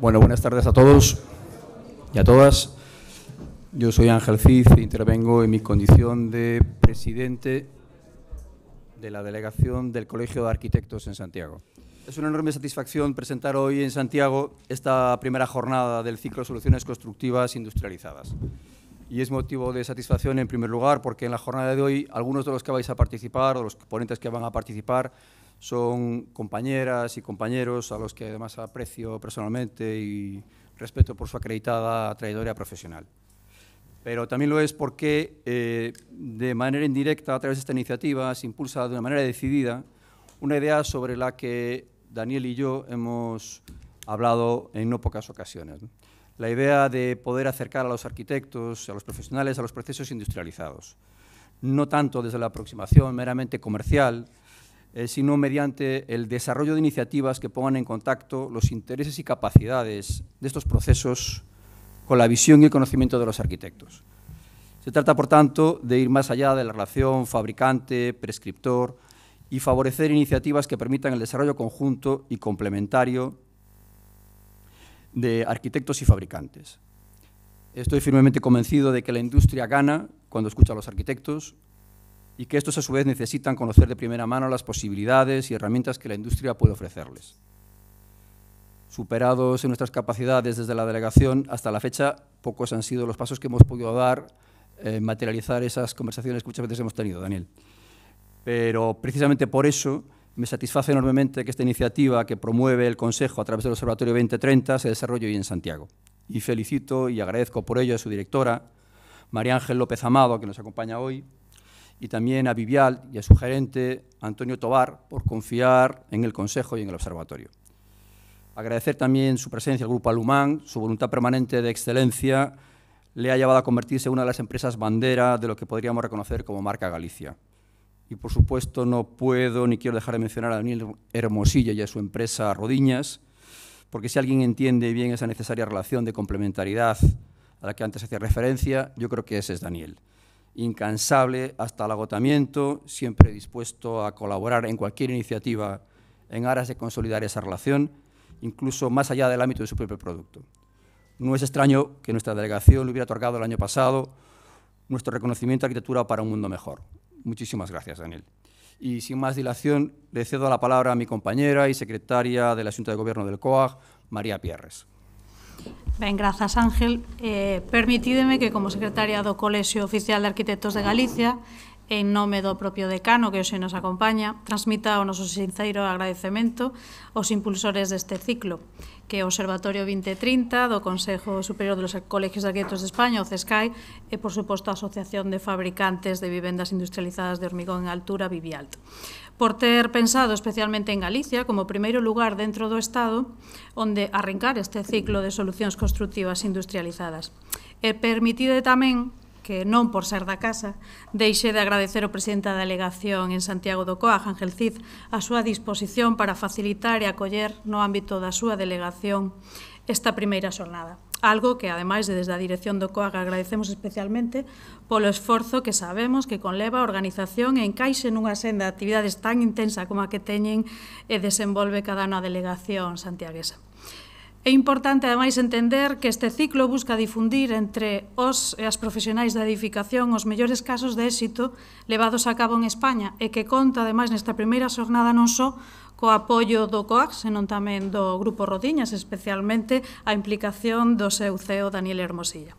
Bueno, buenas tardes a todos y a todas. Yo soy Ángel Cid e intervengo en mi condición de presidente de la delegación del Colegio de Arquitectos en Santiago. Es una enorme satisfacción presentar hoy en Santiago esta primera jornada del ciclo Soluciones Constructivas Industrializadas. Y es motivo de satisfacción en primer lugar porque en la jornada de hoy algunos de los que vais a participar, o los ponentes que van a participar, son compañeras y compañeros a los que además aprecio personalmente y respeto por su acreditada trayectoria profesional. Pero también lo es porque eh, de manera indirecta, a través de esta iniciativa, se impulsa de una manera decidida una idea sobre la que Daniel y yo hemos hablado en no pocas ocasiones. La idea de poder acercar a los arquitectos, a los profesionales, a los procesos industrializados. No tanto desde la aproximación meramente comercial, eh, sino mediante el desarrollo de iniciativas que pongan en contacto los intereses y capacidades de estos procesos con la visión y el conocimiento de los arquitectos. Se trata, por tanto, de ir más allá de la relación fabricante-prescriptor y favorecer iniciativas que permitan el desarrollo conjunto y complementario de arquitectos y fabricantes. Estoy firmemente convencido de que la industria gana cuando escucha a los arquitectos, y que estos a su vez necesitan conocer de primera mano las posibilidades y herramientas que la industria puede ofrecerles. Superados en nuestras capacidades desde la delegación, hasta la fecha pocos han sido los pasos que hemos podido dar en materializar esas conversaciones que muchas veces hemos tenido, Daniel. Pero precisamente por eso me satisface enormemente que esta iniciativa que promueve el Consejo a través del Observatorio 2030 se desarrolle hoy en Santiago. Y felicito y agradezco por ello a su directora, María Ángel López Amado, que nos acompaña hoy, y también a Vivial y a su gerente Antonio Tobar por confiar en el Consejo y en el Observatorio. Agradecer también su presencia al Grupo Alumán, su voluntad permanente de excelencia le ha llevado a convertirse en una de las empresas bandera de lo que podríamos reconocer como marca Galicia. Y por supuesto no puedo ni quiero dejar de mencionar a Daniel Hermosilla y a su empresa Rodiñas, porque si alguien entiende bien esa necesaria relación de complementariedad a la que antes hacía referencia, yo creo que ese es Daniel incansable hasta el agotamiento, siempre dispuesto a colaborar en cualquier iniciativa en aras de consolidar esa relación, incluso más allá del ámbito de su propio producto. No es extraño que nuestra delegación le hubiera otorgado el año pasado nuestro reconocimiento a Arquitectura para un Mundo Mejor. Muchísimas gracias, Daniel. Y sin más dilación, le cedo la palabra a mi compañera y secretaria de la Junta de Gobierno del COAG, María Pierres. Ben, grazas Ángel. Eh, permitídeme que como secretaria do Colexio Oficial de Arquitectos de Galicia, en nome do propio decano que hoxe nos acompaña, transmita o noso sincero agradecemento aos impulsores deste ciclo, que o Observatorio 2030 do Consejo Superior dos Colegios de Arquitectos de España, o CESCAI, e, por suposto, a Asociación de Fabricantes de Vivendas Industrializadas de Hormigón en Altura, Vivialto por ter pensado especialmente en Galicia como primeiro lugar dentro do Estado onde arrancar este ciclo de solucións constructivas industrializadas. E permitide tamén que non por ser da casa, deixe de agradecer ao presidente da delegación en Santiago do Coa, Ángel Cid, a súa disposición para facilitar e acoller no ámbito da súa delegación esta primeira xornada. Algo que, ademais, desde a dirección do COAG agradecemos especialmente polo esforzo que sabemos que conleva a organización e encaixe nunha senda de actividades tan intensa como a que teñen e desenvolve cada ano a delegación santiaguesa. É importante, ademais, entender que este ciclo busca difundir entre os e as profesionais da edificación os mellores casos de éxito levados a cabo en España e que conta, ademais, nesta primeira xornada non só co apoio do COAC, senón tamén do Grupo Rodiñas, especialmente a implicación do seu CEO Daniel Hermosilla.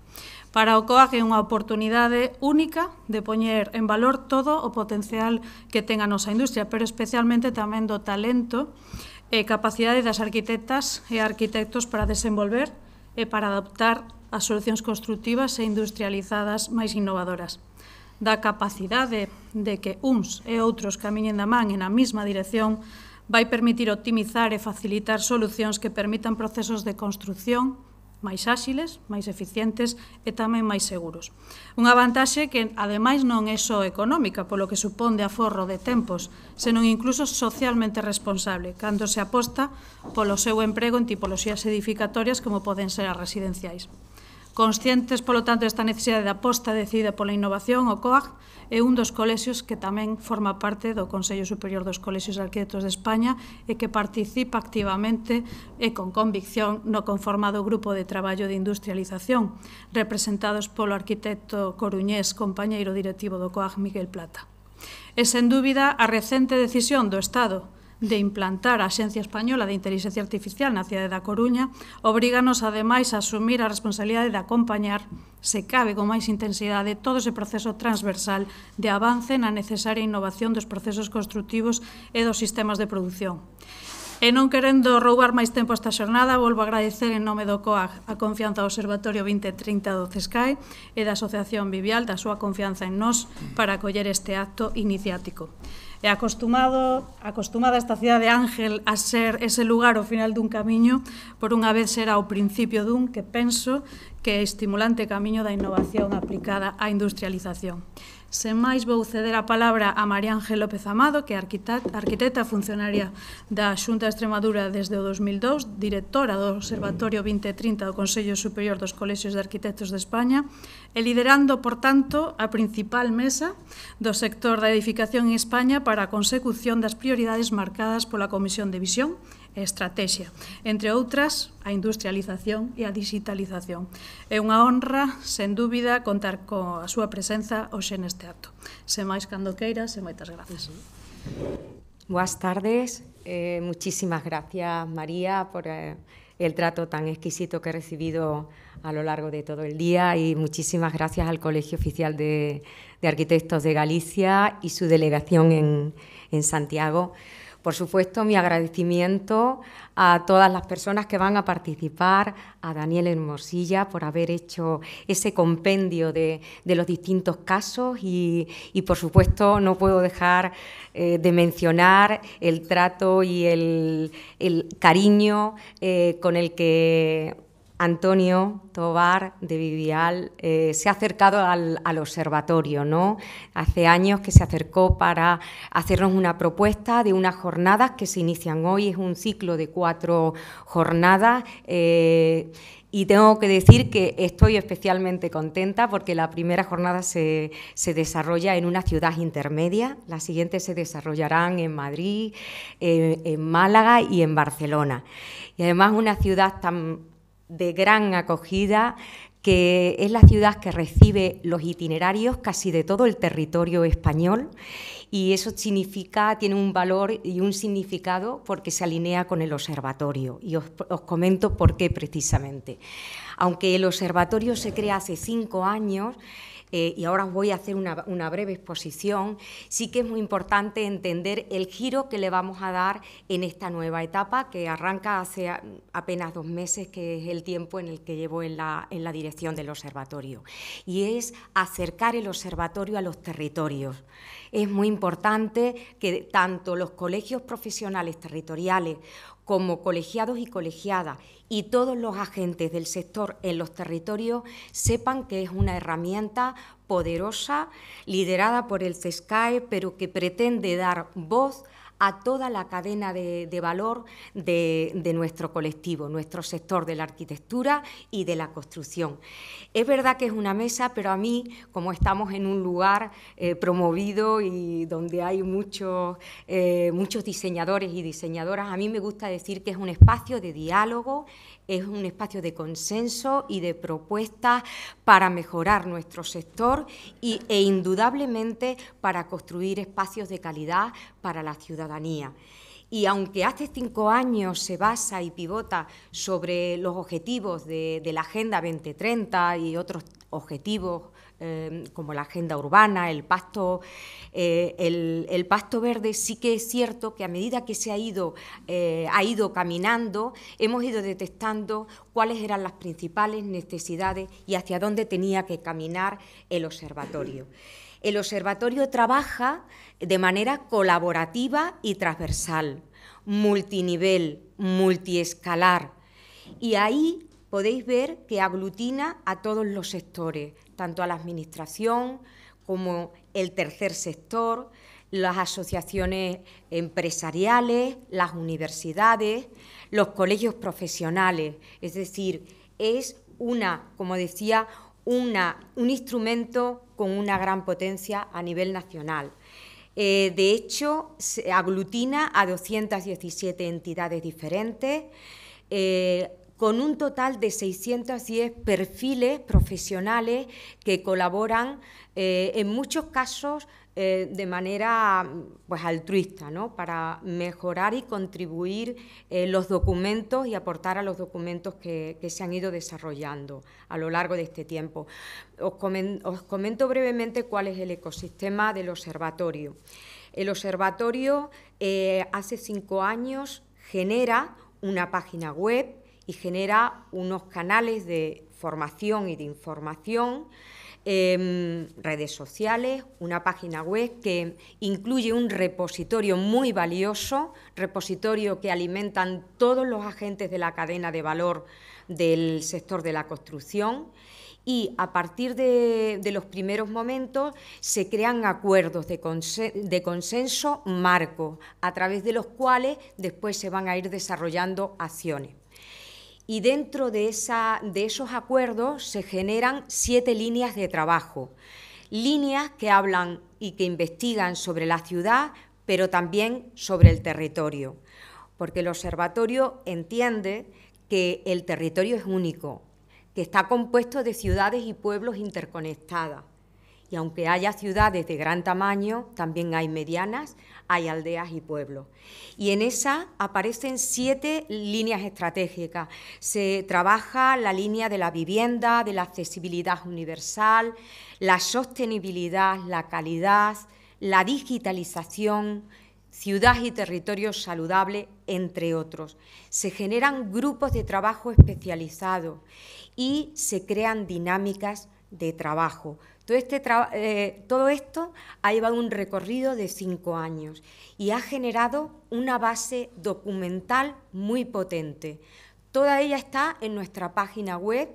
Para o COAC é unha oportunidade única de poñer en valor todo o potencial que ten a nosa industria, pero especialmente tamén do talento e capacidade das arquitectas e arquitectos para desenvolver e para adaptar as solucións constructivas e industrializadas máis innovadoras da capacidade de que uns e outros camiñen da man en a mesma dirección vai permitir optimizar e facilitar solucións que permitan procesos de construción máis áxiles, máis eficientes e tamén máis seguros. Unha vantaxe que, ademais, non é só económica, polo que supón de aforro de tempos, senón incluso socialmente responsable, cando se aposta polo seu emprego en tipoloxías edificatorias como poden ser as residenciais. Conscientes, polo tanto, desta necesidade de aposta decida pola innovación, o COAG é un dos colexios que tamén forma parte do Consello Superior dos Colexios de Arquitectos de España e que participa activamente e con convicción no conformado Grupo de Traballo de Industrialización, representados polo arquitecto coruñés, compañeiro directivo do COAG Miguel Plata. E, sen dúbida, a recente decisión do Estado de implantar a Xencia Española de Inteligencia Artificial na cidade da Coruña obríganos, ademais, a asumir a responsabilidade de acompañar, se cabe con máis intensidade, todo ese proceso transversal de avance na necesaria innovación dos procesos construtivos e dos sistemas de produción. E non querendo roubar máis tempo esta xornada, volvo a agradecer en nome do COAG a confianza do Observatorio 2030 do CESCAE e da Asociación Vivial da súa confianza en nós para acoller este acto iniciático. E acostumado, acostumada esta cidade de Ángel a ser ese lugar ao final dun camiño, por unha vez será o principio dun que penso que é estimulante camiño da innovación aplicada á industrialización. Sen máis vou ceder a palabra a María Ángel López Amado, que é arquitecta funcionaria da Xunta de Extremadura desde o 2002, directora do Observatorio 2030 do Consello Superior dos Colexios de Arquitectos de España, e liderando, por tanto, a principal mesa do sector da edificación en España para a consecución das prioridades marcadas pola Comisión de Visión e estrategia. Entre outras, a industrialización e a digitalización. É unha honra, sen dúbida, contar coa súa presenza hoxe neste acto. Se máis cando queiras, e moitas grazas. Boas tardes, eh, muchísimas gracias María por eh, el trato tan exquisito que he recibido a lo largo de todo el día y muchísimas gracias al Colegio Oficial de, de Arquitectos de Galicia y su delegación en, en Santiago. Por supuesto, mi agradecimiento a todas las personas que van a participar, a Daniel Hermosilla por haber hecho ese compendio de, los distintos casos y, por supuesto, no puedo dejar eh, de mencionar el trato y el, cariño eh, con el que Antonio Tobar de Vivial eh, se ha acercado al, observatorio, ¿no? Hace años que se acercó para hacernos una propuesta de unas jornadas que se inician hoy, es un ciclo de cuatro jornadas. Eh, y tengo que decir que estoy especialmente contenta porque la primera jornada se, desarrolla en una ciudad intermedia, las siguientes se desarrollarán en Madrid, en, eh, en Málaga y en Barcelona. Y además una ciudad tan de gran acogida, que es la ciudad que recibe los itinerarios casi de todo el territorio español y eso significa, tiene un valor y un significado porque se alinea con el observatorio y os, os comento por qué precisamente. Aunque el observatorio se crea hace cinco años, eh, y ahora os voy a hacer una, breve exposición, sí que es muy importante entender el giro que le vamos a dar en esta nueva etapa que arranca hace apenas dos meses, que es el tiempo en el que llevo en la dirección del observatorio, y es acercar el observatorio a los territorios. Es muy importante que tanto los colegios profesionales territoriales como colegiados y colegiadas y todos los agentes del sector en los territorios sepan que es una herramienta poderosa liderada por el CESCAE, pero que pretende dar voz a a toda la cadena de, valor de, nuestro colectivo, nuestro sector de la arquitectura y de la construcción. Es verdad que es una mesa, pero a mí, como estamos en un lugar eh, promovido y donde hay eh, muchos diseñadores y diseñadoras, a mí me gusta decir que es un espacio de diálogo, es un espacio de consenso y de propuestas para mejorar nuestro sector e indudablemente para construir espacios de calidad para la ciudadanía. Y aunque hace cinco años se basa y pivota sobre los objetivos de, de la Agenda 2030 y otros objetivos Em, como la agenda urbana, eh, el pasto verde, sí que es cierto que a medida que se ha ido, eh, ha ido caminando, hemos ido detectando cuáles eran las principales necesidades y hacia dónde tenía que caminar el observatorio. El observatorio trabaja de manera colaborativa y transversal, multinivel, multiescalar. Y ahí podéis ver que aglutina a todos los sectores, tanto a la Administración como el tercer sector, las asociaciones empresariales, las universidades, los colegios profesionales. Es decir, es una, como decía, una, un instrumento con una gran potencia a nivel nacional. Eh, de hecho, se aglutina a 217 entidades diferentes. Eh, con un total de 610 perfiles profesionales que colaboran eh, en muchos casos eh, de manera pues, altruista, para mejorar y contribuir eh, los documentos y aportar a los documentos que, se han ido desarrollando a lo largo de este tiempo. Os, comento brevemente cuál es el ecosistema del observatorio. El observatorio hace cinco años genera una página web y genera unos canales de formación y de información, eh, redes sociales, una página web que incluye un repositorio muy valioso, repositorio que alimentan todos los agentes de la cadena de valor del sector de la construcción y a partir de, los primeros momentos se crean acuerdos de consenso marco, a través de los cuales después se van a ir desarrollando acciones y dentro de, esa, de esos acuerdos se generan siete líneas de trabajo, líneas que hablan y que investigan sobre la ciudad, pero también sobre el territorio, porque el observatorio entiende que el territorio es único, que está compuesto de ciudades y pueblos interconectadas. Y aunque haya ciudades de gran tamaño, también hay medianas, hay aldeas y pueblos. Y en esa aparecen siete líneas estratégicas. Se trabaja la línea de la vivienda, de la accesibilidad universal, la sostenibilidad, la calidad, la digitalización, ciudad y territorio saludable, entre otros. Se generan grupos de trabajo especializados y se crean dinámicas de trabajo todo, este eh, todo esto ha llevado un recorrido de cinco años y ha generado una base documental muy potente. Toda ella está en nuestra página web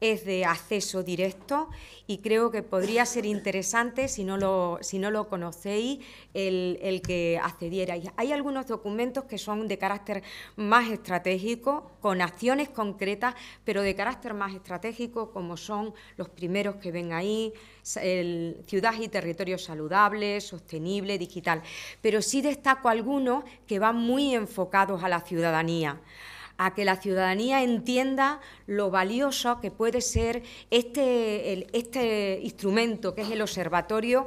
es de acceso directo y creo que podría ser interesante, si no lo, si no lo conocéis, el, el que accedierais. Hay algunos documentos que son de carácter más estratégico, con acciones concretas, pero de carácter más estratégico, como son los primeros que ven ahí, ciudad y territorio saludable, sostenible, digital. Pero sí destaco algunos que van muy enfocados a la ciudadanía a que la ciudadanía entienda lo valioso que puede ser este, este instrumento que es el observatorio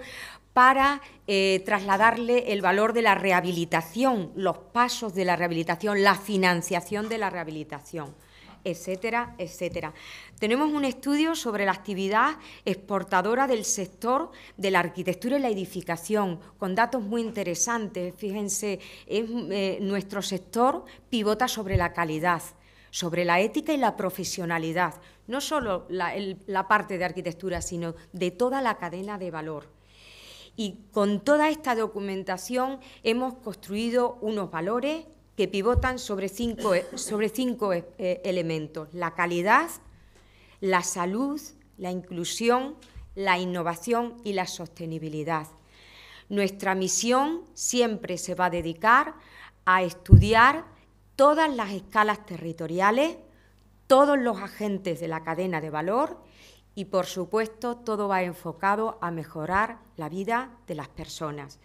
para eh, trasladarle el valor de la rehabilitación, los pasos de la rehabilitación, la financiación de la rehabilitación etcétera, etcétera. Tenemos un estudio sobre la actividad exportadora del sector de la arquitectura y la edificación, con datos muy interesantes. Fíjense, eh, nuestro sector pivota sobre la calidad sobre la ética y la profesionalidad, no solo la, la parte de arquitectura, sino de toda la cadena de valor. Y con toda esta documentación hemos construido unos valores, que pivotan sobre cinco, eh, sobre cinco eh, eh, elementos, la calidad, la salud, la inclusión, la innovación y la sostenibilidad. Nuestra misión siempre se va a dedicar a estudiar todas las escalas territoriales, todos los agentes de la cadena de valor y, por supuesto, todo va enfocado a mejorar la vida de las personas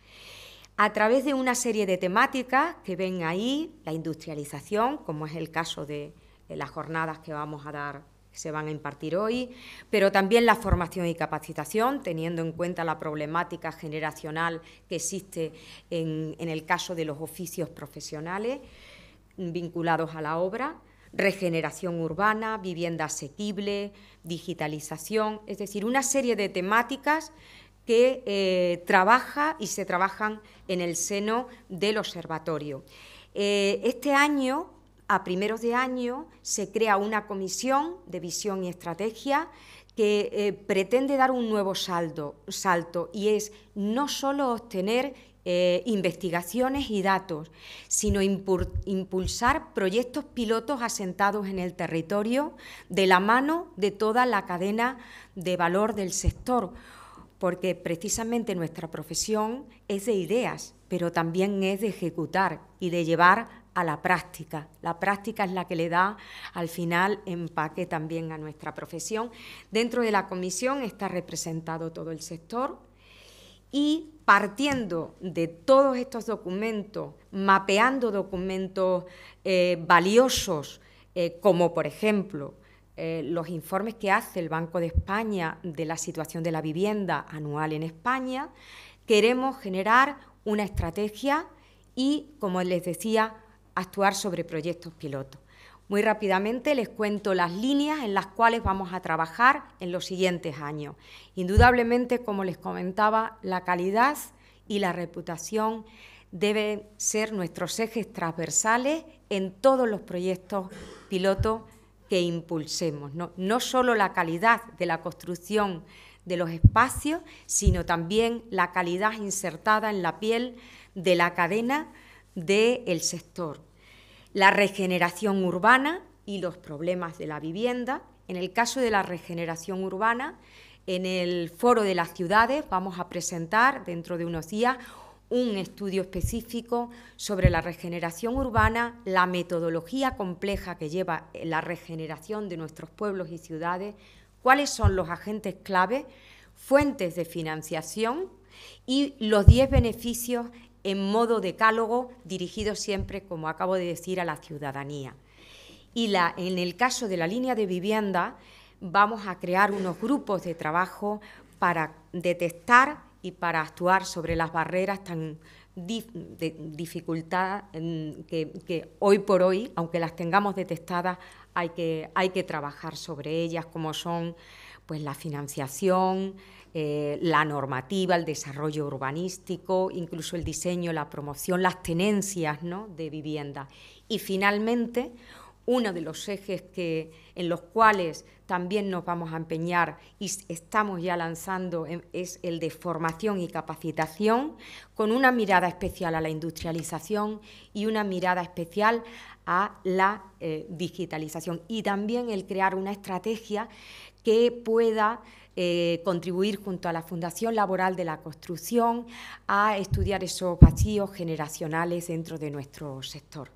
a través de una serie de temáticas que ven ahí, la industrialización, como es el caso de, las jornadas que vamos a dar, se van a impartir hoy, pero también la formación y capacitación, teniendo en cuenta la problemática generacional que existe en el caso de los oficios profesionales vinculados a la obra, regeneración urbana, vivienda asequible, digitalización, es decir, una serie de temáticas que eh, trabaja y se trabajan en el seno del observatorio. Eh, este año, a primeros de año, se crea una comisión de visión y estrategia que eh, pretende dar un nuevo salto y es no solo obtener investigaciones y datos, sino impulsar proyectos pilotos asentados en el territorio de la mano de toda la cadena de valor del sector, porque precisamente nuestra profesión es de ideas, pero también es de ejecutar y de llevar a la práctica. La práctica es la que le da al final empaque también a nuestra profesión. Dentro de la comisión está representado todo el sector y partiendo de todos estos documentos, mapeando documentos eh, valiosos, eh, como por ejemplo eh, los informes que hace el Banco de España de la situación de la vivienda anual en España, queremos generar una estrategia y, como les decía, actuar sobre proyectos pilotos. Muy rápidamente les cuento las líneas en las cuales vamos a trabajar en los siguientes años. Indudablemente, como les comentaba, la calidad y la reputación deben ser nuestros ejes transversales en todos los proyectos pilotos que impulsemos, ¿no? no solo la calidad de la construcción de los espacios, sino también la calidad insertada en la piel de la cadena del sector. La regeneración urbana y los problemas de la vivienda. En el caso de la regeneración urbana, en el Foro de las Ciudades vamos a presentar dentro de unos días un estudio específico sobre la regeneración urbana, la metodología compleja que lleva la regeneración de nuestros pueblos y ciudades, cuáles son los agentes clave, fuentes de financiación y los 10 beneficios en modo decálogo dirigido siempre, como acabo de decir, a la ciudadanía. Y la, en el caso de la línea de vivienda, vamos a crear unos grupos de trabajo para detectar y para actuar sobre las barreras tan dificultadas mm, que, hoy por hoy, aunque las tengamos detectadas, hay que, hay que trabajar sobre ellas, como son pues, la financiación, eh, la normativa, el desarrollo urbanístico, incluso el diseño, la promoción, las tenencias de vivienda. Y finalmente, uno de los ejes en los cuales también nos vamos a empeñar y estamos ya lanzando es el de formación y capacitación con una mirada especial a la industrialización y una mirada especial a la eh, digitalización y también el crear una estrategia que pueda eh, contribuir junto a la Fundación Laboral de la Construcción a estudiar esos vacíos generacionales dentro de nuestro sector.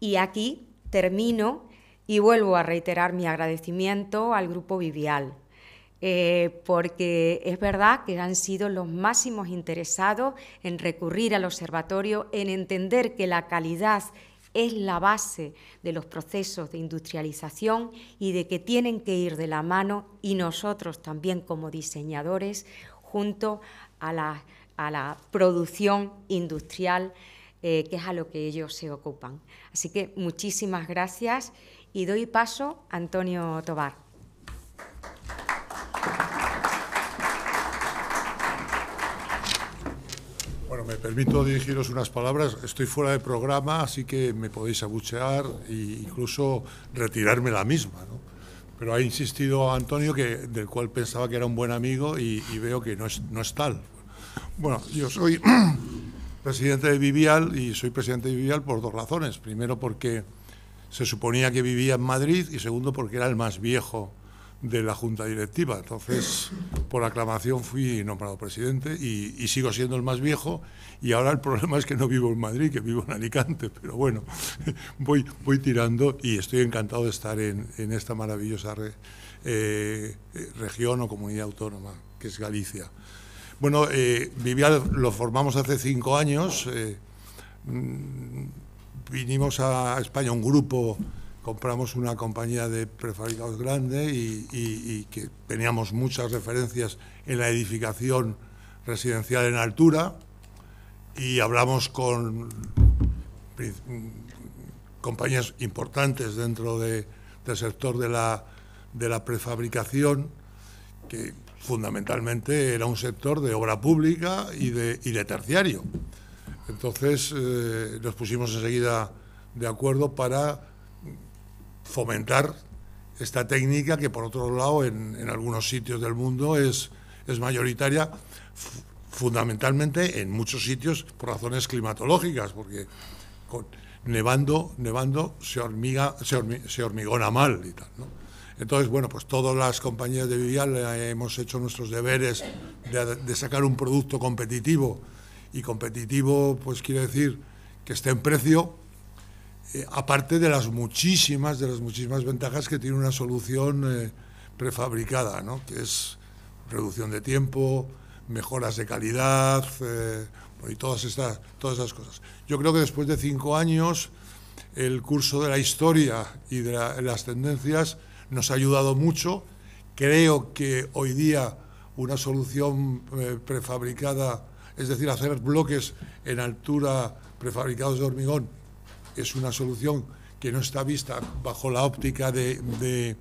Y aquí termino y vuelvo a reiterar mi agradecimiento al Grupo Vivial, eh, porque es verdad que han sido los máximos interesados en recurrir al observatorio, en entender que la calidad es la base de los procesos de industrialización y de que tienen que ir de la mano y nosotros también como diseñadores junto a la, producción industrial, eh, que es a lo que ellos se ocupan. Así que muchísimas gracias y doy paso a Antonio Tobar. Bueno, me permito dirigiros unas palabras. Estoy fuera de programa, así que me podéis abuchear e incluso retirarme la misma. Pero ha insistido Antonio, que, del cual pensaba que era un buen amigo, y, y veo que no es, no es tal. Bueno, yo soy presidente de Vivial y soy presidente de Vivial por dos razones. Primero, porque se suponía que vivía en Madrid y segundo porque era el más viejo de la junta directiva. Entonces, por aclamación fui nombrado presidente y, sigo siendo el más viejo y ahora el problema es que no vivo en Madrid, que vivo en Alicante, pero bueno, voy, voy tirando y estoy encantado de estar en, esta maravillosa eh, eh, región o comunidad autónoma, que es Galicia. Bueno, eh, lo formamos hace cinco años. Eh, vinimos a España un grupo, compramos una compañía de prefabricados grande y, que teníamos muchas referencias en la edificación residencial en altura y hablamos con compañías importantes dentro del sector de la, prefabricación, que fundamentalmente era un sector de obra pública y de terciario. Entonces eh, nos pusimos enseguida de acuerdo para fomentar esta técnica que por otro lado en, algunos sitios del mundo es, mayoritaria, fundamentalmente en muchos sitios por razones climatológicas, porque con, nevando, nevando se, hormiga, se, hormigona mal y tal. Entonces, bueno, pues todas las compañías de vial hemos hecho nuestros deberes de sacar un producto competitivo y competitivo, pues quiere decir que esté en precio, eh, aparte de las muchísimas, de las muchísimas ventajas que tiene una solución eh, prefabricada, que es reducción de tiempo, mejoras de calidad eh, y todas estas, todas esas cosas. Yo creo que después de cinco años, el curso de la historia y de las tendencias nos ha ayudado mucho. Creo que hoy día una solución prefabricada es decir, hacer bloques en altura prefabricados de hormigón, es una solución que no está vista bajo la óptica de,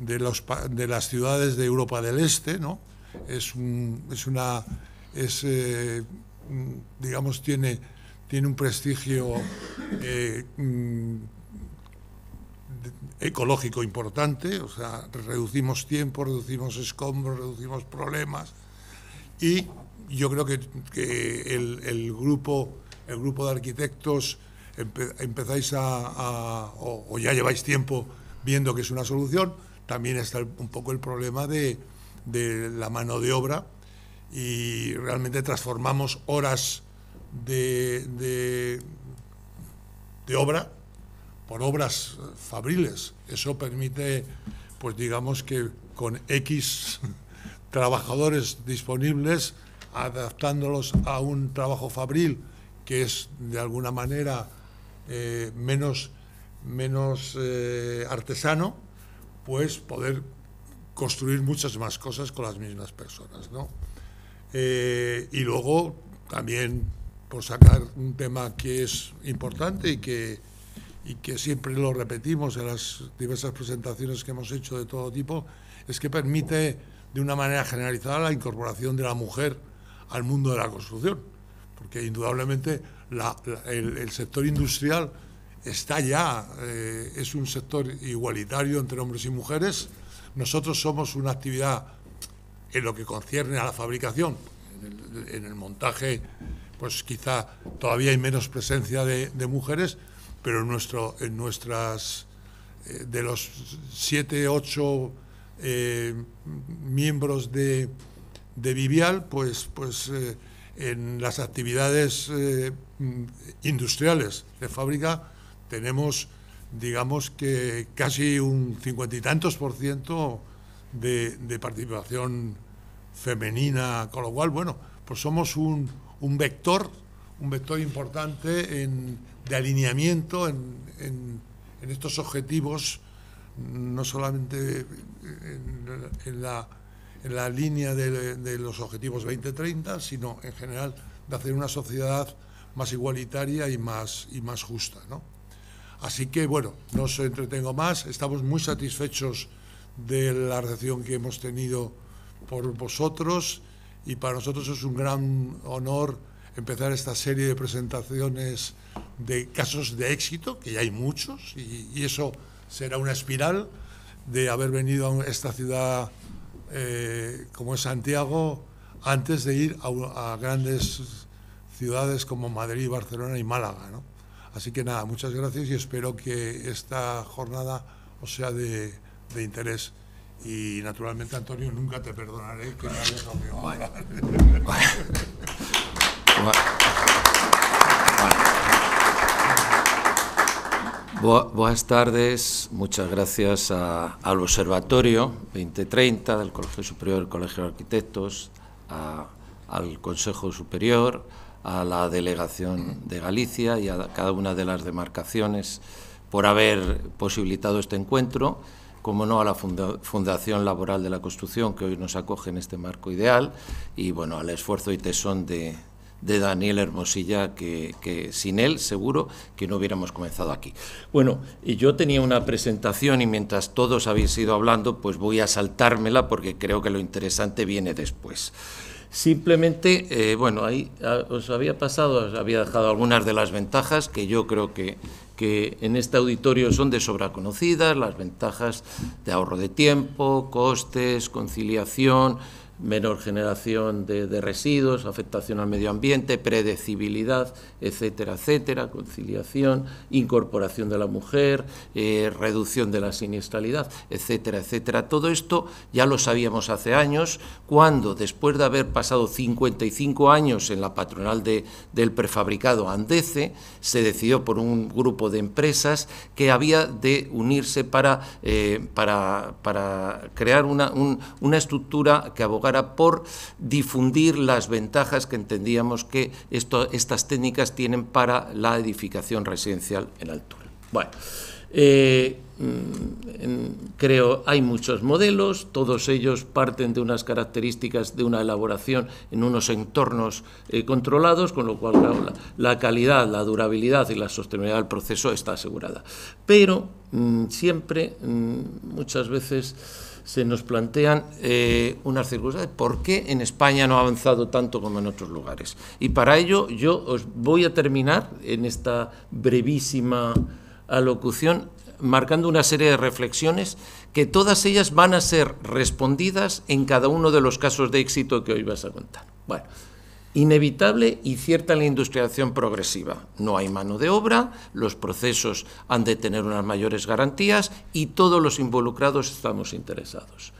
las ciudades de Europa del Este, ¿no? Es, es una... Eh, digamos, tiene, tiene un prestigio eh, mm, ecológico importante, o sea, reducimos tiempo, reducimos escombros, reducimos problemas y yo creo que, el, grupo, el grupo de arquitectos empezáis a, o, ya lleváis tiempo viendo que es una solución. También está un poco el problema de, la mano de obra y realmente transformamos horas de obra por obras fabriles. Eso permite, pues digamos que con X trabajadores disponibles adaptándolos a un trabajo fabril que es de alguna manera eh, menos, menos eh, artesano, pues poder construir muchas más cosas con las mismas personas. ¿no? Eh, y luego también por sacar un tema que es importante y que, y que siempre lo repetimos en las diversas presentaciones que hemos hecho de todo tipo, es que permite de una manera generalizada la incorporación de la mujer al mundo de la construcción, porque indudablemente el, sector industrial está ya, eh, es un sector igualitario entre hombres y mujeres. Nosotros somos una actividad en lo que concierne a la fabricación, en el, montaje, pues quizá todavía hay menos presencia de, mujeres, pero en, nuestro, en nuestras, eh, de los siete, ocho eh, miembros de, de Vivial, pues, pues eh, en las actividades eh, mm, industriales de fábrica tenemos, digamos que casi un cincuenta y tantos por ciento de, participación femenina, con lo cual, bueno, pues somos un, un vector, un vector importante en, de alineamiento en, estos objetivos, no solamente en la en la línea de, los objetivos 2030, sino en general de hacer una sociedad más igualitaria y más, y más justa. ¿no? Así que, bueno, no os entretengo más, estamos muy satisfechos de la recepción que hemos tenido por vosotros y para nosotros es un gran honor empezar esta serie de presentaciones de casos de éxito, que ya hay muchos, y, y eso será una espiral de haber venido a esta ciudad eh, como es Santiago antes de ir a, grandes ciudades como Madrid, Barcelona y Málaga. ¿no? Así que nada, muchas gracias y espero que esta jornada os sea de, interés. Y naturalmente, Antonio, nunca te perdonaré que me hayas buenas tardes, muchas gracias al Observatorio 2030 del Colegio Superior del Colegio de Arquitectos, al Consejo Superior, a la Delegación de Galicia y a cada una de las demarcaciones por haber posibilitado este encuentro, como no a la Fundación Laboral de la Construcción que hoy nos acoge en este marco ideal y bueno, al esfuerzo y tesón de, de Daniel Hermosilla, que, sin él seguro que no hubiéramos comenzado aquí. Bueno, y yo tenía una presentación y mientras todos habéis ido hablando, pues voy a saltármela porque creo que lo interesante viene después. Simplemente, eh, bueno, ahí ah, os había pasado, os había dejado algunas de las ventajas que yo creo que, que en este auditorio son de sobra conocidas, las ventajas de ahorro de tiempo, costes, conciliación, menor generación de, residuos, afectación al medio ambiente, predecibilidad, etcétera, etcétera, conciliación, incorporación de la mujer, eh, reducción de la siniestralidad, etcétera, etcétera. Todo esto ya lo sabíamos hace años, cuando después de haber pasado 55 años en la patronal de, del prefabricado Andece, se decidió por un grupo de empresas que había de unirse para, eh, para, para crear una, una estructura que abogara por difundir las ventajas que entendíamos que estas técnicas tienen para la edificación residencial en altura. Bueno, creo eh, mm, creo hay muchos modelos, todos ellos parten de unas características de una elaboración en unos entornos eh, controlados, con lo cual la, calidad, la durabilidad y la sostenibilidad del proceso está asegurada. Pero mm, siempre, mm, muchas veces se nos plantean eh, unas circunstancias. ¿Por qué en España no ha avanzado tanto como en otros lugares? Y para ello yo os voy a terminar en esta brevísima alocución marcando una serie de reflexiones que todas ellas van a ser respondidas en cada uno de los casos de éxito que hoy vas a contar. Bueno, Inevitable y cierta la industrialización progresiva. No hay mano de obra, los procesos han de tener unas mayores garantías y todos los involucrados estamos interesados.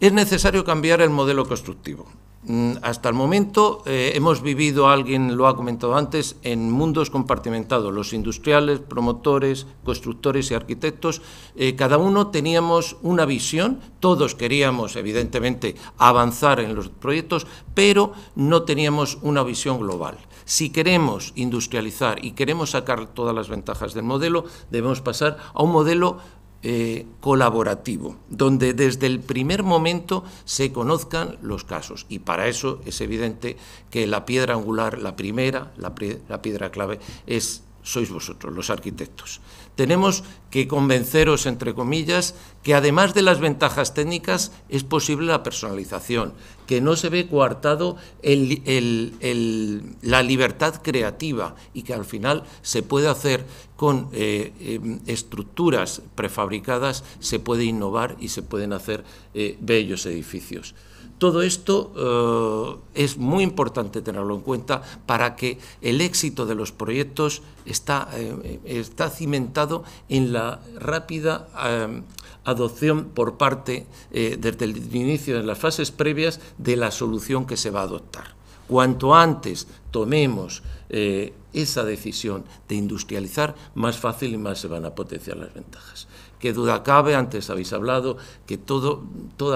Es necesario cambiar el modelo constructivo. Mm, hasta el momento eh, hemos vivido, alguien lo ha comentado antes, en mundos compartimentados. Los industriales, promotores, constructores y arquitectos, eh, cada uno teníamos una visión, todos queríamos evidentemente avanzar en los proyectos, pero no teníamos una visión global. Si queremos industrializar y queremos sacar todas las ventajas del modelo, debemos pasar a un modelo eh, colaborativo, donde desde el primer momento se conozcan los casos. Y para eso es evidente que la piedra angular, la primera, la, la piedra clave, es sois vosotros, los arquitectos tenemos que convenceros, entre comillas, que además de las ventajas técnicas es posible la personalización, que no se ve coartado la libertad creativa y que al final se puede hacer con eh, em, estructuras prefabricadas, se puede innovar y se pueden hacer eh, bellos edificios. Todo esto eh, es muy importante tenerlo en cuenta para que el éxito de los proyectos está, eh, está cimentado en la rápida eh, adopción por parte, desde el inicio de las fases previas, de la solución que se va a adoptar. Cuanto antes tomemos esa decisión de industrializar, más fácil y más se van a potenciar las ventajas qué duda cabe, antes habéis hablado, que todas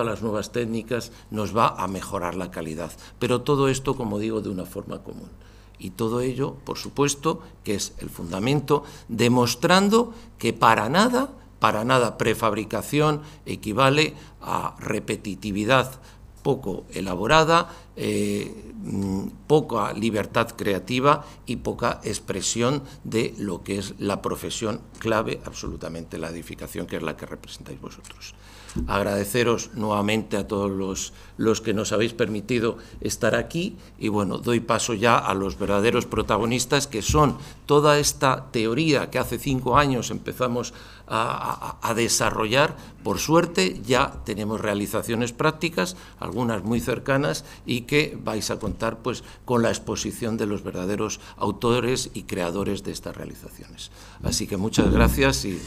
las nuevas técnicas nos va a mejorar la calidad. Pero todo esto, como digo, de una forma común. Y todo ello, por supuesto, que es el fundamento, demostrando que para nada, para nada prefabricación equivale a repetitividad poco elaborada, eh, mm, poca libertad creativa y poca expresión de lo que es la profesión clave, absolutamente la edificación, que es la que representáis vosotros agradeceros nuevamente a todos los, que nos habéis permitido estar aquí y bueno, doy paso ya a los verdaderos protagonistas que son toda esta teoría que hace cinco años empezamos a, desarrollar. Por suerte ya tenemos realizaciones prácticas, algunas muy cercanas y que vais a contar pues con la exposición de los verdaderos autores y creadores de estas realizaciones. Así que muchas gracias y,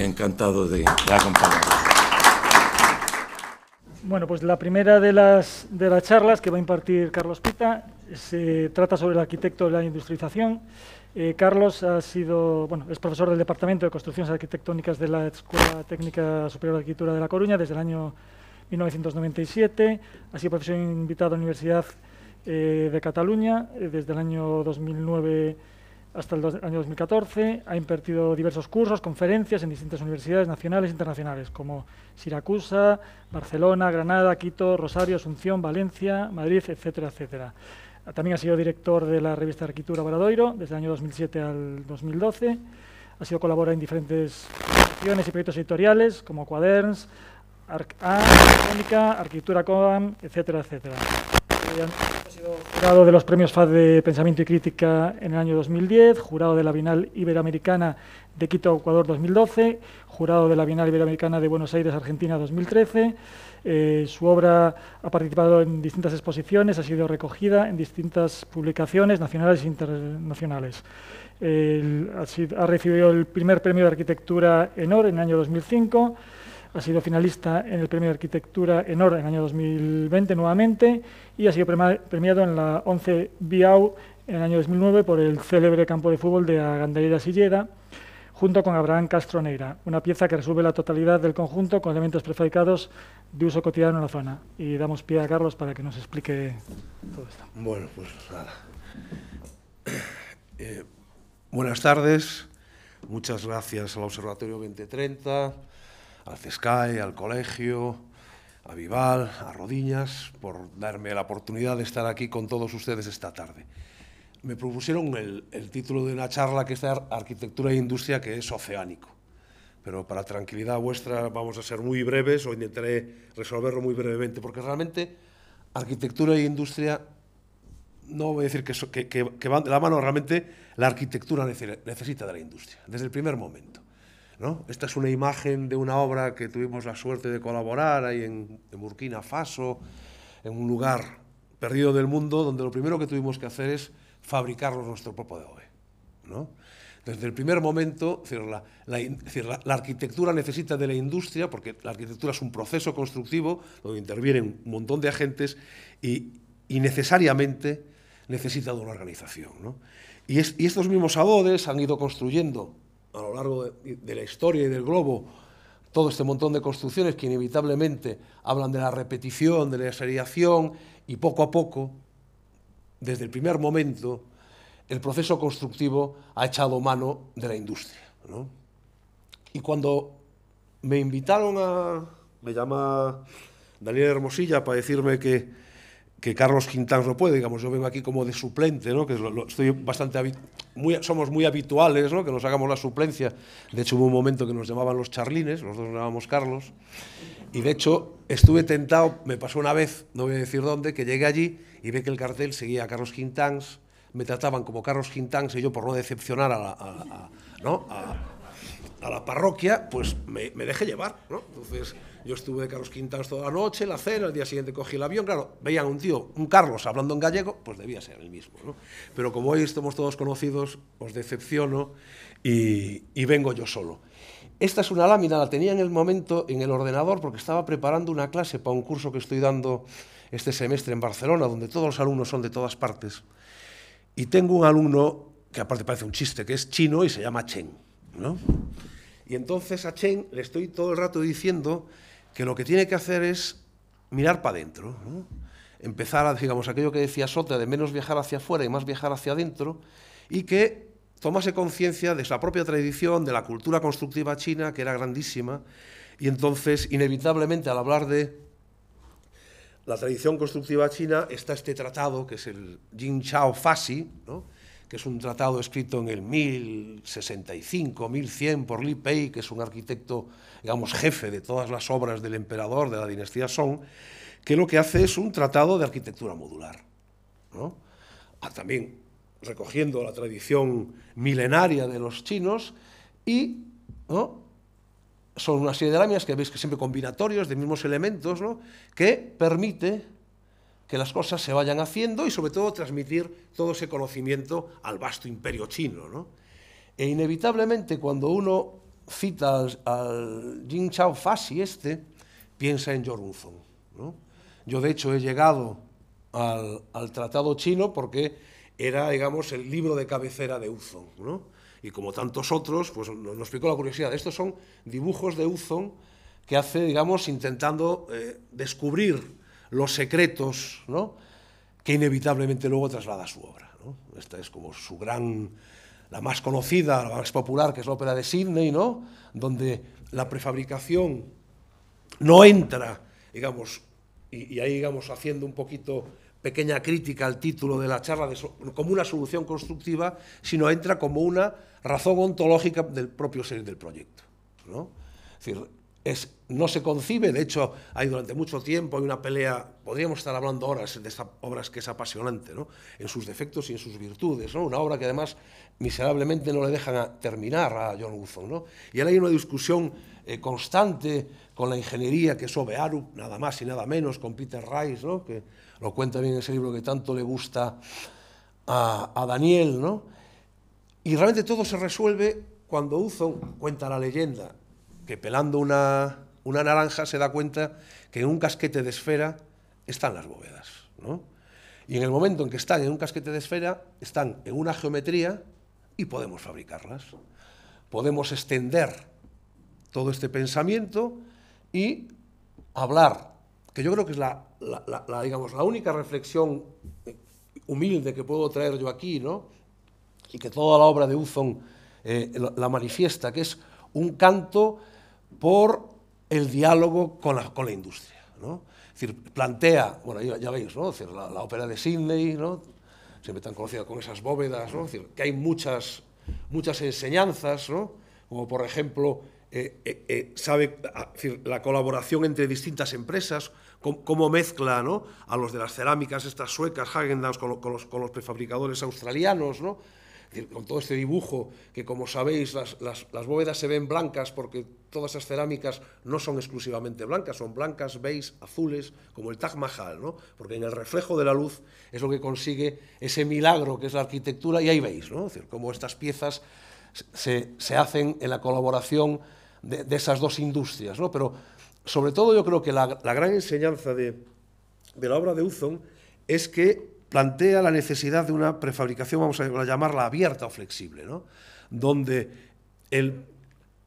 encantado de, de acompañaros. Bueno, pues la primera de las, de las charlas que va a impartir Carlos Pita se trata sobre el arquitecto de la industrialización. Eh, Carlos ha sido, es profesor del Departamento de Construcciones Arquitectónicas de la Escuela Técnica Superior de Arquitectura de La Coruña desde el año 1997. Ha sido profesor invitado a la Universidad eh, de Cataluña eh, desde el año 2009 hasta el año 2014. Ha impartido diversos cursos, conferencias en distintas universidades nacionales e internacionales, como Siracusa, Barcelona, Granada, Quito, Rosario, Asunción, Valencia, Madrid, etcétera, etcétera. También ha sido director de la revista Arquitectura Baradoiro desde el año 2007 al 2012. Ha sido colaborador en diferentes publicaciones y proyectos editoriales como Cuaderns, Arc A, Arquitectura Coam, etcétera, etcétera. Ha sido jurado de los premios FAD de Pensamiento y Crítica en el año 2010, jurado de la Bienal Iberoamericana de Quito, Ecuador 2012, jurado de la Bienal Iberoamericana de Buenos Aires, Argentina 2013. Eh, su obra ha participado en distintas exposiciones, ha sido recogida en distintas publicaciones nacionales e internacionales. ha, recibido el primer premio de arquitectura ENOR en el año 2005 ha sido finalista en el Premio de Arquitectura ENOR en el año 2020 nuevamente y ha sido premiado en la 11 BIAU en el año 2009 por el célebre campo de fútbol de Agandaira Sillera, junto con Abraham Castroneira, una pieza que resuelve la totalidad del conjunto con elementos prefabricados de uso cotidiano en la zona. Y damos pie a Carlos para que nos explique todo esto. Bueno, pues nada. Eh, buenas tardes, muchas gracias al Observatorio 2030 al CESCAE, al colegio, a Vival, a Rodiñas, por darme la oportunidad de estar aquí con todos ustedes esta tarde. Me propusieron el, título de una charla que es Arquitectura e Industria, que es oceánico. Pero para tranquilidad vuestra vamos a ser muy breves o intentaré resolverlo muy brevemente, porque realmente arquitectura e industria no voy a decir que van de la mano, realmente la arquitectura necesita de la industria, desde el primer momento. Esta es una imagen de una obra que tuvimos la suerte de colaborar ahí en, Burkina Faso, en un lugar perdido del mundo, donde lo primero que tuvimos que hacer es fabricar nuestro propio adobe. ¿no? Desde el primer momento, la, arquitectura necesita de la industria, porque la arquitectura es un proceso constructivo donde intervienen un montón de agentes y, necesariamente necesita de una organización. Y, estos mismos abodes han ido construyendo a lo largo de, la historia y del globo todo este montón de construcciones que inevitablemente hablan de la repetición, de la seriación y poco a poco, desde el primer momento, el proceso constructivo ha echado mano de la industria. Y cuando me invitaron a... Me llama Daniel Hermosilla para decirme que que Carlos Quintán no puede, digamos, yo vengo aquí como de suplente, ¿no? que estoy bastante muy, somos muy habituales, ¿no? que nos hagamos la suplencia. De hecho, hubo un momento que nos llamaban los charlines, nosotros nos llamábamos Carlos, y de hecho estuve tentado, me pasó una vez, no voy a decir dónde, que llegué allí y ve que el cartel seguía a Carlos Quintans me trataban como Carlos Quintans y yo por no decepcionar a la, la parroquia, pues me, me dejé llevar, ¿no? Entonces yo estuve de Carlos Quintas toda la noche, la cena, el día siguiente cogí el avión. Claro, veían un tío, un Carlos, hablando en gallego, pues debía ser el mismo. ¿no? Pero como hoy estamos todos conocidos, os decepciono y, y vengo yo solo. Esta es una lámina, la tenía en el momento en el ordenador porque estaba preparando una clase para un curso que estoy dando este semestre en Barcelona, donde todos los alumnos son de todas partes. Y tengo un alumno que aparte parece un chiste, que es chino y se llama Chen. ¿no? Y entonces a Chen le estoy todo el rato diciendo que lo que tiene que hacer es mirar para adentro. Empezar a, digamos, aquello que decía Sota, de menos viajar hacia afuera y más viajar hacia adentro, y que tomase conciencia de esa propia tradición, de la cultura constructiva china, que era grandísima, y entonces, inevitablemente, al hablar de la tradición constructiva china, está este tratado, que es el Jin Chao Fasi, ¿no? que es un tratado escrito en el 1065, 1100 por Li Pei, que es un arquitecto, digamos, jefe de todas las obras del emperador de la dinastía Song, que lo que hace es un tratado de arquitectura modular. ¿no? Ah, también recogiendo la tradición milenaria de los chinos y son una serie de láminas que veis que siempre combinatorios de mismos elementos, que permite que las cosas se vayan haciendo y sobre todo transmitir todo ese conocimiento al vasto imperio chino. E inevitablemente cuando uno cita al, Jing Jin Chao Fasi este, piensa en Jorunzong. ¿no? Yo de hecho he llegado al, tratado chino porque era, digamos, el libro de cabecera de Uzong, Y como tantos otros, pues nos, picó la curiosidad. Estos son dibujos de Uzon que hace, digamos, intentando eh, descubrir los secretos que inevitablemente luego traslada a su obra. Esta es como su gran, la más conocida, la más popular, que es la ópera de Sydney, ¿no? donde la prefabricación no entra, digamos, y, ahí digamos haciendo un poquito pequeña crítica al título de la charla como una solución constructiva, sino entra como una razón ontológica del propio ser del proyecto. ¿no? no se concibe. De hecho, hay durante mucho tiempo hay una pelea, podríamos estar hablando horas de esta obra que es apasionante, ¿no? en sus defectos y en sus virtudes. Una obra que además miserablemente no le dejan terminar a John Woodson. ¿no? Y ahora hay una discusión eh, constante con la ingeniería que es Ovearu, nada más y nada menos, con Peter Rice, que lo cuenta bien en ese libro que tanto le gusta a, Daniel. ¿no? Y realmente todo se resuelve cuando Woodson cuenta la leyenda que pelando una, naranja se da cuenta que en un casquete de esfera están las bóvedas. ¿no? Y en el momento en que están en un casquete de esfera, están en una geometría y podemos fabricarlas. Podemos extender todo este pensamiento y hablar, que yo creo que es la, digamos, la única reflexión eh, humilde que puedo traer yo aquí, ¿no? y que toda la obra de Uzon eh, la manifiesta, que es un canto por el diálogo con la, con la industria. ¿no? Es decir, plantea, bueno, ya, veis, ¿no? la, ópera de Sydney, ¿no? siempre tan conocida con esas bóvedas, ¿no? que hay muchas, muchas enseñanzas, ¿no? como por ejemplo, eh, eh, eh, sabe ah, la colaboración entre distintas empresas, cómo, mezcla ¿no? a los de las cerámicas, estas suecas, Hagendans, con, con, los, con los prefabricadores australianos, ¿no? con todo este dibujo, que como sabéis, las, las, las bóvedas se ven blancas porque todas esas cerámicas no son exclusivamente blancas, son blancas, beige, azules, como el Taj Mahal, ¿no? Porque en el reflejo de la luz es lo que consigue ese milagro que es la arquitectura y ahí veis, ¿no? decir, cómo estas piezas se, hacen en la colaboración de, esas dos industrias, ¿no? Pero sobre todo yo creo que la, gran enseñanza de, la obra de Uzon es que plantea la necesidad de una prefabricación, vamos a llamarla abierta o flexible, ¿no? donde el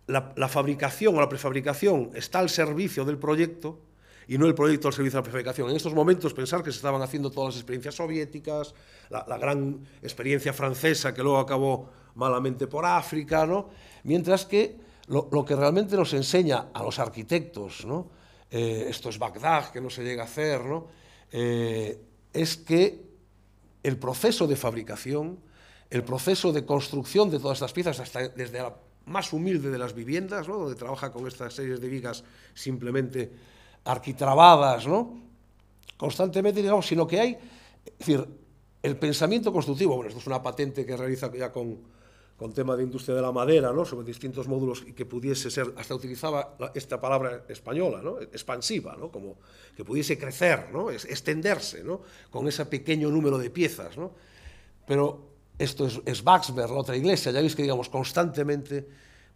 la, fabricación o la prefabricación está al servicio del proyecto y no el proyecto al servicio de la prefabricación. En estos momentos pensar que se estaban haciendo todas las experiencias soviéticas, la, gran experiencia francesa que luego acabó malamente por África, mientras que lo, que realmente nos enseña a los arquitectos, eh, esto es Bagdad, que no se llega a hacer, eh, es que el proceso de fabricación, el proceso de construcción de todas estas piezas, desde la más humilde de las viviendas, ¿no? donde trabaja con estas series de vigas simplemente arquitrabadas, ¿no? constantemente, digamos, sino que hay, es decir, el pensamiento constructivo, bueno, esto es una patente que realiza ya con, con tema de industria de la madera, ¿no? sobre distintos módulos y que pudiese ser, hasta utilizaba esta palabra española, ¿no? expansiva, ¿no? como que pudiese crecer, ¿no? extenderse ¿no? con ese pequeño número de piezas. ¿no? Pero esto es, es la otra iglesia, ya veis que digamos constantemente,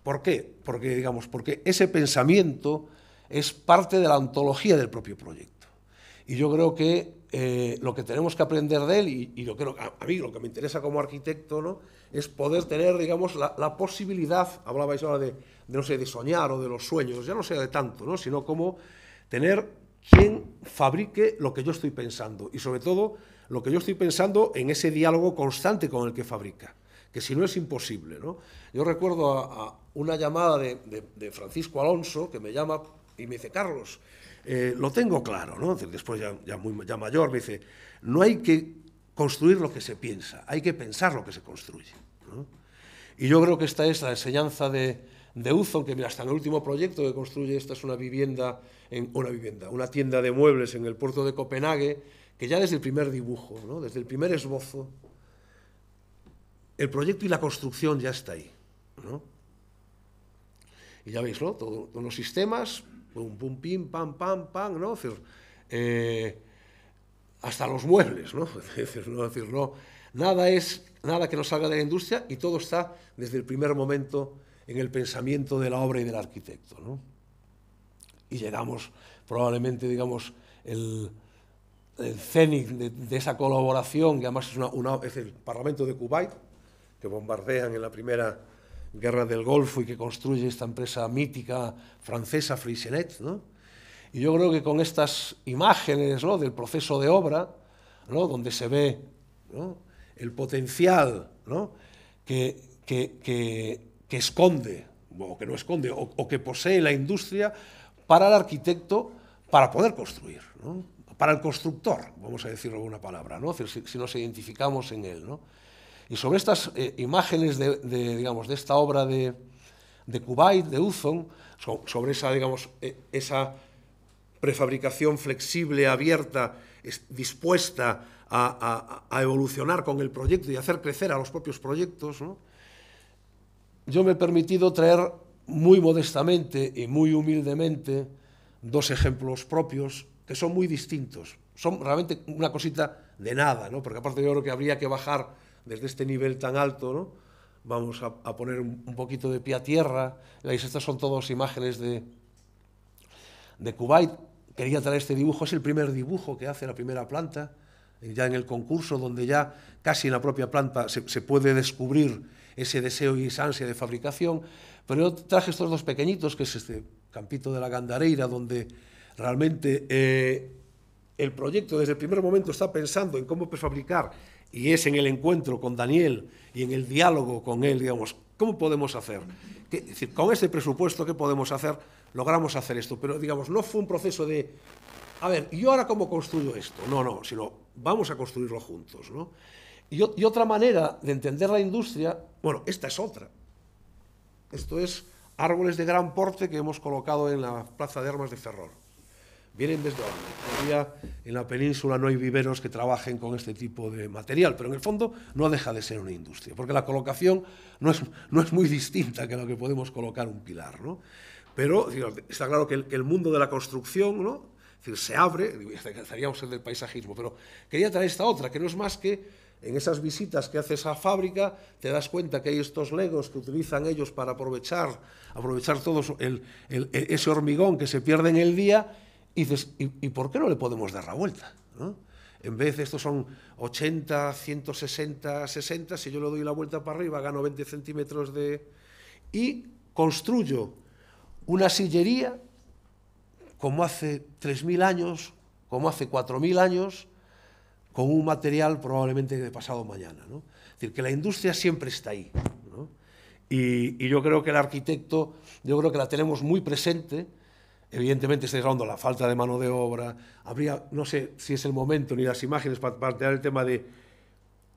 ¿por qué? Porque, digamos, porque ese pensamiento es parte de la antología del propio proyecto. Y yo creo que eh, lo que tenemos que aprender de él, y, lo que, a, mí lo que me interesa como arquitecto, ¿no? es poder tener, digamos, la, posibilidad, hablabais ahora de, no sé, de soñar o de los sueños, ya no sea de tanto, ¿no? sino como tener quien fabrique lo que yo estoy pensando y sobre todo lo que yo estoy pensando en ese diálogo constante con el que fabrica, que si no es imposible. Yo recuerdo a, una llamada de, Francisco Alonso que me llama y me dice, Carlos, eh, lo tengo claro, después ya, muy, ya mayor, me dice, no hay que construir lo que se piensa, hay que pensar lo que se construye. Y yo creo que esta es la enseñanza de, de que mira, hasta en el último proyecto que construye esta es una vivienda, en, una vivienda, una tienda de muebles en el puerto de Copenhague, que ya desde el primer dibujo, desde el primer esbozo, el proyecto y la construcción ya está ahí. Y ya veis, ¿no? todos los sistemas, pum, pum, pim, pam, pam, pam, ¿no? Eh, hasta los muebles, ¿no? nada es nada que no salga de la industria y todo está desde el primer momento en el pensamiento de la obra y del arquitecto, ¿no? Y llegamos probablemente, digamos, el, el cenit de, esa colaboración, que además es, el Parlamento de Kuwait, que bombardean en la primera guerra del Golfo y que construye esta empresa mítica francesa, Frisenet, ¿no? Y yo creo que con estas imágenes ¿no? del proceso de obra, ¿no? donde se ve ¿no? el potencial ¿no? que, que, que, que, esconde, o que no esconde, o, o, que posee la industria para el arquitecto para poder construir. ¿no? para el constructor, vamos a decirlo una palabra, ¿no? si, nos identificamos en él. Y sobre estas eh, imágenes de, digamos, de esta obra de, de Kuwait, de Uzon, sobre esa, digamos, e, esa prefabricación flexible, abierta, dispuesta a, evolucionar con el proyecto y hacer crecer a los propios proyectos, yo me he permitido traer muy modestamente y muy humildemente dos ejemplos propios que son muy distintos. Son realmente una cosita de nada, ¿no? Porque aparte yo creo que habría que bajar desde este nivel tan alto, ¿no? Vamos a, poner un, poquito de pie a tierra. Estas son todas imágenes de, de Kuwait. Quería traer este dibujo, es el primer dibujo que hace la primera planta, ya en el concurso, donde ya casi en la propia planta se, se puede descubrir ese deseo y esa ansia de fabricación. Pero yo traje estos dos pequeñitos, que es este campito de la Gandareira, donde Realmente eh, el proyecto desde el primer momento está pensando en cómo prefabricar y es en el encuentro con Daniel y en el diálogo con él, digamos, ¿cómo podemos hacer? decir, con este presupuesto, ¿qué podemos hacer? Logramos hacer esto, pero digamos, no fue un proceso de, a ver, yo ahora cómo construyo esto? No, no, sino vamos a construirlo juntos, ¿no? Y, y otra manera de entender la industria, bueno, esta es otra. Esto es árboles de gran porte que hemos colocado en la Plaza de Armas de Ferrol vienen desde Todavía en la península no hay viveros que trabajen con este tipo de material, pero en el fondo no deja de ser una industria, porque la colocación no es, no es muy distinta que lo que podemos colocar un pilar. ¿no? Pero está claro que el, mundo de la construcción ¿no? se abre, estaríamos en el paisajismo, pero quería traer esta otra, que no es más que en esas visitas que haces a fábrica te das cuenta que hay estos legos que utilizan ellos para aprovechar, aprovechar todo ese hormigón que se pierde en el día y dices, ¿y, por qué no le podemos dar la vuelta? En vez de estos son 80, 160, 60, si yo le doy la vuelta para arriba, gano 20 centímetros de... Y construyo una sillería como hace 3.000 años, como hace 4.000 años, con un material probablemente de pasado mañana. Es decir, que la industria siempre está ahí. y, yo creo que el arquitecto, yo creo que la tenemos muy presente, Evidentemente estáis hablando de la falta de mano de obra. Habría, no sé si es el momento ni las imágenes para plantear el tema de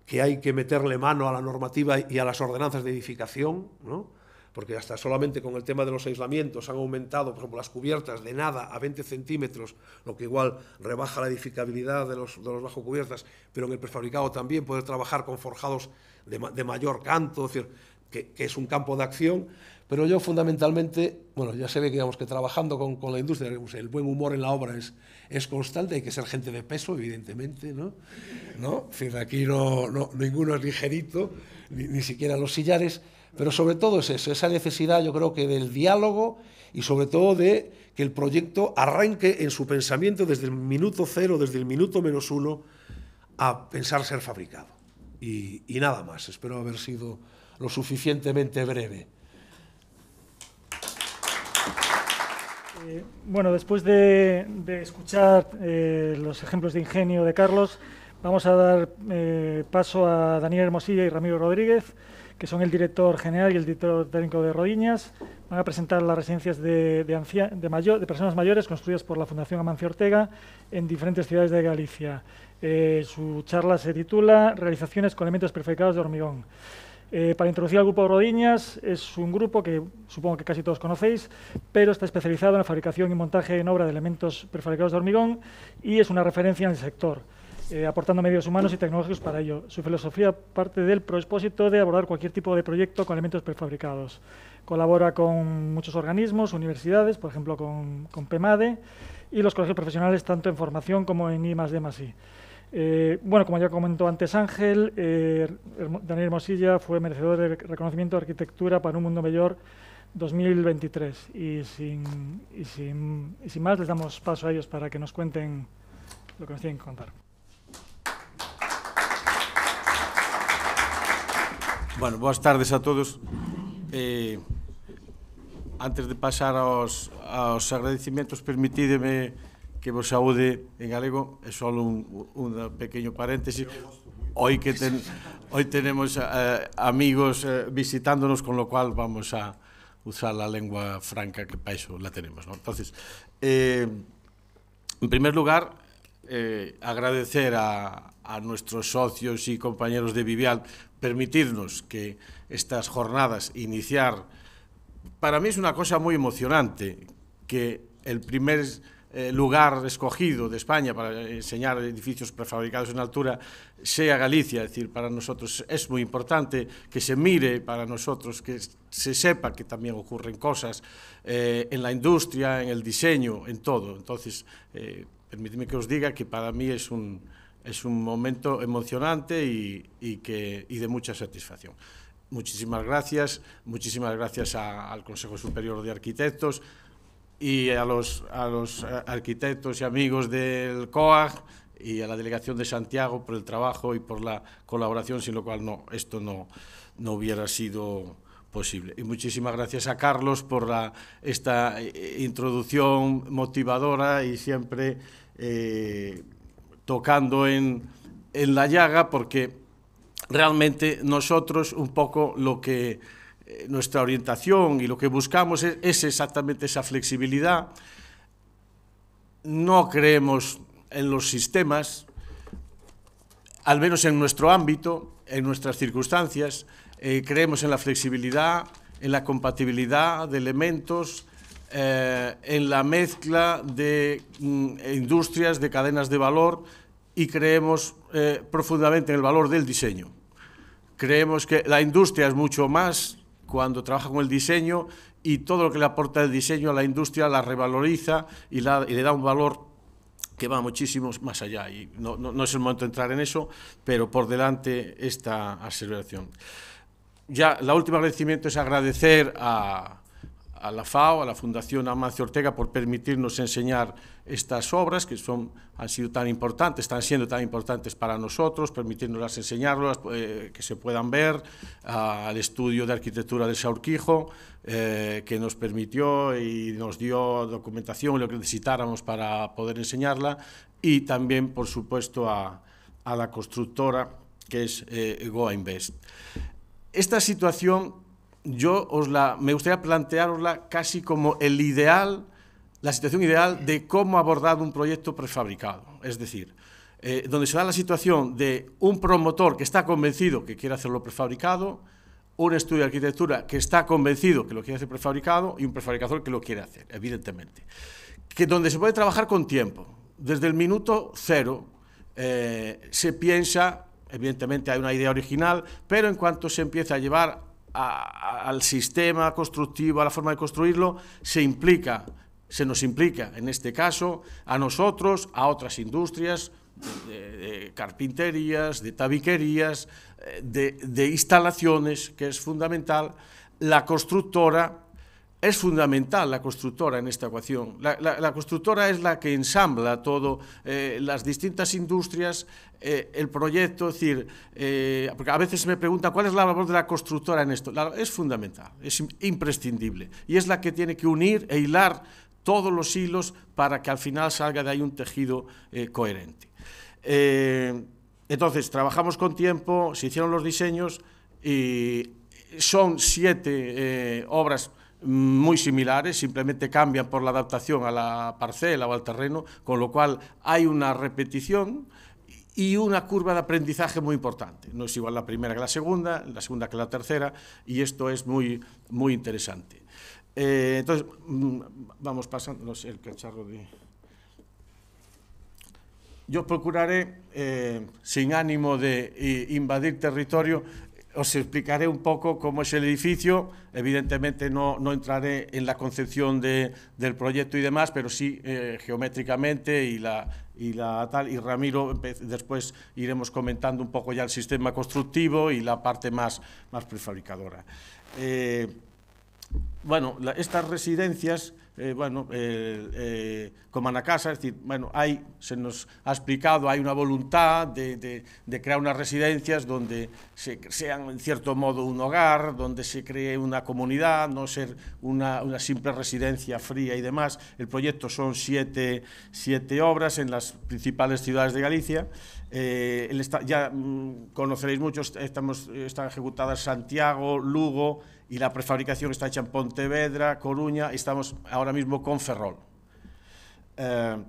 que hay que meterle mano a la normativa y a las ordenanzas de edificación, ¿no? porque hasta solamente con el tema de los aislamientos han aumentado, por ejemplo, las cubiertas de nada a 20 centímetros, lo que igual rebaja la edificabilidad de los, de los bajo cubiertas, pero en el prefabricado también poder trabajar con forjados de, de mayor canto, es decir, que, es un campo de acción, pero yo fundamentalmente, bueno, ya se ve que, digamos, que trabajando con, la industria, el buen humor en la obra es, es constante, hay que ser gente de peso, evidentemente, ¿no? ¿No? aquí no, ninguno es ligerito, ni, siquiera los sillares, pero sobre todo es eso, esa necesidad yo creo que del diálogo y sobre todo de que el proyecto arranque en su pensamiento desde el minuto cero, desde el minuto menos uno, a pensar ser fabricado. y nada más, espero haber sido lo suficientemente breve. Eh, bueno, después de, escuchar eh, los ejemplos de ingenio de Carlos, vamos a dar eh, paso a Daniel Hermosilla y Ramiro Rodríguez, que son el director general y el director técnico de Rodiñas. Van a presentar las residencias de, de personas mayores construidas por la Fundación Amancio Ortega en diferentes ciudades de Galicia. su charla se titula Realizaciones con elementos prefabricados de hormigón. Eh, para introducir al grupo Rodiñas, es un grupo que supongo que casi todos conocéis, pero está especializado en la fabricación y montaje en obra de elementos prefabricados de hormigón y es una referencia en el sector, eh, aportando medios humanos y tecnológicos para ello. Su filosofía parte del propósito de abordar cualquier tipo de proyecto con elementos prefabricados. Colabora con muchos organismos, universidades, por ejemplo con, con PEMADE y los colegios profesionales tanto en formación como en I+. Eh, bueno, como ya comentó antes Ángel, eh, Daniel Mosilla fue merecedor de reconocimiento de arquitectura para un mundo mayor 2023. Y sin, sin, más, les damos paso a ellos para que nos cuenten lo que nos tienen que contar. Bueno, buenas tardes a todos. Eh, antes de pasar a los agradecimientos, permitídeme que vos saúde en galego, é só un, un pequeno paréntesis. Hoy que ten, hoy tenemos eh, amigos eh, visitándonos, con lo cual vamos a usar la lengua franca que para eso la tenemos. ¿no? Entonces, eh, en primer lugar, eh, agradecer a, a nuestros socios y compañeros de Vivial permitirnos que estas jornadas iniciar. Para mí es una cosa muy emocionante que el primer Eh, lugar escogido de España para enseñar edificios prefabricados en altura sea Galicia. Es decir, para nosotros es muy importante que se mire, para nosotros que se sepa que también ocurren cosas eh, en la industria, en el diseño, en todo. Entonces, eh, permíteme que os diga que para mí es un, es un momento emocionante y, y que, y de mucha satisfacción. Muchísimas gracias, muchísimas gracias al Consejo Superior de Arquitectos, y a los, a los eh, arquitectos y amigos del COAG y a la delegación de Santiago por el trabajo y por la colaboración, sin lo cual no, esto no, hubiera sido posible. Y muchísimas gracias a Carlos por esta eh, introducción motivadora y siempre eh, tocando en la llaga, porque realmente nosotros un poco lo que eh, nuestra orientación y lo que buscamos es, exactamente esa flexibilidad. No creemos en los sistemas, al menos en nuestro ámbito, en nuestras circunstancias, eh, creemos en la flexibilidad, en la compatibilidad de elementos, eh, en la mezcla de mm, industrias, de cadenas de valor y creemos profundamente en el valor del diseño. Creemos que la industria es mucho más cuando trabaja con el diseño y todo lo que le aporta el diseño a la industria la revaloriza y, le da un valor que va muchísimo más allá. Y no, es el momento de entrar en eso, pero por delante esta aseveración. Ya, la última agradecimiento es agradecer a, a la FAO, a la Fundación Amancio Ortega, por permitirnos enseñar estas obras que son, han sido tan importantes, están siendo tan importantes para nosotros, permitirnos enseñarlas, eh, que se puedan ver, al estudio de arquitectura de Saurquijo, eh, que nos permitió y nos dio documentación, lo que necesitáramos para poder enseñarla, y también, por supuesto, a, la constructora, que es eh, Go Invest. Esta situación yo os la, me gustaría plantearosla casi como el ideal, la situación ideal de cómo abordar un proyecto prefabricado. Es decir, eh, donde se da la situación de un promotor que está convencido que quiere hacerlo prefabricado, un estudio de arquitectura que está convencido que lo quiere hacer prefabricado y un prefabricador que lo quiere hacer, evidentemente. Que donde se puede trabajar con tiempo. Desde el minuto cero eh, se piensa, evidentemente hay una idea original, pero en cuanto se empieza a llevar al sistema constructivo, a la forma de construirlo, se implica, se nos implica, en este caso, a nosotros, a otras industrias, de, carpinterías, de tabiquerías, eh, de, de instalaciones, que es fundamental, la constructora es fundamental la constructora en esta ecuación. La, constructora es la que ensambla todo, eh, las distintas industrias, eh, el proyecto, es decir, eh, porque a veces me preguntan cuál es la labor de la constructora en esto. es fundamental, es imprescindible y es la que tiene que unir e hilar todos los hilos para que al final salga de ahí un tejido coherente. entonces, trabajamos con tiempo, se hicieron los diseños y son siete obras muy similares, simplemente cambian por la adaptación a la parcela o al terreno, con lo cual hay una repetición y una curva de aprendizaje muy importante. No es igual la primera que la segunda, la segunda que la tercera, y esto es muy, muy interesante. Eh, entonces, mm, vamos pasando, no sé, el cacharro de... Yo procuraré, eh, sin ánimo de eh, invadir territorio, os explicaré un poco cómo es el edificio. Evidentemente no, entraré en la concepción del proyecto y demás, pero sí eh, geométricamente y la, y la tal. Y Ramiro, después iremos comentando un poco ya el sistema constructivo y la parte más, más prefabricadora. Eh, bueno, estas residencias eh, bueno, eh, eh, casa, es decir, bueno, hay, se nos ha explicado, hay una voluntad de, crear unas residencias donde sean en cierto modo un hogar, donde se cree una comunidad, no ser una, simple residencia fría y demás. El proyecto son siete, obras en las principales ciudades de Galicia. Eh, ya mm, conoceréis muchos, estamos, eh, están ejecutadas Santiago, Lugo, y la prefabricación está hecha en Pontevedra, Coruña, y estamos ahora mismo con Ferrol. Eh,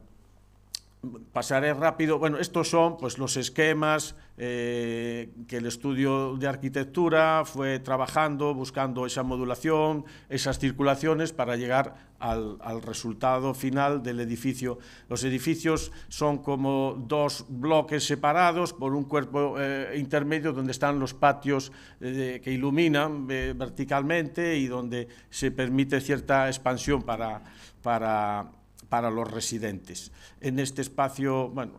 pasaré rápido. Bueno, estos son pues, los esquemas, Eh, que el estudio de arquitectura fue trabajando, buscando esa modulación, esas circulaciones para llegar al, resultado final del edificio. Los edificios son como dos bloques separados por un cuerpo eh, intermedio donde están los patios eh, que iluminan verticalmente y donde se permite cierta expansión para, para los residentes. En este espacio, bueno,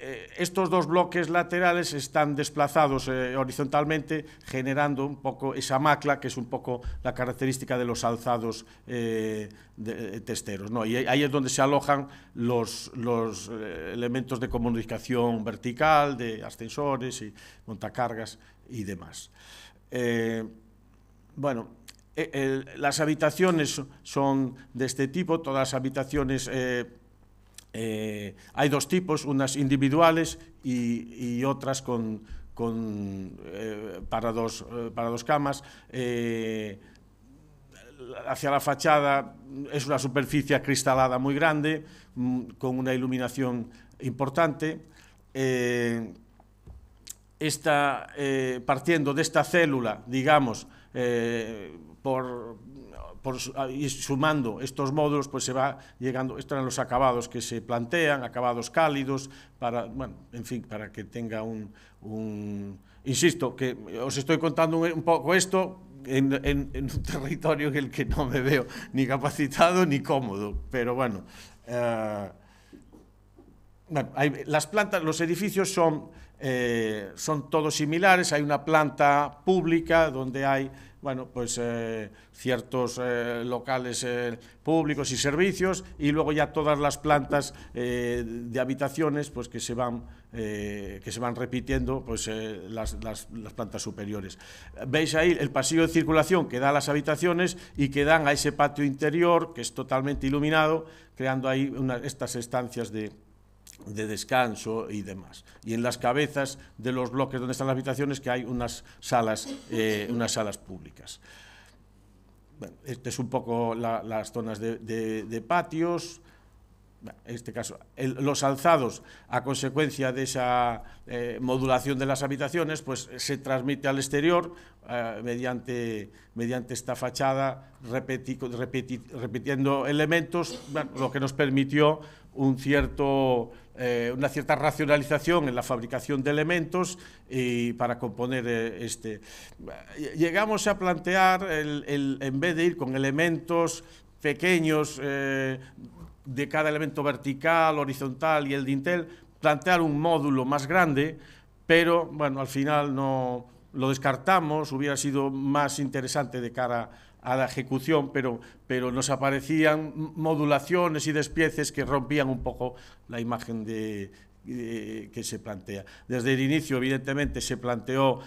eh, estos dos bloques laterales están desplazados eh, horizontalmente, generando un poco esa macla, que es un poco la característica de los alzados eh, de, testeros. ¿no? Y ahí es donde se alojan los, los elementos de comunicación vertical, de ascensores y montacargas y demás. bueno, las habitaciones son de este tipo, todas las habitaciones Eh, hai dos tipos, unas individuales e, e outras con, con, eh, para, dos, eh, para dos camas. Eh, hacia a fachada é unha superficie acristalada moi grande, mm, con unha iluminación importante. Eh, esta, eh, partiendo desta célula, digamos, eh, por, por, ah, y sumando estos módulos, pues se va llegando, estos eran los acabados que se plantean, acabados cálidos, para, bueno, en fin, para que tenga un, un insisto, que os estoy contando un, un pouco esto en, en, en un territorio en el que no me veo ni capacitado ni cómodo, pero bueno, eh, bueno hay, las plantas, los edificios son, eh, son todos similares, hay una planta pública donde hay bueno, pues eh, ciertos eh, locales eh, públicos y servicios y luego ya todas las plantas de habitaciones pues que se van que se van repitiendo pues las, plantas superiores. Veis ahí el pasillo de circulación que da a las habitaciones y que dan a ese patio interior que es totalmente iluminado, creando ahí estas estancias de, de descanso y demás. Y en las cabezas de los bloques donde están las habitaciones que hay unas salas, eh, unas salas públicas. Bueno, este es un poco las zonas de patios, en este caso, los alzados a consecuencia de esa eh, modulación de las habitaciones, pues se transmite al exterior eh, mediante, mediante esta fachada, repitiendo elementos, lo que nos permitió un cierto, eh, una cierta racionalización en la fabricación de elementos y para componer este. Llegamos a plantear, en vez de ir con elementos pequeños, de cada elemento vertical, horizontal y el dintel, plantear un módulo más grande, pero bueno, al final no lo descartamos, hubiera sido más interesante de cara a la ejecución, pero, pero nos aparecían modulaciones y despieces que rompían un poco la imagen que se plantea. Desde el inicio, evidentemente, se planteó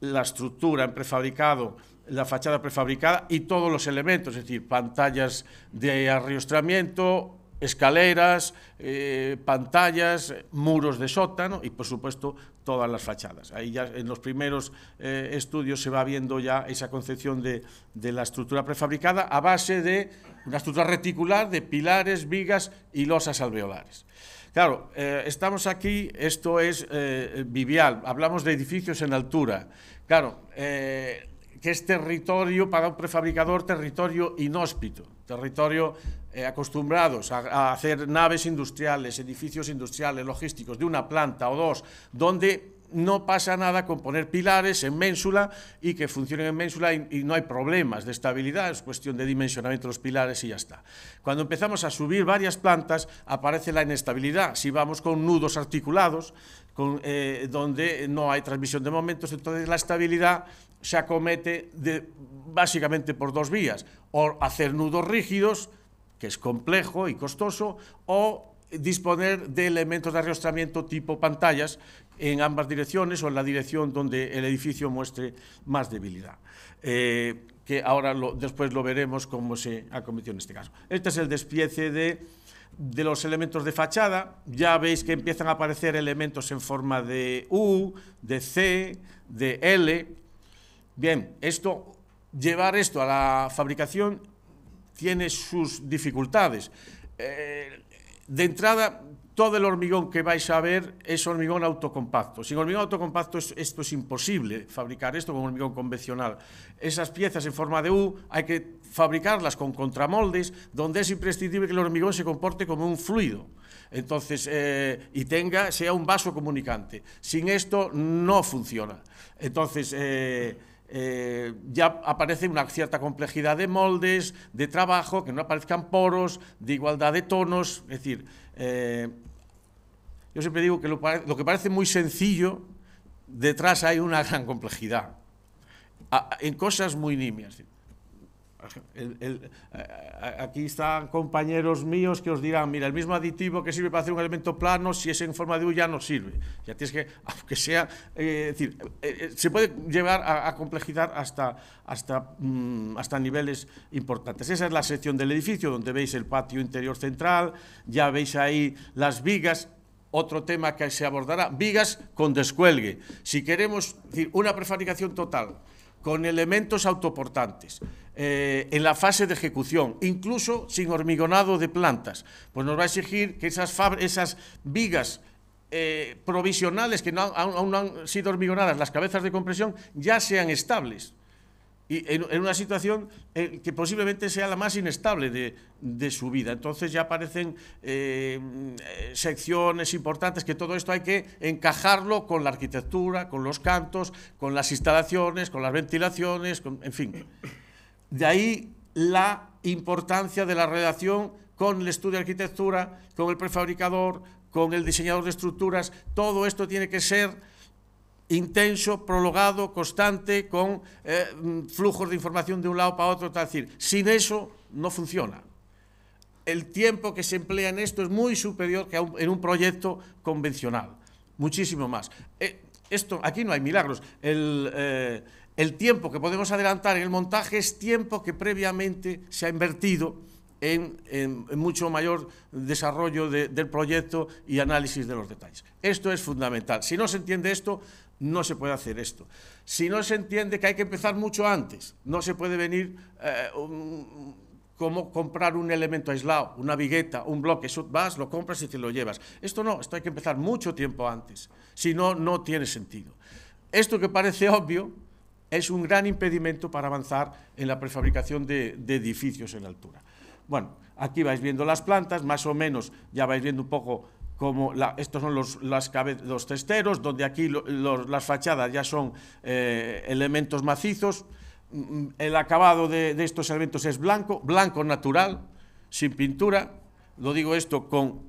la estructura en prefabricado la fachada prefabricada y todos los elementos, es decir, pantallas de arriostramiento, escaleras, eh, pantallas, muros de sótano y, por supuesto, todas las fachadas. Ahí ya en los primeros eh, estudios se va viendo ya esa concepción de, la estructura prefabricada a base de una estructura reticular de pilares, vigas y losas alveolares. Claro, eh, estamos aquí, esto es vivial, hablamos de edificios en altura. Claro, que es territorio para un prefabricador, territorio inhóspito, territorio eh, acostumbrados a, hacer naves industriales, edificios industriales, logísticos de una planta o dos, donde no pasa nada con poner pilares en ménsula y que funcionen en ménsula y, no hay problemas de estabilidad, es cuestión de dimensionamiento de los pilares y ya está. Cuando empezamos a subir varias plantas aparece la inestabilidad, si vamos con nudos articulados, eh, donde no hay transmisión de momentos, entonces la estabilidad se acomete básicamente por dos vías, o hacer nudos rígidos, que es complejo y costoso, o disponer de elementos de arrastramiento tipo pantallas en ambas direcciones o en la dirección donde el edificio muestre más debilidad. Eh, que ahora después lo veremos cómo se ha cometido en este caso. Este es el despiece de, de los elementos de fachada. Ya veis que empiezan a aparecer elementos en forma de U, de C, de L. Bien, esto, llevar esto a la fabricación tiene sus dificultades. Eh, de entrada, todo el hormigón que vais a ver es hormigón autocompacto. Sin hormigón autocompacto es, esto es imposible, fabricar esto con hormigón convencional. Esas piezas en forma de U hay que fabricarlas con contramoldes, donde es imprescindible que el hormigón se comporte como un fluido. Entonces, eh, y tenga, sea un vaso comunicante. Sin esto no funciona. Entonces, eh, Eh, ya aparece una cierta complejidad de moldes, de trabajo, que no aparezcan poros, de igualdad de tonos. Es decir, eh, yo siempre digo que lo, que parece muy sencillo, detrás hay una gran complejidad, en cosas muy nimias aquí están compañeros míos que os dirán, mira, el mismo aditivo que sirve para hacer un elemento plano, si es en forma de U ya no sirve. Ya tienes que, aunque sea, eh, decir, eh, eh, se puede llevar a, complejidad hasta, hasta, mm, hasta niveles importantes. Esa es la sección del edificio, donde veis el patio interior central, ya veis ahí las vigas, otro tema que se abordará, vigas con descuelgue. Si queremos una prefabricación total, con elementos autoportantes, eh, en la fase de ejecución, incluso sin hormigonado de plantas, pues nos va a exigir que esas, esas vigas eh, provisionales que aún no han sido hormigonadas, las cabezas de compresión, ya sean estables, y en, una situación eh, que posiblemente sea la más inestable de, de su vida. Entonces ya aparecen eh, mm, secciones importantes que todo esto hay que encajarlo con la arquitectura, con los cantos, con las instalaciones, con las ventilaciones, en fin. De ahí la importancia de la relación con el estudio de arquitectura, con el prefabricador, con el diseñador de estructuras. Todo esto tiene que ser intenso, prolongado, constante, con eh, mm, flujos de información de un lado para otro, Es decir, sin eso no funciona. El tiempo que se emplea en esto es muy superior que en un proyecto convencional, muchísimo más. Eh, esto, aquí no hay milagros. Eh, el, tiempo que podemos adelantar en el montaje es tiempo que previamente se ha invertido en, mucho mayor desarrollo del proyecto y análisis de los detalles. Esto es fundamental. Si no se entiende esto, no se puede hacer esto. Si no se entiende que hay que empezar mucho antes, no se puede venir eh, como comprar un elemento aislado, una vigueta, un bloque, eso vas, lo compras y te lo llevas. Esto no, esto hay que empezar mucho tiempo antes, si no, no tiene sentido. Esto que parece obvio es un gran impedimento para avanzar en la prefabricación de edificios en altura. Bueno, aquí vais viendo las plantas, más o menos ya vais viendo un poco como estos son los, cesteros, los testeros, donde aquí las fachadas ya son eh, elementos macizos, mm, el acabado de, estos elementos es blanco, blanco natural, sin pintura, lo digo esto con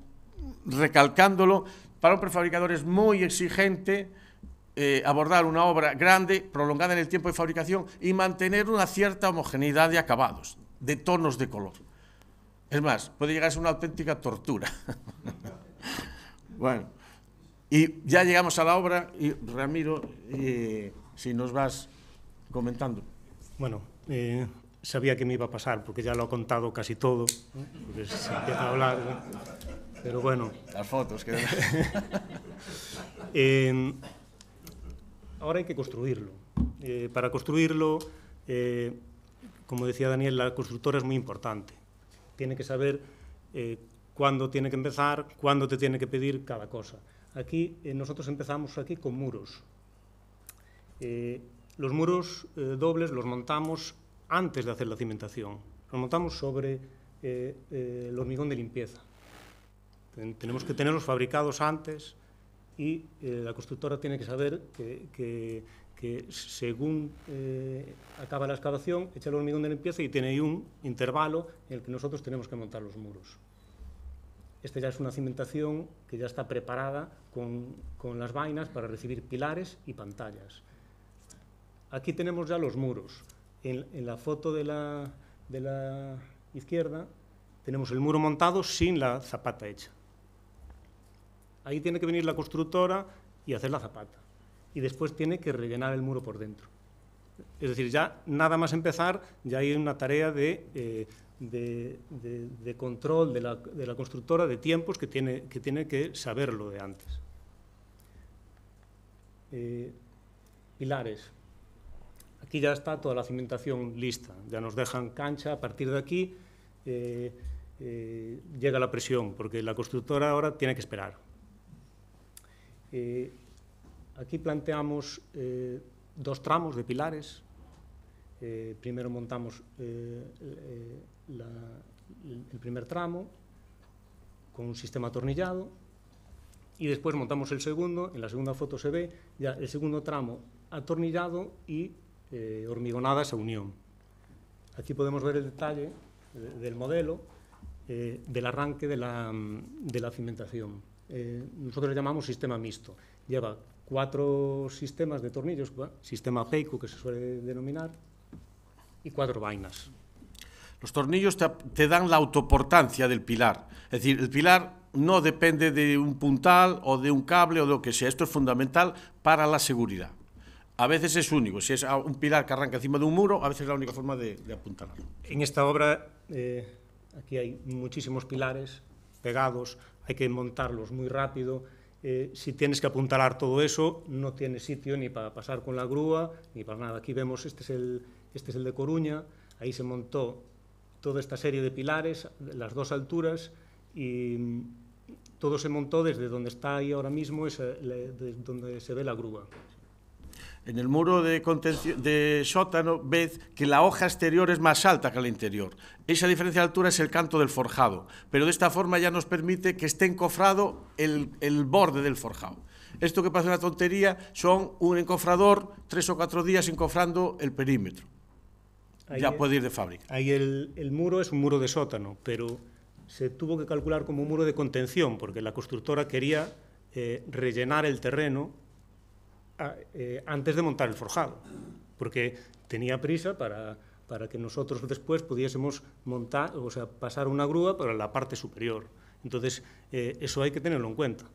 recalcándolo, para un prefabricador es muy exigente eh, abordar una obra grande, prolongada en el tiempo de fabricación y mantener una cierta homogeneidad de acabados, de tonos de color. Es más, puede llegar a ser una auténtica tortura. bueno, y ya llegamos a la obra y Ramiro, si nos vas comentando. Bueno, eh, sabía que me iba a pasar porque ya lo ha contado casi todo, empieza a pero bueno. Las fotos que... Eh, ahora hay que construirlo. Eh, para construirlo, como decía Daniel, la constructora es muy importante. Tiene que saber cuándo tiene que empezar, cuándo te tiene que pedir cada cosa. Aquí eh, nosotros empezamos aquí con muros. Eh, los muros eh, dobles los montamos antes de hacer la cimentación. Los montamos sobre el hormigón de limpieza. tenemos que tenerlos fabricados antes y la constructora tiene que saber que, que según acaba la excavación, echa el hormigón de limpieza y tiene ahí un intervalo en el que nosotros tenemos que montar los muros. Esta ya es una cimentación que ya está preparada con, las vainas para recibir pilares y pantallas. Aquí tenemos ya los muros. En, la foto de la, izquierda tenemos el muro montado sin la zapata hecha. Ahí tiene que venir la constructora y hacer la zapata. Y después tiene que rellenar el muro por dentro. Es decir, ya nada más empezar, ya hay una tarea de eh, de, control de la, constructora de tiempos que tiene que, tiene que saberlo de antes. Eh, pilares. Aquí ya está toda la cimentación lista. Ya nos dejan cancha. A partir de aquí eh, eh, llega la presión, porque la constructora ahora tiene que esperar. aquí planteamos dos tramos de pilares eh, primero montamos eh, eh, el primer tramo con un sistema atornillado y después montamos el segundo. En la segunda foto se ve ya el segundo tramo atornillado y eh, hormigonada esa unión. Aquí podemos ver el detalle del modelo del arranque de la, de la cimentación. nosotros lo llamamos sistema mixto. Lleva cuatro sistemas de tornillos, sistema peico que se suele denominar, y cuatro vainas. Los tornillos te, dan la autoportancia del pilar. Es decir, el pilar no depende de un puntal o de un cable o de lo que sea. Esto es fundamental para la seguridad. A veces es único. Si es un pilar que arranca encima de un muro, a veces es la única forma de, de apuntalarlo. En esta obra, eh, aquí hay muchísimos pilares pegados, hay que montarlos muy rápido. Eh, si tienes que apuntalar todo eso, no tienes sitio ni para pasar con la grúa, ni para nada. Aquí vemos, este es el, este es el de Coruña, ahí se montó toda esta serie de pilares, las dos alturas, y todo se montó desde donde está ahí ahora mismo, es donde se ve la grúa. En el muro de, de sótano ves que la hoja exterior es más alta que la interior. Esa diferencia de altura es el canto del forjado, pero de esta forma ya nos permite que esté encofrado el, el borde del forjado. Esto que pasa parece una tontería son un encofrador tres o cuatro días encofrando el perímetro ya puede ir de fábrica. Ahí el, muro es un muro de sótano, pero se tuvo que calcular como un muro de contención, porque la constructora quería eh, rellenar el terreno eh, antes de montar el forjado, porque tenía prisa para, que nosotros después pudiésemos montar, o sea, pasar una grúa para la parte superior. Entonces, eh, eso hay que tenerlo en cuenta.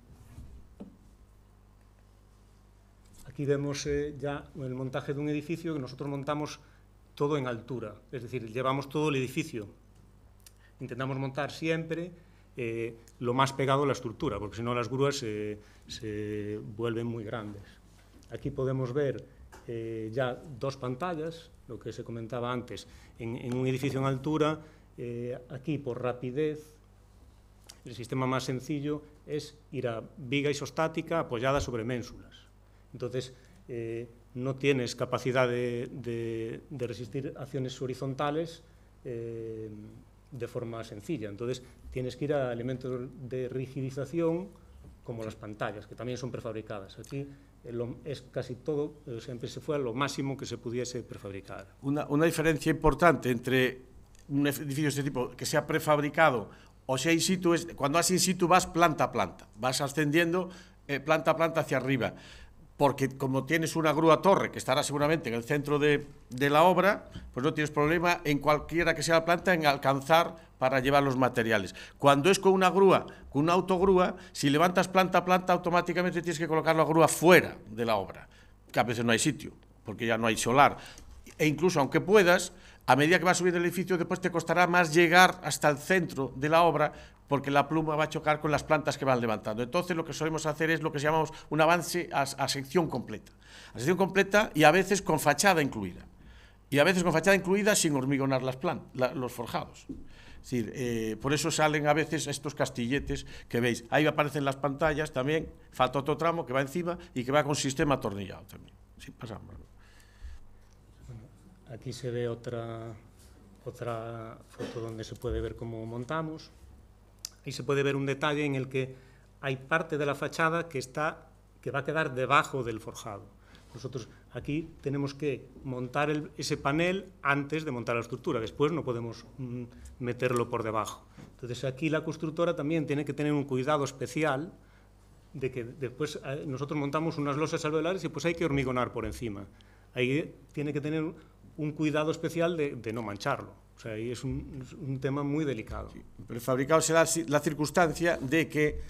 Aquí vemos ya el montaje de un edificio que nosotros montamos todo en altura, es decir, llevamos todo el edificio. Intentamos montar siempre eh, lo más pegado a la estructura, porque si no las grúas se vuelven muy grandes. Aquí podemos ver eh, ya dos pantallas, lo que se comentaba antes, en, en un edificio en altura, eh, aquí por rapidez, el sistema más sencillo es ir a viga isostática apoyada sobre ménsulas. Entonces, no tienes capacidad de, resistir acciones horizontales eh, de forma sencilla. Entonces, tienes que ir a elementos de rigidización como las pantallas, que también son prefabricadas. Aquí eh, es casi todo, eh, siempre se fue a lo máximo que se pudiese prefabricar. Una, diferencia importante entre un edificio de este tipo que sea prefabricado o sea in situ es, cuando vas in situ vas planta a planta, vas ascendiendo planta a planta hacia arriba porque como tienes una grúa torre que estará seguramente en el centro de, la obra, pues no tienes problema en cualquiera que sea la planta en alcanzar para llevar los materiales. Cuando es con una grúa, con una autogrúa, si levantas planta a planta, automáticamente tienes que colocar la grúa fuera de la obra, que a veces no hay sitio, porque ya no hay solar. E incluso, aunque puedas, a medida que vas subiendo el edificio, después te costará más llegar hasta el centro de la obra porque la pluma va a chocar con las plantas que van levantando. Entonces lo que solemos hacer es lo que llamamos un avance a, sección completa. A sección completa y a veces con fachada incluida. Y a veces con fachada incluida sin hormigonar las los forjados. Es decir, eh, por eso salen a veces estos castilletes que veis. Ahí aparecen las pantallas también, falta otro tramo que va encima y que va con sistema atornillado también. Aquí se ve otra, otra foto donde se puede ver cómo montamos. Ahí se puede ver un detalle en el que hay parte de la fachada que, está, que va a quedar debajo del forjado. Nosotros aquí tenemos que montar ese panel antes de montar la estructura, después no podemos mm, meterlo por debajo. Entonces aquí la constructora también tiene que tener un cuidado especial de que después eh, nosotros montamos unas losas alveolares y pues hay que hormigonar por encima. Ahí tiene que tener un cuidado especial de, no mancharlo. O sea, ahí es un, tema muy delicado. Prefabricado pero fabricado será la circunstancia de que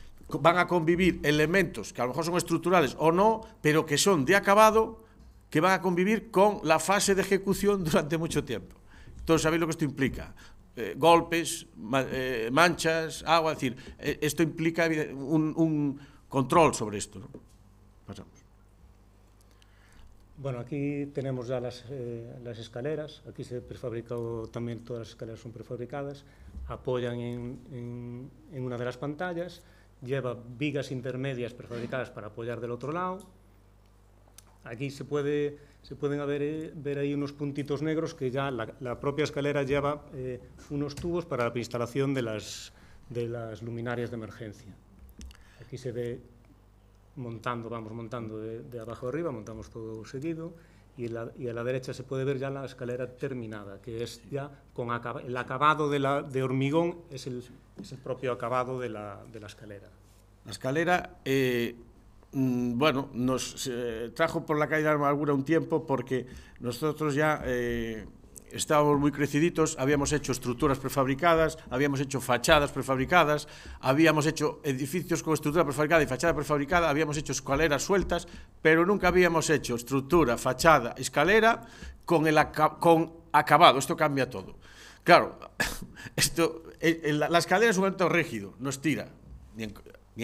van a convivir elementos que a lo mejor son estructurales o no, pero que son de acabado, que van a convivir con la fase de ejecución durante mucho tiempo. Entonces, ¿sabéis lo que esto implica? Eh, golpes, eh, manchas, agua, es decir, eh, esto implica un, control sobre esto. Pasamos. Bueno, aquí tenemos ya las, eh, escaleras, aquí se prefabricado también, todas las escaleras son prefabricadas, apoyan en, una de las pantallas, lleva vigas intermedias prefabricadas para apoyar del otro lado. Aquí se, puede, se pueden eh, ver ahí unos puntitos negros que ya la, propia escalera lleva eh, unos tubos para la instalación de las, de las luminarias de emergencia. Aquí se ve montando, vamos montando de, abajo arriba, montamos todo seguido y, a la derecha se puede ver ya la escalera terminada, que es ya con el acabado de, la, hormigón, es el, propio acabado de la, escalera. La escalera, eh, mm, bueno, nos eh, trajo por la calle de Armagura un tiempo porque nosotros ya... Eh, estábamos muy creciditos, habíamos hecho estructuras prefabricadas, habíamos hecho fachadas prefabricadas, habíamos hecho edificios con estructura prefabricada y fachada prefabricada, habíamos hecho escaleras sueltas, pero nunca habíamos hecho estructura, fachada, escalera con, el con acabado. Esto cambia todo. Claro, esto, eh, eh, la escalera es un elemento rígido, no estira ni,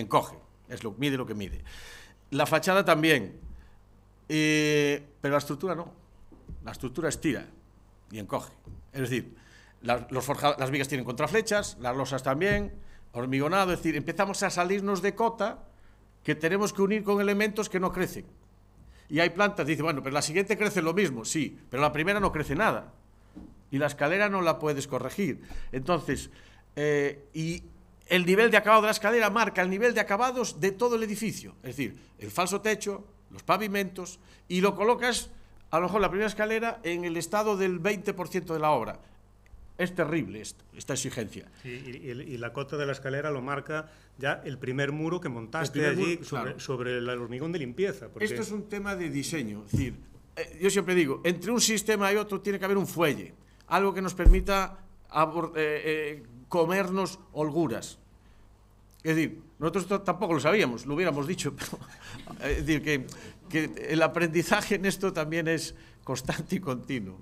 encoge, es lo, mide lo que mide. La fachada también, eh, pero la estructura no. La estructura estira y encoge. Es decir, las, las vigas tienen contraflechas, las losas también, hormigonado, es decir, empezamos a salirnos de cota que tenemos que unir con elementos que no crecen. Y hay plantas, dice, bueno, pero la siguiente crece lo mismo, sí, pero la primera no crece nada. Y la escalera no la puedes corregir. Entonces, eh, y el nivel de acabado de la escalera marca el nivel de acabados de todo el edificio. Es decir, el falso techo, los pavimentos, y lo colocas a lo mejor la primera escalera en el estado del 20% de la obra. Es terrible esto, esta exigencia. y, la cota de la escalera lo marca ya el primer muro que montaste allí sobre, el hormigón de limpieza. Porque... Esto es un tema de diseño. decir, eh, yo siempre digo, entre un sistema y otro tiene que haber un fuelle, algo que nos permita eh, eh, comernos holguras. Es decir, nosotros tampoco lo sabíamos, lo hubiéramos dicho, pero, es decir, que, que el aprendizaje en esto también es constante y continuo.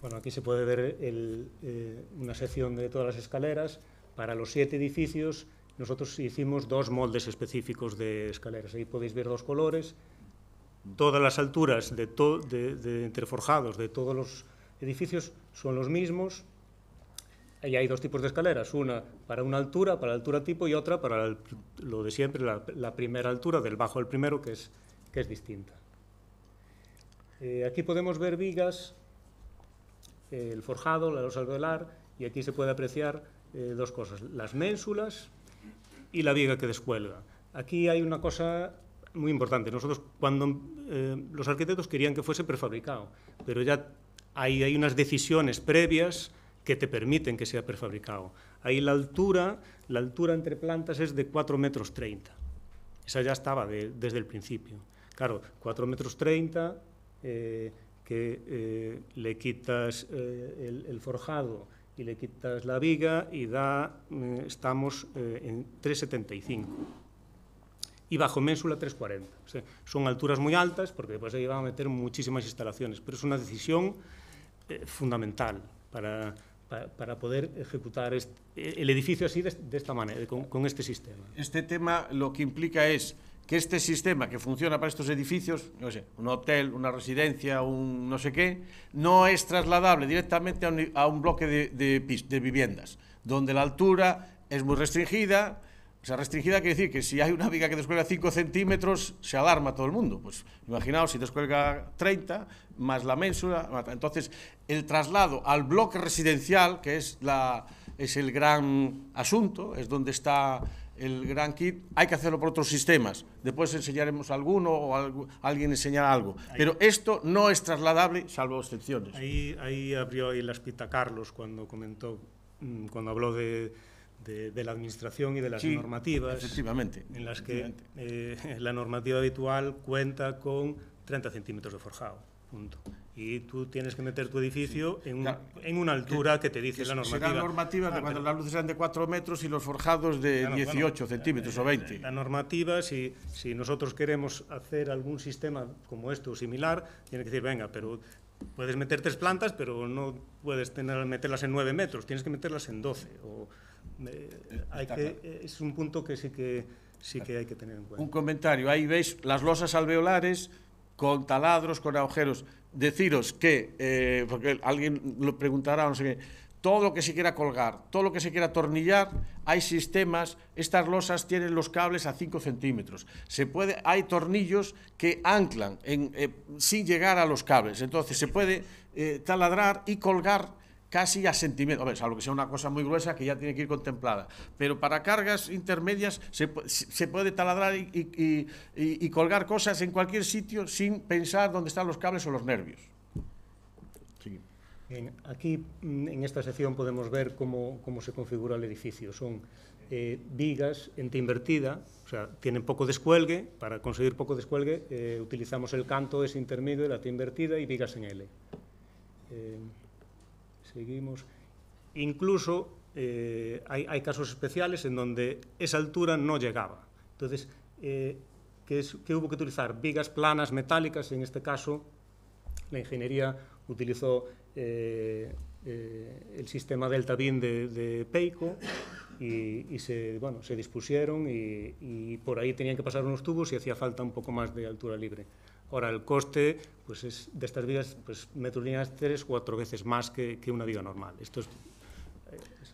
Bueno, aquí se puede ver eh, una sección de todas las escaleras. Para los siete edificios nosotros hicimos dos moldes específicos de escaleras. Ahí podéis ver dos colores. Todas las alturas de, de, de entreforjados de todos los edificios son los mismos. Y hay dos tipos de escaleras, una para una altura, para la altura tipo, y otra para lo de siempre, la, primera altura, del bajo al primero, que es, que es distinta. Eh, aquí podemos ver vigas, el forjado, la losa alveolar, y aquí se puede apreciar eh, dos cosas, las ménsulas y la viga que descuelga. Aquí hay una cosa muy importante. Nosotros, cuando eh, los arquitectos querían que fuese prefabricado, pero ya hay, hay unas decisiones previas que te permiten que sea prefabricado. Ahí la altura, la altura entre plantas es de 4 metros 30. Esa ya estaba desde el principio. Claro, 4 metros 30, eh, que eh, le quitas eh, el, forjado y le quitas la viga y da, mm, estamos en 375 y bajo ménsula 340. son alturas muy altas porque después ahí van a meter muchísimas instalaciones, pero es una decisión fundamental para, para, poder ejecutar el edificio así de, esta manera, con, este sistema. Este tema lo que implica es que este sistema que funciona para estos edificios, no sé, un hotel, una residencia, un no sé qué, no es trasladable directamente a un, bloque de, de, de, viviendas, donde la altura es muy restringida, o sea, restringida quiere decir que si hay una viga que descuelga 5 centímetros, se alarma todo el mundo. Pues imaginaos si descuelga 30, más la mensura... Entonces, el traslado al bloque residencial, que es, la, es el gran asunto, es donde está el gran kit, hay que hacerlo por otros sistemas. Después enseñaremos alguno o alguien enseñará algo. Pero esto no es trasladable, salvo excepciones. Ahí, abrió ahí la Carlos cuando comentó, mm, cuando habló de de, la administración y de las normativas. Efectivamente. En las que eh, la normativa habitual cuenta con 30 centímetros de forjado. Punto. Y tú tienes que meter tu edificio en, en, una altura que, te dice la normativa. Será normativa ah, cuando las luces sean de 4 metros y los forjados de 18 centímetros o 20. La normativa, si, si nosotros queremos hacer algún sistema como esto o similar, tiene que decir, venga, pero puedes meter tres plantas, pero no puedes tener, meterlas en 9 metros, tienes que meterlas en 12. O, eh, que, eh, es un punto que sí que, sí que hay que tener en cuenta. Un comentario, ahí veis las losas alveolares con taladros, con agujeros. Deciros que, eh, porque alguien lo preguntará, no sé qué, todo lo que se quiera colgar, todo lo que se quiera atornillar, hay sistemas, estas losas tienen los cables a 5 centímetros. Se puede, hay tornillos que anclan en, sin llegar a los cables, entonces se puede taladrar y colgar casi a sentimiento, a ver, que sea una cosa muy gruesa que ya tiene que ir contemplada, pero para cargas intermedias se, puede taladrar y, colgar cosas en cualquier sitio sin pensar dónde están los cables o los nervios. Sí. aquí mm, en esta sección podemos ver cómo, se configura el edificio. Son eh, vigas en T invertida, o sea, tienen poco descuelgue. Para conseguir poco descuelgue eh, utilizamos el canto es intermedio de la T invertida y vigas en L. Eh, Seguimos. Incluso eh, hay, casos especiales en donde esa altura no llegaba. Entonces, eh, ¿qué, hubo que utilizar? Vigas planas metálicas, en este caso la ingeniería utilizó eh, el sistema Delta Beam de, de Peico y, se, dispusieron y por ahí tenían que pasar unos tubos y hacía falta un poco más de altura libre. Ahora, el coste pues es, de estas vigas... pues, líneas tres, cuatro veces más que, que una viga normal. Esto es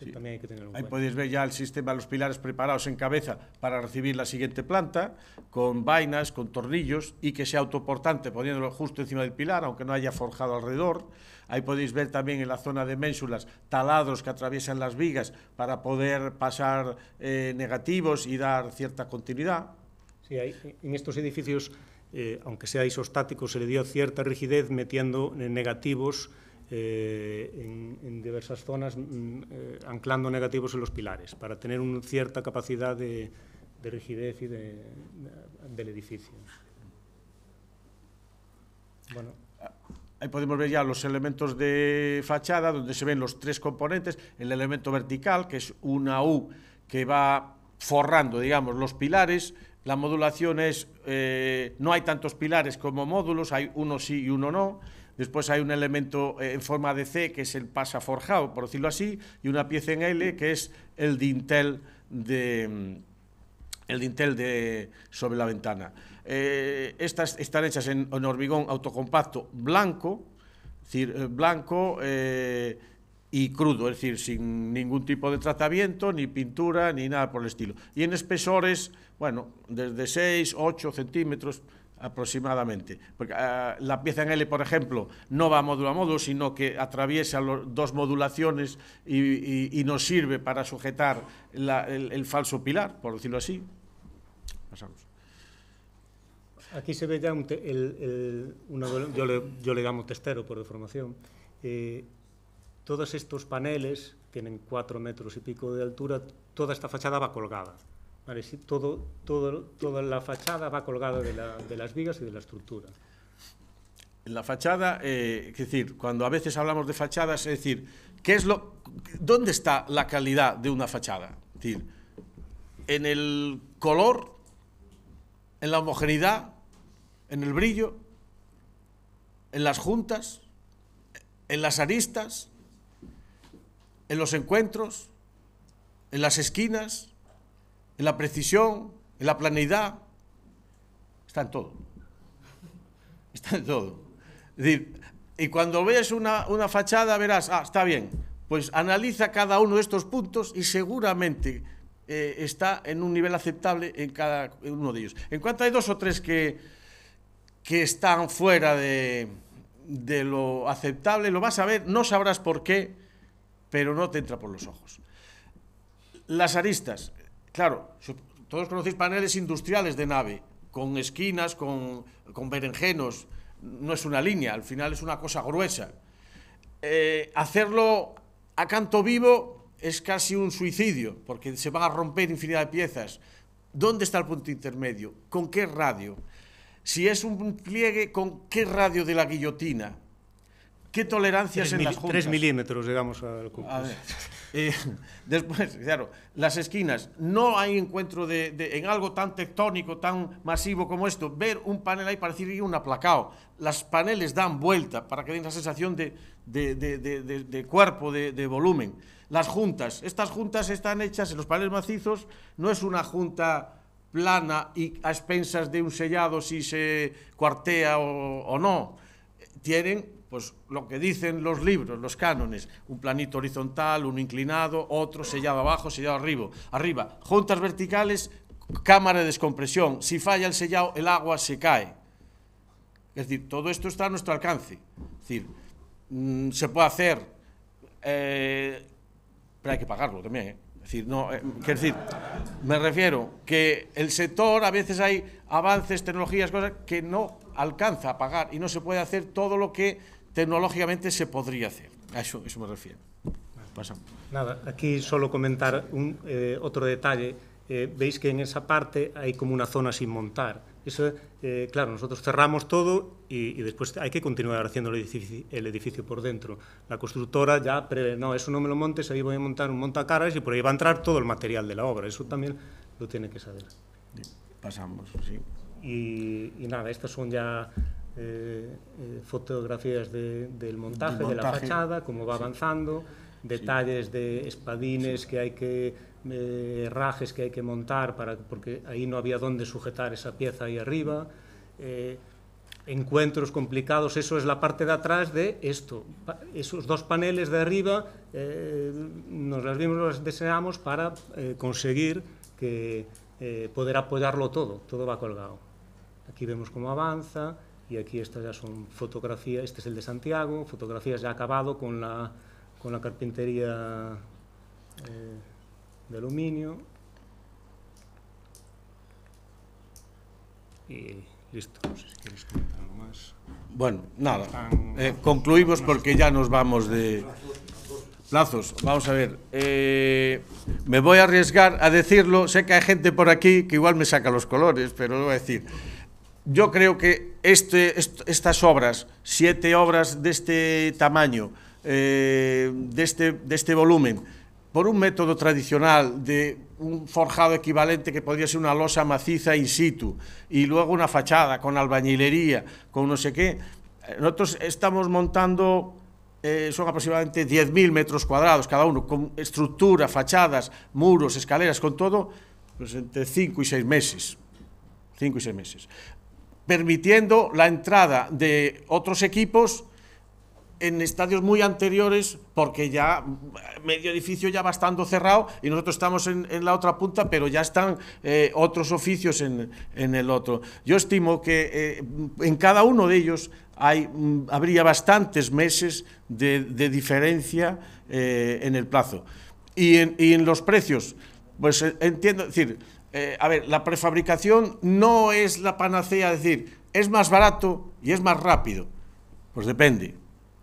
eh, También hay que tenerlo en Ahí podéis ver ya el sistema, los pilares preparados en cabeza para recibir la siguiente planta, con vainas, con tornillos y que sea autoportante, poniéndolo justo encima del pilar, aunque no haya forjado alrededor. Ahí podéis ver también en la zona de ménsulas ...talados que atraviesan las vigas para poder pasar eh, negativos y dar cierta continuidad. Sí, en estos edificios eh, aunque sea isostático, se le dio cierta rigidez metiendo negativos eh, en, diversas zonas, mm, eh, anclando negativos en los pilares, para tener una cierta capacidad de, rigidez y del edificio. Bueno. Ahí podemos ver ya los elementos de fachada, donde se ven los tres componentes, el elemento vertical, que es una U que va forrando, digamos, los pilares, la modulación es, eh, no hay tantos pilares como módulos, hay uno sí y uno no. Después hay un elemento eh, en forma de C, que es el pasa forjado, por decirlo así, y una pieza en L, que es el dintel de, el dintel de, sobre la ventana. Eh, estas están hechas en, hormigón autocompacto blanco, es decir, blanco, y crudo, es decir, sin ningún tipo de tratamiento, ni pintura, ni nada por el estilo. Y en espesores, bueno, desde 6, 8 centímetros aproximadamente. Porque, ah, la pieza en L, por ejemplo, no va módulo a módulo, sino que atraviesa los, dos modulaciones y, nos sirve para sujetar el, falso pilar, por decirlo así. Pasamos. Aquí se ve ya un una, yo, le, yo, llamo testero por deformación. Eh, todos estos paneles tienen cuatro metros y pico de altura, toda esta fachada va colgada. ¿vale? todo, todo, toda la fachada va colgada de, las vigas y de la estructura. La fachada, eh, es decir, cuando a veces hablamos de fachadas, es decir, ¿qué es lo, ¿dónde está la calidad de una fachada? Es decir, ¿en el color? ¿En la homogeneidad? ¿En el brillo? ¿En las juntas? ¿En las aristas? en los encuentros, en las esquinas, en la precisión, en la planeidad. Está en todo. Está en todo. y cuando veas una, fachada verás, ah, está bien, pues analiza cada uno de estos puntos y seguramente eh, está en un nivel aceptable en cada uno de ellos. En cuanto hay dos o tres que, que están fuera de, de lo aceptable, lo vas a ver, no sabrás por qué, pero no te entra por los ojos. Las aristas, claro, todos conocéis paneles industriales de nave, con esquinas, con, berenjenos, no es una línea, al final es una cosa gruesa. Eh, hacerlo a canto vivo es casi un suicidio, porque se van a romper infinidad de piezas. ¿Dónde está el punto intermedio? ¿Con qué radio? Si es un pliegue, ¿con qué radio de la guillotina? ¿Qué tolerancias en las juntas? 3 milímetros, digamos, pues. eh, después, claro, las esquinas. No hay encuentro de, en algo tan tectónico, tan masivo como esto. Ver un panel ahí parece un aplacado. Las paneles dan vuelta para que den la sensación de, cuerpo, de, volumen. Las juntas. Estas juntas están hechas en los paneles macizos. No es una junta plana y a expensas de un sellado si se cuartea o, o no. Tienen pues lo que dicen los libros, los cánones, un planito horizontal, uno inclinado, otro sellado abajo, sellado arriba, arriba, juntas verticales, cámara de descompresión, si falla el sellado el agua se cae. Es decir, todo esto está a nuestro alcance. Es decir, mm, se puede hacer, eh, pero hay que pagarlo también. ¿eh? Es decir, no, eh, decir, me refiero que el sector a veces hay avances, tecnologías, cosas que no alcanza a pagar y no se puede hacer todo lo que tecnológicamente se podría hacer. A eso, me refiero. Pasamos. Nada, aquí solo comentar un, eh, otro detalle. Eh, veis que en esa parte hay como una zona sin montar. Eso, eh, claro, nosotros cerramos todo y, después hay que continuar haciendo el edificio, por dentro. La constructora ya prevé, no, eso no me lo montes, ahí voy a montar un montacaras y por ahí va a entrar todo el material de la obra. Eso también lo tiene que saber. Pasamos, sí. Y, y nada, estas son ya eh, eh, fotografías del montaje, de la fachada, cómo va avanzando, detalles de espadines que hay que, eh, rajes que hay que montar, para, porque ahí no había dónde sujetar esa pieza ahí arriba, eh, encuentros complicados, eso es la parte de atrás de esto. esos dos paneles de arriba nos las vimos, las deseamos para conseguir que, poder apoyarlo todo, todo va colgado. Aquí vemos cómo avanza, y aquí estas ya son fotografías, este es el de Santiago, fotografías ya acabado con la, con la carpintería eh, de aluminio. Y listo, no sé si quieres comentar algo más. Bueno, nada, eh, concluimos porque ya nos vamos de... Plazos, vamos a ver, eh, me voy a arriesgar a decirlo, sé que hay gente por aquí que igual me saca los colores, pero lo voy a decir. yo creo que este, est estas obras, siete obras de este tamaño, eh, de, este, de este volumen, por un método tradicional de un forjado equivalente que podría ser una losa maciza in situ y luego una fachada con albañilería, con no sé qué, nosotros estamos montando eh, son aproximadamente 10.000 metros cuadrados cada uno, con estructura, fachadas, muros, escaleras, con todo, pues entre 5 y 6 meses. 5 y 6 meses. permitiendo la entrada de otros equipos en estadios muy anteriores, porque ya medio edificio ya va estando cerrado y nosotros estamos en, la otra punta, pero ya están eh, otros oficios en, el otro. Yo estimo que eh, en cada uno de ellos hay, mm, habría bastantes meses de, diferencia eh, en el plazo. Y en, y en los precios, pues entiendo, decir, eh, a ver, la prefabricación no es la panacea, decir, es más barato y es más rápido. Pues depende.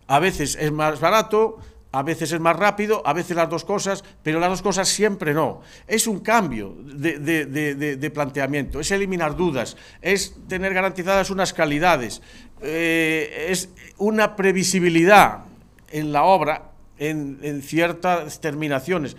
A veces es más barato, a veces es más rápido, a veces las dos cosas, pero las dos cosas siempre no. Es un cambio de, planteamiento, es eliminar dudas, es tener garantizadas unas calidades, eh, es una previsibilidad en la obra, en, ciertas terminaciones.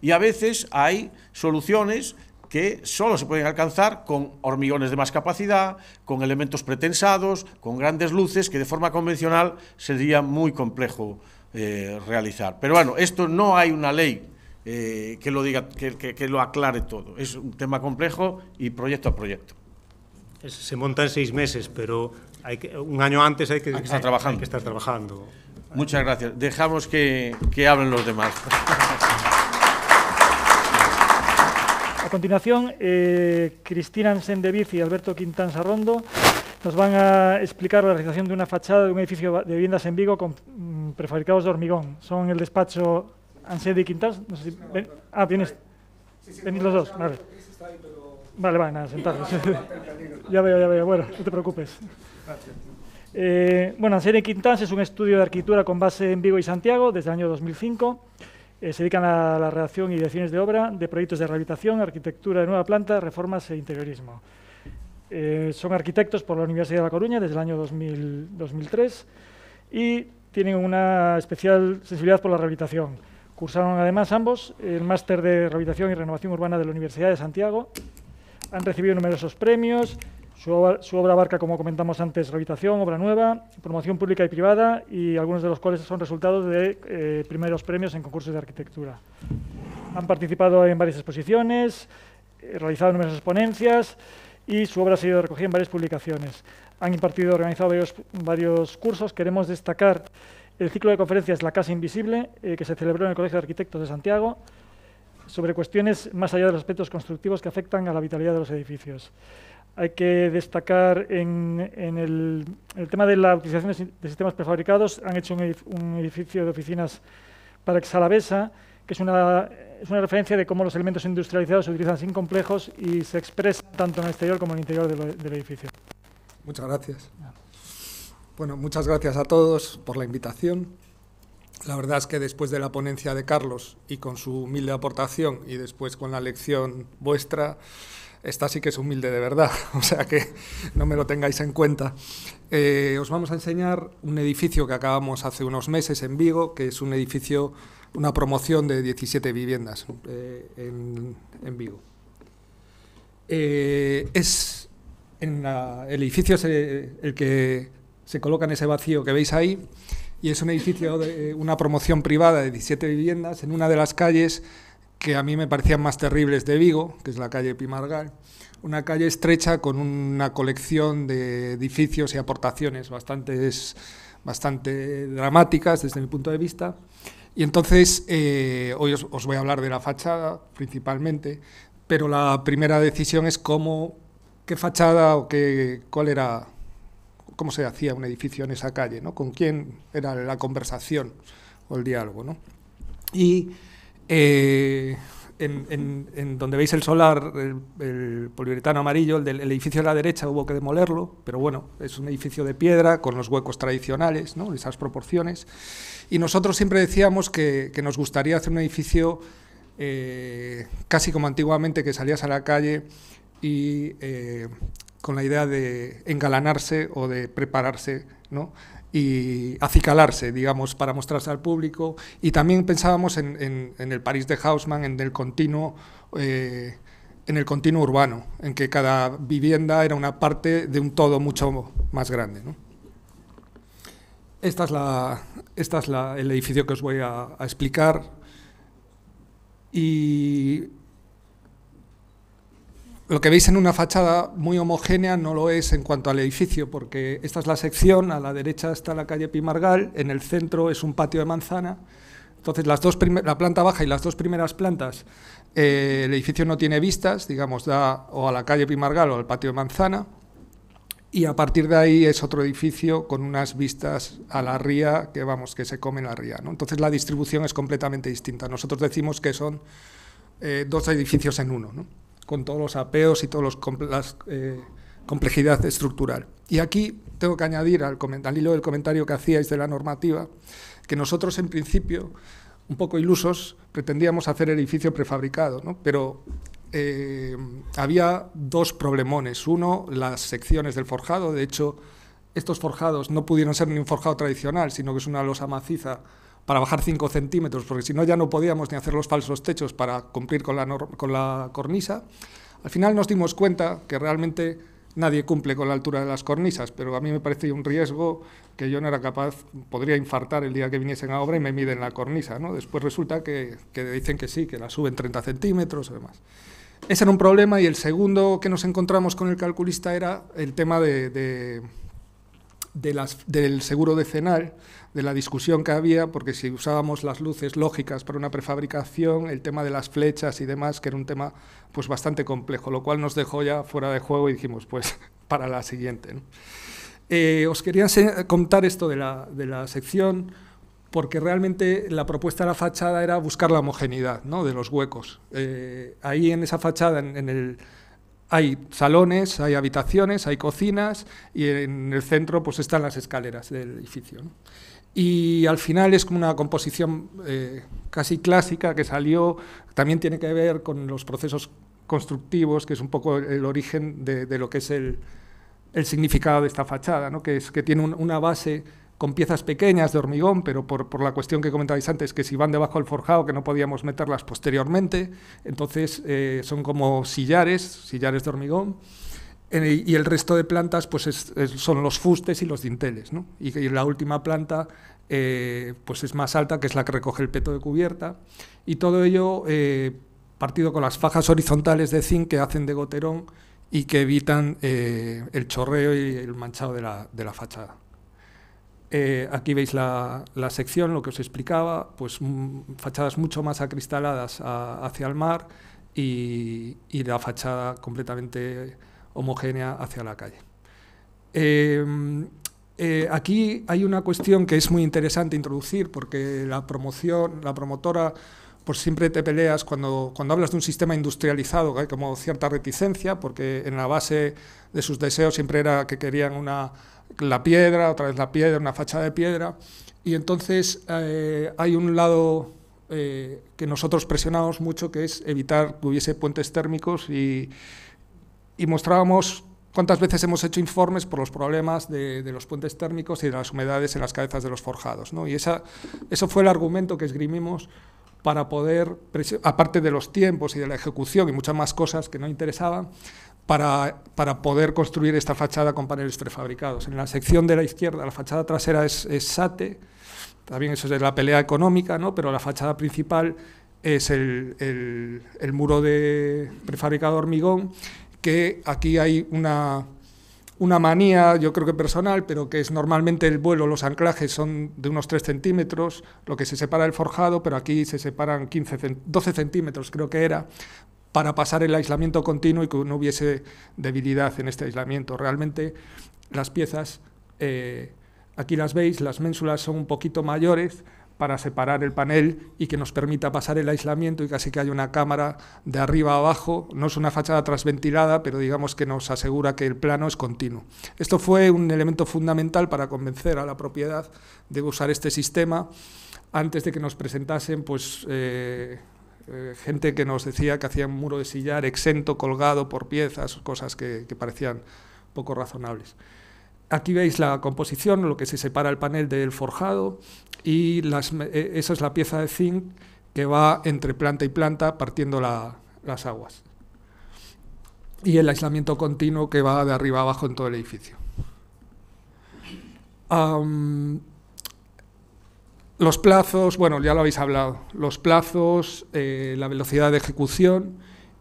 y a veces hay soluciones que solo se pueden alcanzar con hormigones de más capacidad, con elementos pretensados, con grandes luces, que de forma convencional sería muy complejo eh, realizar. Pero bueno, esto no hay una ley eh, que, lo diga, que, lo aclare todo. Es un tema complejo y proyecto a proyecto. Se monta en seis meses, pero hay un año antes hay que, estar trabajando. que estar trabajando. Muchas gracias. Dejamos que hablen los demás. A continuación, eh, Cristina Ansendeviz y Alberto Quintán Sarrondo nos van a explicar la realización de una fachada de un edificio de viviendas en Vigo con mm, prefabricados de hormigón. Son el despacho Ansen y Quintán. No ah, los dos. Vale, van a sentarlos. ya veo, ya veo. Bueno, no te preocupes. Eh, bueno, Ansen y es un estudio de arquitectura con base en Vigo y Santiago desde el año 2005. Eh, se dedican a la redacción y direcciones de obra de proyectos de rehabilitación, arquitectura de nueva planta, reformas e interiorismo. Eh, son arquitectos por la Universidad de La Coruña desde el año 2003 y tienen una especial sensibilidad por la rehabilitación. Cursaron además ambos el máster de rehabilitación y renovación urbana de la Universidad de Santiago. Han recibido numerosos premios su obra, abarca, como comentamos antes, rehabilitación, obra nueva, promoción pública y privada y algunos de los cuales son resultados de eh, primeros premios en concursos de arquitectura. Han participado en varias exposiciones, eh, realizado numerosas ponencias y su obra ha sido recogida en varias publicaciones. Han impartido, organizado varios, cursos. Queremos destacar el ciclo de conferencias La Casa Invisible, eh, que se celebró en el Colegio de Arquitectos de Santiago, sobre cuestiones más allá de los aspectos constructivos que afectan a la vitalidad de los edificios. Hay que destacar en, el, tema de la utilización de, sistemas prefabricados. Han hecho un, edificio de oficinas para Exalavesa, que es una, es una referencia de cómo los elementos industrializados se utilizan sin complejos y se expresan tanto en el exterior como en el interior del edificio. Muchas gracias. Bueno, muchas gracias a todos por la invitación. La verdad es que después de la ponencia de Carlos y con su humilde aportación y después con la lección vuestra, esta sí que es humilde de verdad, o sea que no me lo tengáis en cuenta. Eh, os vamos a enseñar un edificio que acabamos hace unos meses en Vigo, que es un edificio, una promoción de 17 viviendas eh, en, Vigo. Eh, es en el edificio es el, que se coloca en ese vacío que veis ahí y es un edificio de una promoción privada de 17 viviendas en una de las calles que a mí me parecían más terribles de Vigo, que es la calle Pimargal, una calle estrecha con una colección de edificios y aportaciones bastante, bastante dramáticas desde mi punto de vista. Y entonces, eh, hoy os, voy a hablar de la fachada principalmente, pero la primera decisión es cómo, qué fachada o qué, cuál era, cómo se hacía un edificio en esa calle, ¿no? con quién era la conversación o el diálogo. Y eh, en, donde veis el solar, el, poliuretano amarillo, el del edificio de la derecha hubo que demolerlo, pero bueno, es un edificio de piedra con los huecos tradicionales, esas proporciones. Y nosotros siempre decíamos que, nos gustaría hacer un edificio eh, casi como antiguamente, que salías a la calle y eh, con la idea de engalanarse o de prepararse, ¿no? y acicalarse, digamos, para mostrarse al público. Y también pensábamos en, el París de Hausmann, en el continuo... Eh, en el continuo urbano, en que cada vivienda era una parte de un todo mucho más grande. Este Esta es, la, esta es el edificio que os voy a, a explicar y lo que veis en una fachada muy homogénea no lo es en cuanto al edificio, porque esta es la sección, a la derecha está la calle Pimargal, en el centro es un patio de manzana. Entonces, las dos la planta baja y las dos primeras plantas, eh, el edificio no tiene vistas, digamos, da o a la calle Pimargal o al patio de manzana. Y a partir de ahí es otro edificio con unas vistas a la ría que, vamos, que se come la ría. ¿no? Entonces, la distribución es completamente distinta. Nosotros decimos que son eh, dos edificios en uno. ¿no? con todos los apeos y todos los eh, complejidad estructural. Y aquí tengo que añadir al, hilo del comentario que hacíais de la normativa, que nosotros en principio, un poco ilusos, pretendíamos hacer el edificio prefabricado, ¿no? pero eh, había dos problemones. Uno, las secciones del forjado. De hecho, estos forjados no pudieron ser ni un forjado tradicional, sino que es una losa maciza para bajar 5 centímetros, porque si no ya no podíamos ni hacer los falsos techos para cumplir con la, con la cornisa. Al final nos dimos cuenta que realmente nadie cumple con la altura de las cornisas, pero a mí me parecía un riesgo que yo no era capaz, podría infartar el día que viniesen a obra y me miden la cornisa. ¿no? Después resulta que, dicen que sí, que la suben 30 centímetros y demás. Ese era un problema y el segundo que nos encontramos con el calculista era el tema las, del seguro decenal, de la discusión que había, porque si usábamos las luces lógicas para una prefabricación, el tema de las flechas y demás, que era un tema pues bastante complejo, lo cual nos dejó ya fuera de juego y dijimos, pues para la siguiente. Eh, os quería contar esto de la, sección porque realmente la propuesta de la fachada era buscar la homogeneidad ¿no? de los huecos. Eh, ahí en esa fachada, en, el, hay salones, hay habitaciones, hay cocinas y en el centro pues están las escaleras del edificio y al final es como una composición eh, casi clásica que salió, también tiene que ver con los procesos constructivos, que es un poco el origen de, lo que es el, el, significado de esta fachada, ¿no? que, es, que tiene una base con piezas pequeñas de hormigón, pero por, por, la cuestión que comentabais antes, que si van debajo del forjado, que no podíamos meterlas posteriormente, entonces eh, son como sillares, sillares de hormigón y el resto de plantas pues son los fustes y los dinteles. Y, la última planta eh, pues es más alta, que es la que recoge el peto de cubierta. Y todo ello eh, partido con las fajas horizontales de zinc que hacen de goterón y que evitan eh, el chorreo y el manchado de la, fachada. aquí veis la, sección, lo que os explicaba, pues fachadas mucho más acristaladas hacia el mar y, y la fachada completamente homogénea hacia la calle. Em, eh, aquí hay una cuestión que es muy interesante introducir porque la promoción, la promotora, por siempre te peleas cuando, cuando hablas de un sistema industrializado, hay ¿eh? como cierta reticencia, porque en la base de sus deseos siempre era que querían una, la piedra, otra vez la piedra, una fachada de piedra, y entonces eh, hay un lado que nosotros presionamos mucho, que es evitar que hubiese puentes térmicos y, y mostrábamos cuántas veces hemos hecho informes por los problemas de, los puentes térmicos y de las humedades en las cabezas de los forjados. ¿no? Y esa, eso fue el argumento que esgrimimos para poder, aparte de los tiempos y de la ejecución y muchas más cosas que no interesaban, para, para, poder construir esta fachada con paneles prefabricados. En la sección de la izquierda, la fachada trasera es, SATE, también eso es de la pelea económica, pero la fachada principal es el, el muro de prefabricado hormigón que aquí hay una, manía, yo creo que personal, pero que es normalmente el vuelo, los anclajes son de unos 3 centímetros, lo que se separa el forjado, pero aquí se separan 12 centímetros, creo que era, para pasar el aislamiento continuo y que no hubiese debilidad en este aislamiento. Realmente las piezas, eh, aquí las veis, las ménsulas son un poquito mayores, para separar el panel y que nos permita pasar el aislamiento y casi que haya una cámara de arriba a abajo. No es una fachada trasventilada, pero digamos que nos asegura que el plano es continuo. Esto fue un elemento fundamental para convencer a la propiedad de usar este sistema antes de que nos presentasen pues, eh, eh, gente que nos decía que hacía un muro de sillar exento, colgado por piezas, cosas que parecían poco razonables. Aquí veis la composición, lo que se separa el panel del forjado y e, esa es la pieza de zinc que va entre planta y planta partiendo las aguas. Y el aislamiento continuo que va de arriba a abajo en todo el edificio. los plazos, bueno, ya lo habéis hablado, los plazos, eh, la velocidad de ejecución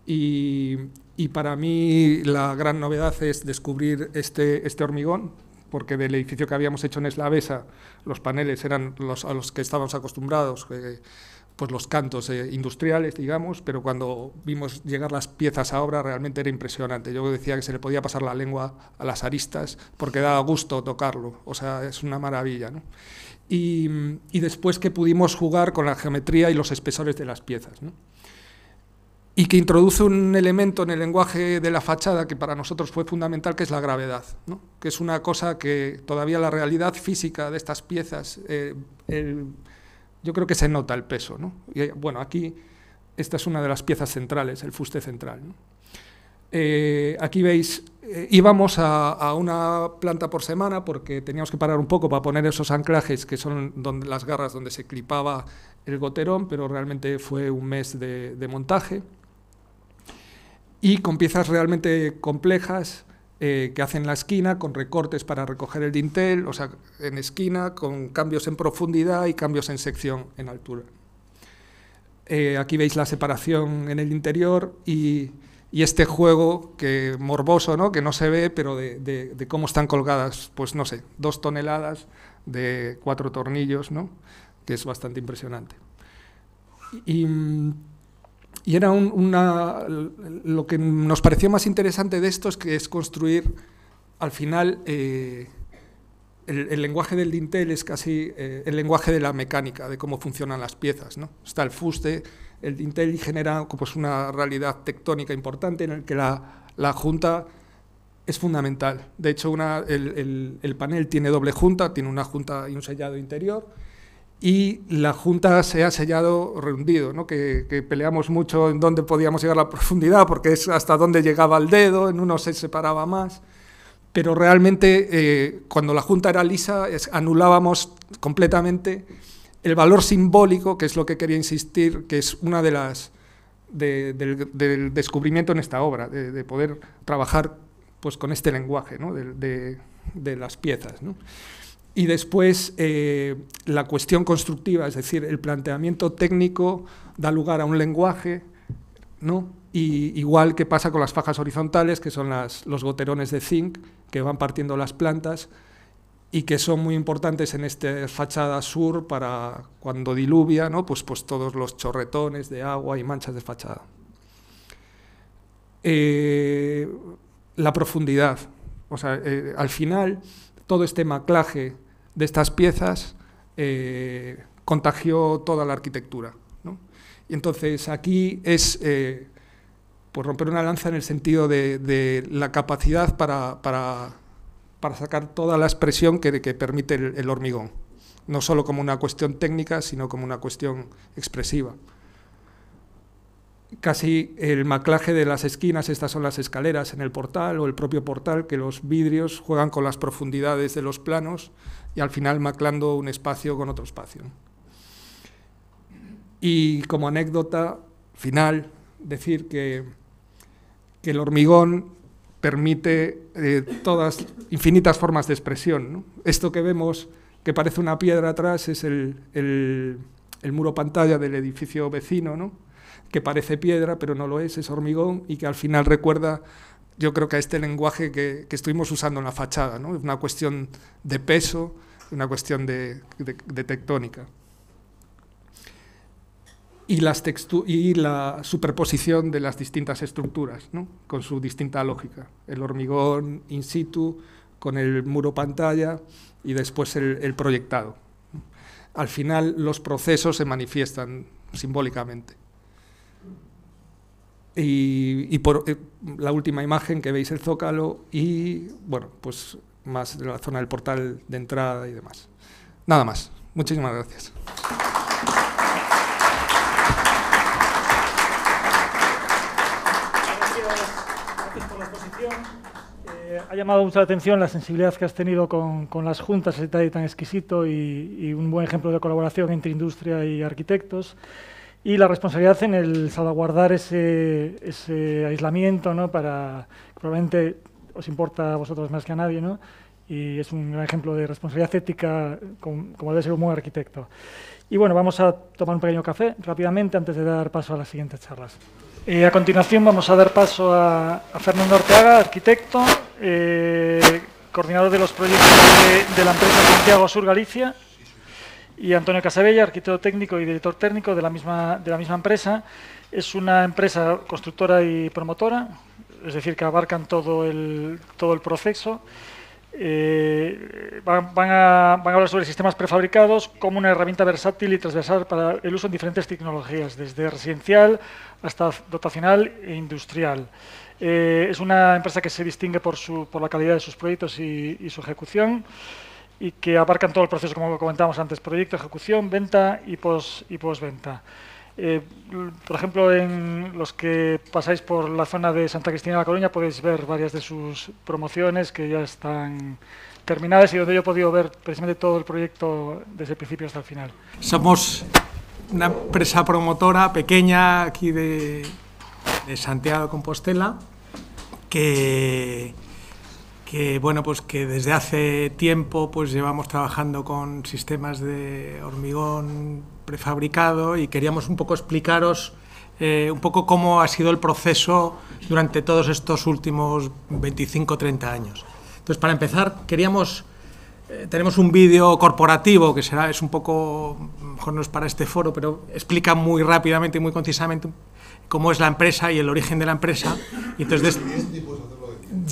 y y para mí la gran novedad es descubrir este, este hormigón, porque del edificio que habíamos hecho en Eslavesa, los paneles eran los a los que estábamos acostumbrados, eh, pues los cantos eh, industriales, digamos, pero cuando vimos llegar las piezas a obra realmente era impresionante. Yo decía que se le podía pasar la lengua a las aristas porque daba gusto tocarlo, o sea, es una maravilla. ¿no? Y, y, después que pudimos jugar con la geometría y los espesores de las piezas. ¿no? y que introduce un elemento en el lenguaje de la fachada que para nosotros fue fundamental, que es la gravedad, que es una cosa que todavía la realidad física de estas piezas, eh, yo creo que se nota el peso. bueno, aquí esta es una de las piezas centrales, el fuste central. Eh, aquí veis, eh, íbamos a, una planta por semana porque teníamos que parar un poco para poner esos anclajes que son donde, las garras donde se clipaba el goterón, pero realmente fue un mes de montaje y con piezas realmente complejas eh, que hacen la esquina, con recortes para recoger el dintel, o sea, en esquina, con cambios en profundidad y cambios en sección en altura. Eh, aquí veis la separación en el interior y, este juego que morboso, ¿no? que no se ve, pero de, cómo están colgadas, pues no sé, dos toneladas de cuatro tornillos, ¿no? que es bastante impresionante. y mm, y era una, lo que nos pareció más interesante de esto es que es construir, al final, eh, el, lenguaje del dintel es casi eh, el lenguaje de la mecánica, de cómo funcionan las piezas. ¿no? Está el fuste, el dintel genera pues, una realidad tectónica importante en el que la, junta es fundamental. De hecho, el, el, panel tiene doble junta, tiene una junta y un sellado interior y la Junta se ha sellado reunido, que, peleamos mucho en dónde podíamos llegar a la profundidad, porque es hasta dónde llegaba el dedo, en uno se separaba más. Pero realmente, eh, cuando la Junta era lisa, anulábamos completamente el valor simbólico, que es lo que quería insistir, que es una de las. del, descubrimiento en esta obra, de, poder trabajar pues, con este lenguaje de, de las piezas. ¿no? Y después eh, la cuestión constructiva, es decir, el planteamiento técnico da lugar a un lenguaje, igual que pasa con las fajas horizontales, que son las, los goterones de zinc que van partiendo las plantas y que son muy importantes en esta fachada sur para cuando diluvia, ¿no? pues, pues todos los chorretones de agua y manchas de fachada. Eh, la profundidad, o sea, eh, al final todo este maclaje de estas piezas eh, contagió toda la arquitectura. Y entonces aquí es eh, romper una lanza en el sentido de, la capacidad para, sacar toda la expresión que, permite el hormigón, no solo como una cuestión técnica, sino como una cuestión expresiva casi el maclaje de las esquinas, estas son las escaleras en el portal o el propio portal, que los vidrios juegan con las profundidades de los planos y al final maclando un espacio con otro espacio. Y como anécdota final, decir que, el hormigón permite eh, todas infinitas formas de expresión. Esto que vemos, que parece una piedra atrás, es el, el muro pantalla del edificio vecino, ¿no? que parece piedra, pero no lo es, es hormigón y que al final recuerda, yo creo que a este lenguaje que, estuvimos usando en la fachada, ¿no? una cuestión de peso, una cuestión de, tectónica. Y, las y la superposición de las distintas estructuras, con su distinta lógica. El hormigón in situ, con el muro pantalla y después el proyectado. Al final los procesos se manifiestan simbólicamente. Y, por eh, la última imagen que veis el zócalo y, bueno, pues más de la zona del portal de entrada y demás. Nada más. Muchísimas gracias. Eh, ha llamado mucho atención la sensibilidad que has tenido con, las juntas, ese detalle tan exquisito y, un buen ejemplo de colaboración entre industria y arquitectos y la responsabilidad en el salvaguardar ese, aislamiento, ¿no? Para, probablemente os importa a vosotros más que a nadie, ¿no? Y es un gran ejemplo de responsabilidad ética, como, debe ser un buen arquitecto. Y bueno, vamos a tomar un pequeño café rápidamente antes de dar paso a las siguientes charlas. Eh, a continuación vamos a dar paso a, Fernando Orteaga, arquitecto, eh, coordinador de los proyectos de, de la empresa Santiago Sur Galicia, y Antonio Casabella, arquitecto técnico y director técnico de la misma, de la misma empresa. Es una empresa constructora y promotora, es decir, que abarcan todo el, todo el proceso. Eh, van, a, hablar sobre sistemas prefabricados como una herramienta versátil y transversal para el uso en diferentes tecnologías, desde residencial hasta dotacional e industrial. Eh, es una empresa que se distingue por, su, por la calidad de sus proyectos y, y su ejecución y que abarcan todo el proceso, como comentábamos antes, proyecto, ejecución, venta y pos y posventa eh, por ejemplo, en los que pasáis por la zona de Santa Cristina de la Coruña podéis ver varias de sus promociones que ya están terminadas y donde yo he podido ver precisamente todo el proyecto desde el principio hasta el final. Somos una empresa promotora pequeña aquí de, de Santiago de Compostela que que bueno pues que desde hace tiempo pues llevamos trabajando con sistemas de hormigón prefabricado y queríamos un poco explicaros eh, un poco cómo ha sido el proceso durante todos estos últimos 25-30 años. Entonces, para empezar, queríamos, eh, tenemos un vídeo corporativo que será, es un poco, mejor no es para este foro, pero explica muy rápidamente y muy concisamente cómo es la empresa y el origen de la empresa. entonces,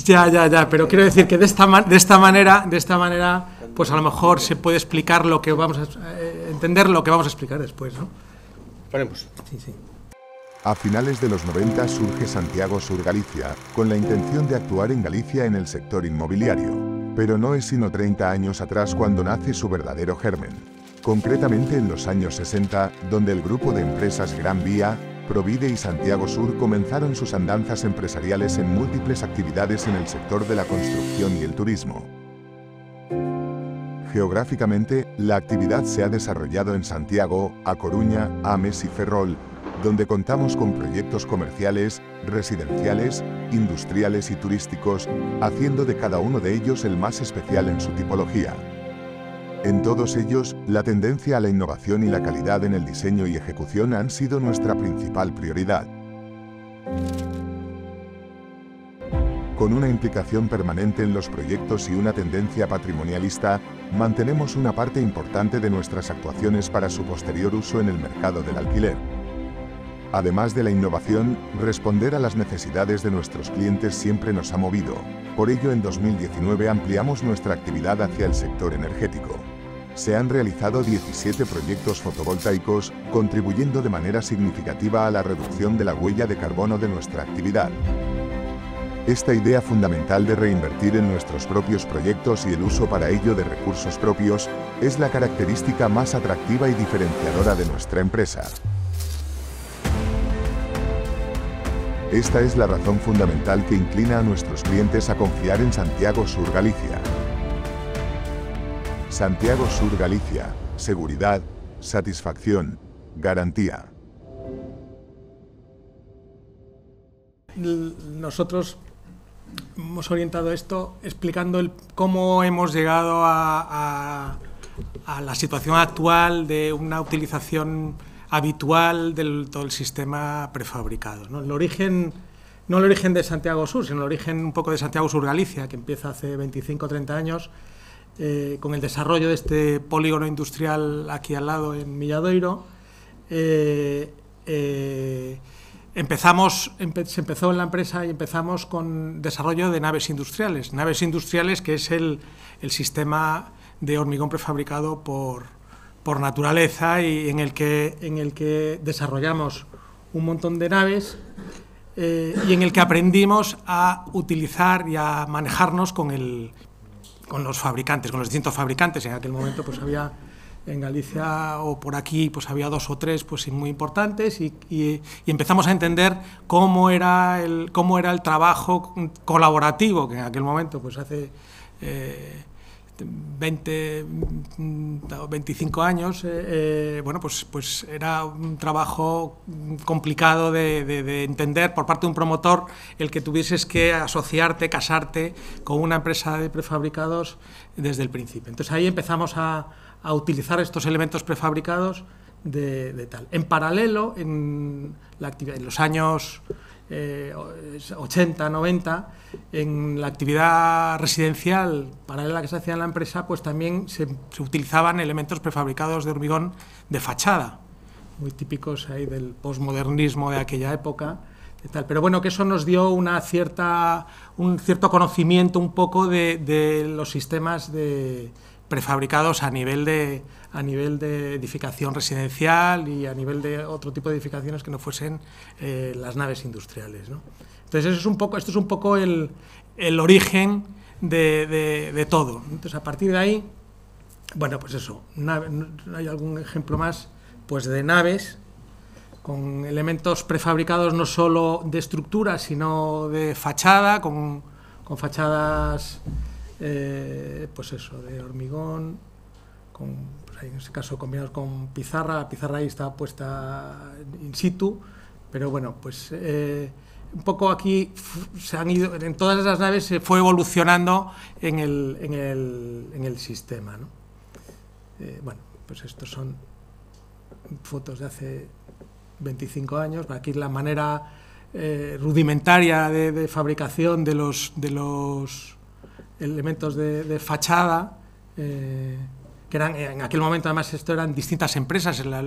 ya, ya, ya, pero quiero decir que de esta, de esta manera, de esta manera, pues a lo mejor se puede explicar lo que vamos a eh, entender lo que vamos a explicar después, ¿no? Esperemos. Sí, sí. A finales de los 90 surge Santiago Sur Galicia, con la intención de actuar en Galicia en el sector inmobiliario. Pero no es sino 30 años atrás cuando nace su verdadero germen. Concretamente en los años 60, donde el grupo de empresas Gran Vía, Provide y Santiago Sur comenzaron sus andanzas empresariales en múltiples actividades en el sector de la construcción y el turismo. Geográficamente, la actividad se ha desarrollado en Santiago, A Coruña, Ames y Ferrol, donde contamos con proyectos comerciales, residenciales, industriales y turísticos, haciendo de cada uno de ellos el más especial en su tipología. En todos ellos, la tendencia a la innovación y la calidad en el diseño y ejecución han sido nuestra principal prioridad. Con una implicación permanente en los proyectos y una tendencia patrimonialista, mantenemos una parte importante de nuestras actuaciones para su posterior uso en el mercado del alquiler. Además de la innovación, responder a las necesidades de nuestros clientes siempre nos ha movido. Por ello, en 2019 ampliamos nuestra actividad hacia el sector energético se han realizado 17 proyectos fotovoltaicos, contribuyendo de manera significativa a la reducción de la huella de carbono de nuestra actividad. Esta idea fundamental de reinvertir en nuestros propios proyectos y el uso para ello de recursos propios es la característica más atractiva y diferenciadora de nuestra empresa. Esta es la razón fundamental que inclina a nuestros clientes a confiar en Santiago Sur Galicia. Santiago Sur Galicia, seguridad, satisfacción, garantía. Nosotros hemos orientado esto explicando cómo hemos llegado a, la situación actual de una utilización habitual del todo el sistema prefabricado. ¿no? El origen, no el origen de Santiago Sur, sino el origen un poco de Santiago Sur Galicia, que empieza hace 25 o 30 años, eh, con el desarrollo de este polígono industrial aquí al lado en Milladoiro, eh, eh, empezamos, se empezó en la empresa y empezamos con desarrollo de naves industriales. Naves industriales que es el, sistema de hormigón prefabricado por, naturaleza y en el, que, en el que desarrollamos un montón de naves y en el que aprendimos a utilizar y a manejarnos con el con los fabricantes, con los distintos fabricantes. En aquel momento pues había en Galicia o por aquí pues había dos o tres pues muy importantes y, empezamos a entender cómo era el cómo era el trabajo colaborativo que en aquel momento pues hace eh, 20 25 mm, años, eh, eh, bueno, pues, pues era un trabajo complicado de, entender por parte de un promotor el que tuvieses que asociarte, casarte con una empresa de prefabricados desde el principio. Entonces ahí empezamos a, utilizar estos elementos prefabricados de, tal. En paralelo, en, la en los años 80, eh, 90, en la actividad residencial paralela que se hacía en la empresa, pues también se, utilizaban elementos prefabricados de hormigón de fachada, muy típicos del posmodernismo de aquella época. tal. Pero bueno, que eso nos dio una cierta, un cierto conocimiento un poco de los sistemas de prefabricados a nivel de a nivel de edificación residencial y a nivel de otro tipo de edificaciones que no fuesen eh, las naves industriales. Entonces eso es un poco, esto es un poco el, origen de, todo. Entonces a partir de ahí, bueno, pues eso, hay algún ejemplo más pues de naves con elementos prefabricados no solo de estructura, sino de fachada, con, con fachadas eh, pues eso, de hormigón, pues en ese caso combinados con pizarra, la pizarra ahí está puesta in situ, pero bueno, pues eh, un poco aquí se han ido, en todas las naves se fue evolucionando en el, sistema. Eh, bueno, pues estos son fotos de hace 25 años, aquí la manera rudimentaria de, de, fabricación de los, de los elementos de, fachada, eh, que eran, en aquel momento además esto eran distintas empresas, la,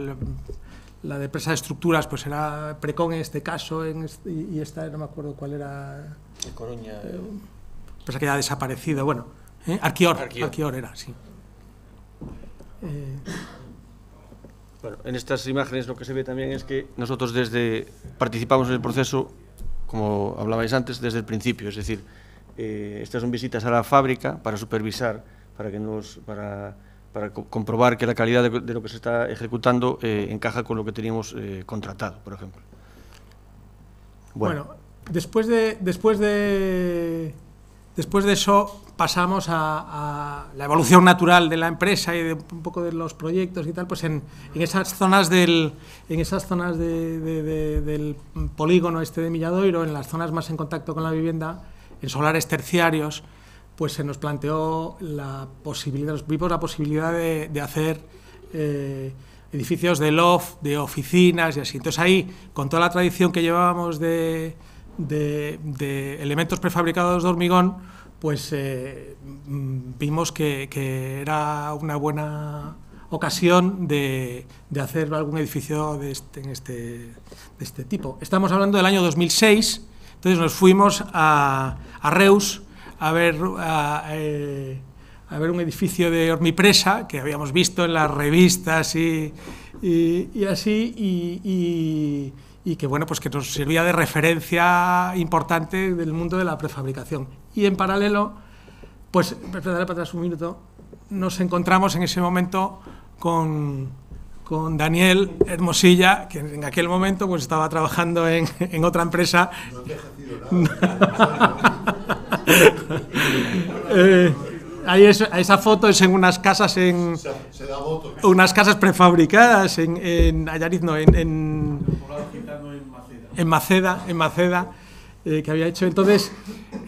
la, de empresa de estructuras pues era Precon en este caso, y esta no me acuerdo cuál era... De Coruña. empresa eh. eh, que ya desaparecido, bueno, Arquior, Arquior, era, sí. Bueno, en estas imágenes lo que se ve también es que nosotros desde participamos en el proceso, como hablabais antes, desde el principio, es decir, eh, estas son visitas a la fábrica para supervisar, para, que nos, para, para comprobar que la calidad de, lo que se está ejecutando eh, encaja con lo que teníamos eh, contratado, por ejemplo. Bueno, después, de, después, de, después de eso pasamos a, la evolución natural de la empresa y de un poco de los proyectos y tal, pues en, en esas zonas del en esas zonas del polígono este de Milladoiro, en las zonas más en contacto con la vivienda, en solares terciarios, pues se nos planteó la posibilidad, nos vimos la posibilidad de, hacer eh, edificios de loft, de oficinas y así. Entonces ahí, con toda la tradición que llevábamos de, elementos prefabricados de hormigón, pues eh, vimos que, era una buena ocasión de, hacer algún edificio de este, este, de este tipo. Estamos hablando del año 2006, entonces nos fuimos a, Reus a ver, a, eh, ver un edificio de hormipresa que habíamos visto en las revistas y, así, y, que bueno, pues que nos servía de referencia importante del mundo de la prefabricación. Y en paralelo, pues, para atrás un minuto, nos encontramos en ese momento con con Daniel Hermosilla, que en aquel momento pues estaba trabajando en, otra empresa. Eh, ahí es, esa foto es en unas casas en unas casas prefabricadas en, en Ayariz, no, en, en, Maceda, en Maceda eh, que había hecho. Entonces,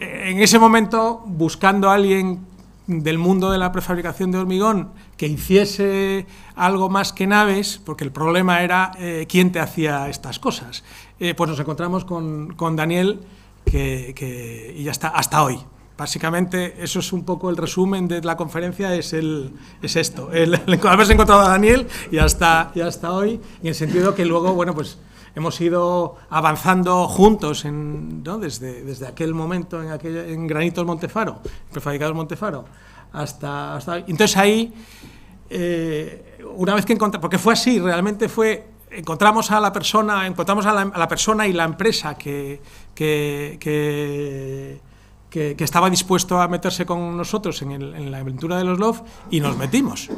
eh, en ese momento, buscando a alguien del mundo de la prefabricación de hormigón que hiciese algo más que naves, porque el problema era eh, quién te hacía estas cosas, eh, pues nos encontramos con, Daniel que, y ya está, hasta hoy. Básicamente, eso es un poco el resumen de la conferencia, es, el, es esto, el, encontrado a Daniel y hasta, y hasta hoy, en el sentido que luego, bueno, pues hemos ido avanzando juntos desde, aquel momento en, aquel, en Granitos Montefaro, Prefabricados Montefaro, hasta, hasta... Entonces ahí, eh, una vez que encontramos, porque fue así, realmente fue encontramos a la persona, encontramos a la, persona y la empresa que, estaba dispuesto a meterse con nosotros en, en la aventura de los Love y nos metimos.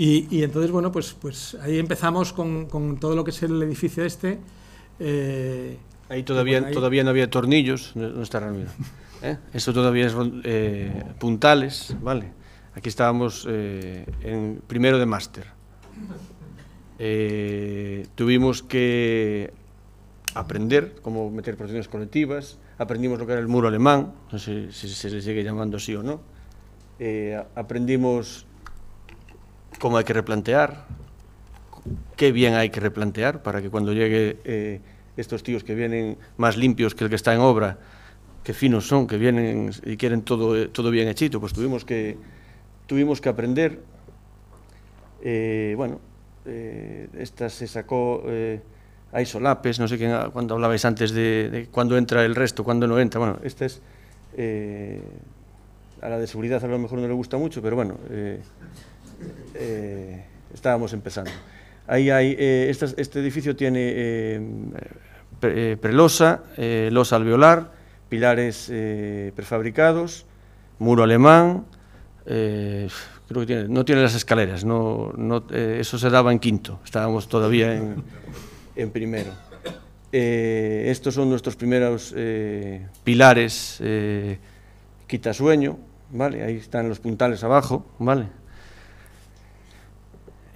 Y, entonces, bueno, pues, pues ahí empezamos con, todo lo que es el edificio este. Eh, ahí todavía, todavía no había tornillos, no, está ¿eh? Esto todavía es eh, puntales, ¿vale? Aquí estábamos en primero de máster. tuvimos que aprender cómo meter protecciones colectivas, aprendimos lo que era el muro alemán, no sé si se le sigue llamando así o no, aprendimos cómo hay que replantear, qué bien hay que replantear para que cuando llegue eh, estos tíos que vienen más limpios que el que está en obra, que finos son, que vienen y quieren todo, todo bien hechito, pues tuvimos que, tuvimos que aprender. Eh, bueno, eh, esta se sacó, hay solapes, no sé quién, cuando hablabais antes de, de cuándo entra el resto, cuándo no entra. Bueno, esta es, a la de seguridad a lo mejor no le gusta mucho, pero bueno. Eh, estábamos empezando. Ahí hay, eh, este edificio tiene eh, prelosa, losa alveolar, pilares prefabricados, muro alemán, creo no tiene las escaleras, no, eso se daba en quinto, estábamos todavía en, en primero. estos son nuestros primeros pilares quitasueño, ¿vale? Ahí están los puntales abajo, ¿vale?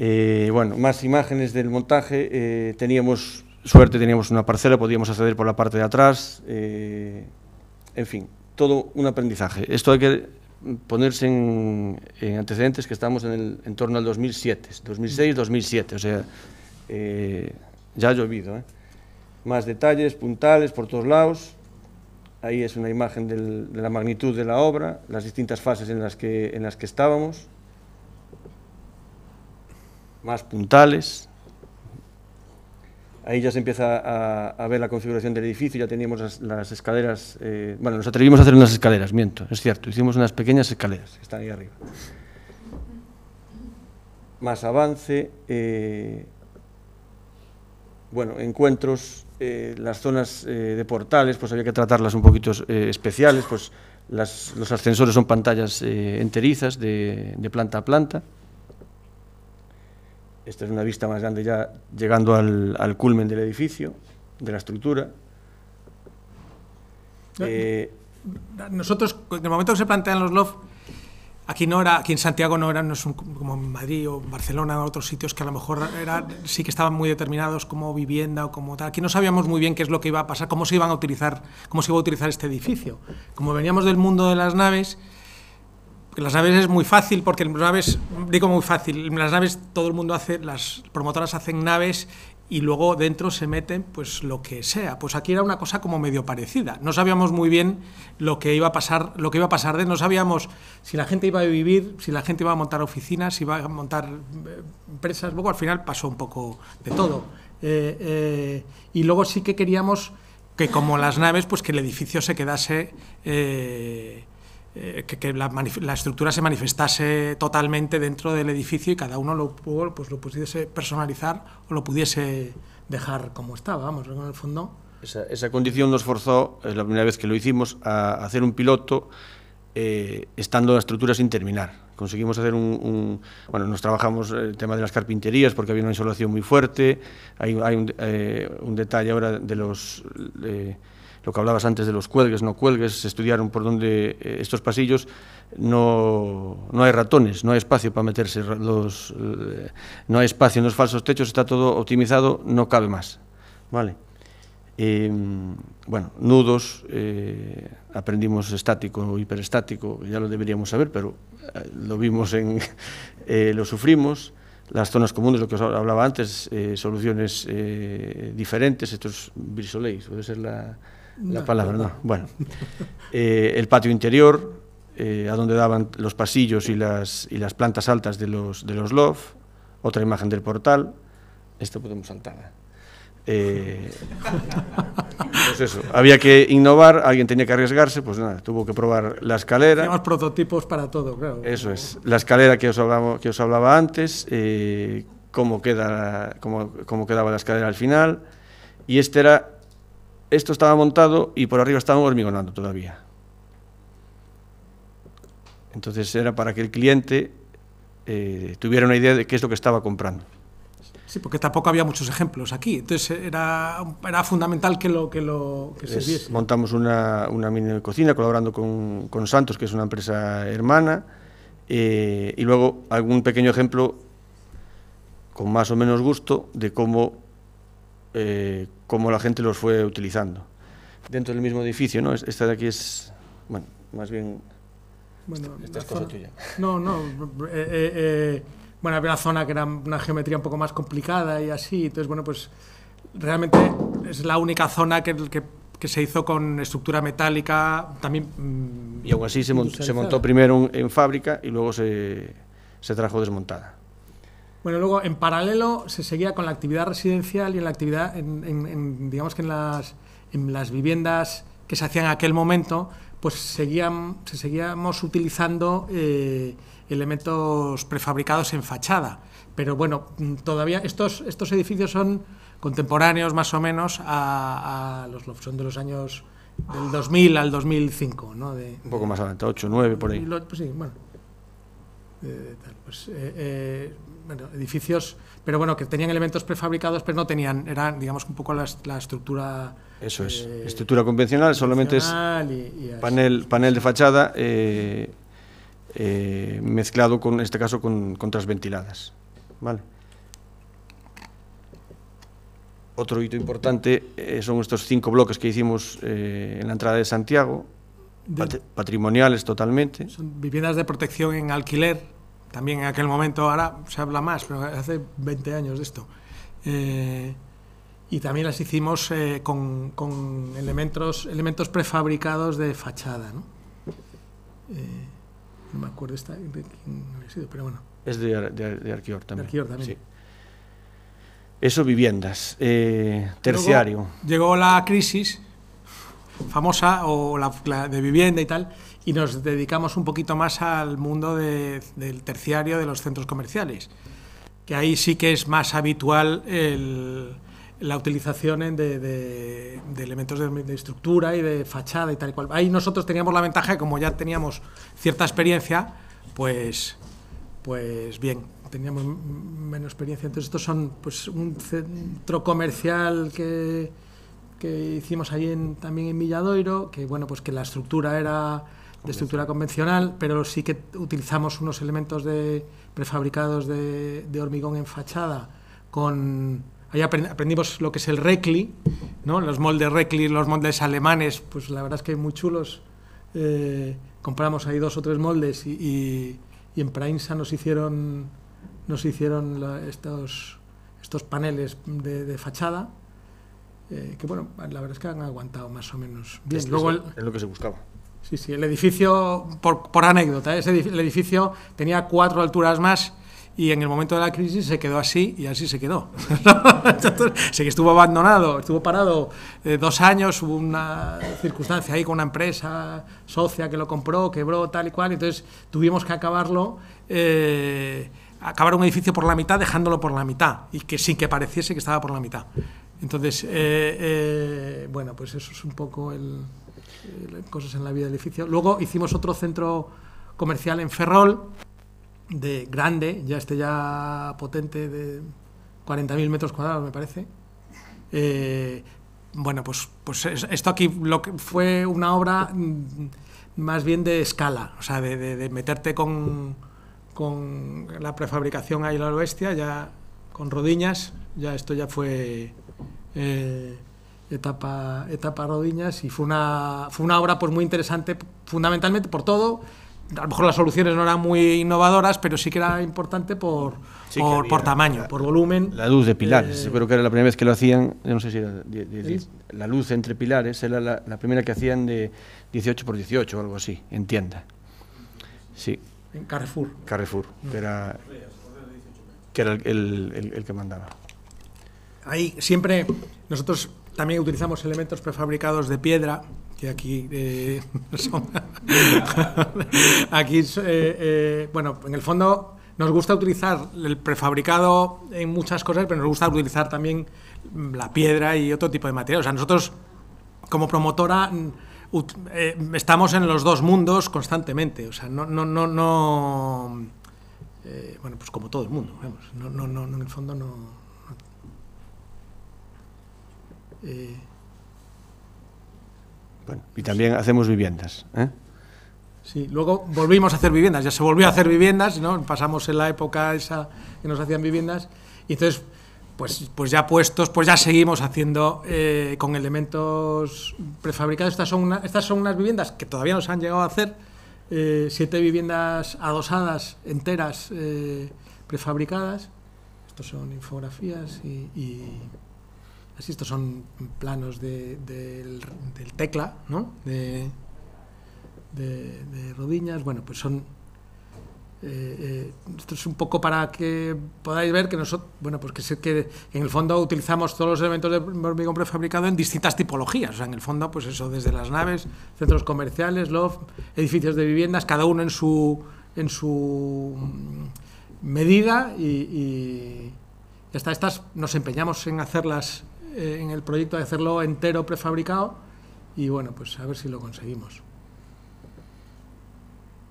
Eh, bueno, más imágenes del montaje. Eh, teníamos suerte, teníamos una parcela, podíamos acceder por la parte de atrás. Eh, en fin, todo un aprendizaje. Esto hay que ponerse en, antecedentes que estamos en, torno al 2007, 2006-2007, o sea, ya ha llovido. Más detalles, puntales por todos lados. Ahí es una imagen de la magnitud de la obra, las distintas fases en las en las que estábamos más puntales. Ahí ya se empieza a, ver la configuración del edificio, ya teníamos las, escaleras, eh, bueno, nos atrevimos a hacer unas escaleras, miento, es cierto, hicimos unas pequeñas escaleras que están ahí arriba. Más avance, eh, bueno, encuentros, eh, las zonas de portales, pues había que tratarlas un poquito especiales, pues los ascensores son pantallas enterizas de planta a planta. Esta es una vista más grande ya llegando al, culmen del edificio, de la estructura. Eh, nosotros, en el momento que se plantean los loft, aquí no era, aquí en Santiago no era, no es como en Madrid o Barcelona o otros sitios que a lo mejor era, sí que estaban muy determinados como vivienda o como tal. Aquí no sabíamos muy bien qué es lo que iba a pasar, cómo se iban a utilizar, cómo se iba a utilizar este edificio. Como veníamos del mundo de las naves, las naves es muy fácil, porque las naves, digo muy fácil, las naves todo el mundo hace, las promotoras hacen naves y luego dentro se meten pues lo que sea. Pues aquí era una cosa como medio parecida. No sabíamos muy bien lo que iba a pasar, lo que iba a pasar de, no sabíamos si la gente iba a vivir, si la gente iba a montar oficinas, si iba a montar eh, empresas. Luego al final pasó un poco de todo. Eh, eh, y luego sí que queríamos que como las naves, pues que el edificio se quedase eh, que, la, estructura se manifestase totalmente dentro del edificio y cada uno lo, pues, lo pudiese personalizar o lo pudiese dejar como estaba, vamos, en el fondo. Esa, condición nos forzó, es la primera vez que lo hicimos, a hacer un piloto eh, estando la estructura sin terminar. Conseguimos hacer un, Bueno, nos trabajamos el tema de las carpinterías porque había una insolación muy fuerte. Hay, hay un, eh, detalle ahora de los lo que hablabas antes de los cuelgues, no cuelgues, se estudiaron por dónde eh, estos pasillos, no, no, hay ratones, no hay espacio para meterse, los, eh, no hay espacio en los falsos techos, está todo optimizado, no cabe más. Vale. Em, bueno, nudos, eh, aprendimos estático o hiperestático, ya lo deberíamos saber, pero lo vimos en, lo sufrimos. Las zonas comunes, lo que os hablaba antes, soluciones diferentes, estos es puede ser la, la palabra, no. Bueno, eh, el patio interior, eh, a donde daban los pasillos y las, y las plantas altas de los, de los loft, otra imagen del portal, esto podemos saltar. ¿eh? pues eso, había que innovar, alguien tenía que arriesgarse, pues nada, tuvo que probar la escalera. Tenemos prototipos para todo, claro. Eso es, la escalera que os hablaba, que os hablaba antes, cómo, queda, cómo, quedaba la escalera al final, y este era esto estaba montado y por arriba estaban hormigonando todavía. Entonces era para que el cliente eh, tuviera una idea de qué es lo que estaba comprando. Sí, porque tampoco había muchos ejemplos aquí, entonces era, fundamental que lo que, lo, se viese. Montamos una, mini cocina colaborando con, Santos, que es una empresa hermana, eh, y luego algún pequeño ejemplo con más o menos gusto de cómo eh, cómo la gente los fue utilizando. Dentro del mismo edificio, ¿no? Esta de aquí es, bueno, más bien... Bueno, esta, es No, no. Eh, eh, eh, bueno, había una zona que era una geometría un poco más complicada y así. Entonces, bueno, pues realmente es la única zona que, que, se hizo con estructura metálica. también mm, Y aún así se, montó primero en fábrica y luego se, se trajo desmontada. Bueno, luego en paralelo se seguía con la actividad residencial y en la actividad, en, digamos que en las, en las viviendas que se hacían en aquel momento, pues seguían, se seguíamos utilizando eh, elementos prefabricados en fachada. Pero bueno, todavía estos, estos edificios son contemporáneos más o menos a, a los son de los años del 2000 al 2005, ¿no? Un poco más adelante, 8, 9 por ahí. Pues sí, bueno. Eh, pues, eh, bueno, edificios, pero bueno, que tenían elementos prefabricados, pero no tenían, eran, digamos, un poco la, estructura... Eso es, eh, estructura convencional, solamente es panel, panel de fachada eh, eh, mezclado con, en este caso, con, con ventiladas, Vale. Otro hito importante son estos cinco bloques que hicimos en la entrada de Santiago, patrimoniales totalmente. Son viviendas de protección en alquiler, también en aquel momento, ahora se habla más, pero hace 20 años de esto. Eh, y también las hicimos eh, con, elementos, elementos prefabricados de fachada. ¿no? Eh, me acuerdo esta, sido, pero bueno. Es de, de, también. también. Sí. Eso viviendas, terciario. llegó la crisis famosa, o la de vivienda y tal, y nos dedicamos un poquito más al mundo del terciario de los centros comerciales, que ahí sí que es más habitual la utilización de, elementos de, estructura y de fachada y tal y cual. Ahí nosotros teníamos la ventaja, como ya teníamos cierta experiencia, pues, pues bien, teníamos menos experiencia. Entonces estos son pues, un centro comercial que, que hicimos ahí en, también en Villadoiro, que bueno, pues que la estructura era de estructura convencional, pero sí que utilizamos unos elementos de prefabricados de, hormigón en fachada con ahí aprendimos lo que es el recli, ¿no? los moldes recli, los moldes alemanes, pues la verdad es que muy chulos. Eh, compramos ahí dos o tres moldes y, en Prainsa nos hicieron, nos hicieron estos, estos paneles de, fachada, eh, que bueno, la verdad es que han aguantado más o menos bien. Luego es lo que se buscaba. Sí, sí, el edificio, por, anécdota, ¿eh? ese el edificio tenía cuatro alturas más y en el momento de la crisis se quedó así y así se quedó. que estuvo abandonado, estuvo parado eh, dos años, hubo una circunstancia ahí con una empresa socia que lo compró, quebró, tal y cual, entonces tuvimos que acabarlo. Eh, acabar un edificio por la mitad dejándolo por la mitad y que sin que pareciese que estaba por la mitad. Entonces, bueno, pues eso es un poco el, eh, cosas en la vida del edificio. Luego hicimos otro centro comercial en Ferrol, de grande, ya este ya potente, de 40.000 metros cuadrados, me parece. Eh, bueno, pues, pues esto aquí lo que fue una obra mm, más bien de escala, o sea, de, meterte con, con, la prefabricación ahí a la bestia, ya con rodillas ya esto ya fue... Eh, etapa, etapa Rodiñas y fue una, fue una obra pues, muy interesante fundamentalmente por todo. A lo mejor las soluciones no eran muy innovadoras, pero sí que era importante por, por, tamaño, por volumen. La luz de pilares, eh, creo que era la primera vez que lo hacían, no sé si era la luz entre pilares, era la, primera que hacían de 18 por 18 o algo así, en tienda. Sí. En Carrefour. Carrefour, que era, el que mandaba. Ahí siempre nosotros también utilizamos elementos prefabricados de piedra, que aquí eh, son. aquí, eh, eh, bueno, en el fondo nos gusta utilizar el prefabricado en muchas cosas, pero nos gusta utilizar también la piedra y otro tipo de material. O sea, nosotros, como promotora, mm, eh, estamos en los dos mundos constantemente. O sea, no. no, no, no bueno, pues como todo el mundo, No, no, no, en el fondo no eh, bueno, y también hacemos viviendas. ¿eh? Sí, luego volvimos a hacer viviendas, ya se volvió a hacer viviendas, ¿no? Pasamos en la época esa que nos hacían viviendas, y entonces, pues, pues ya puestos, pues ya seguimos haciendo eh, con elementos prefabricados. Estas son, estas son unas viviendas que todavía nos han llegado a hacer, siete viviendas adosadas, enteras, prefabricadas. Estos son infografías y si estos son planos de, del, tecla, De, de, bueno, pues son... Eh, eh, esto es un poco para que podáis ver que nosotros, bueno, pues que, que en el fondo utilizamos todos los elementos de hormigón prefabricado en distintas tipologías, o sea, en el fondo, pues eso, desde las naves, centros comerciales, loft, edificios de viviendas, cada uno en su, en su medida y hasta estas nos empeñamos en hacerlas eh, en el proyecto de hacerlo entero prefabricado y bueno, pues a ver si lo conseguimos.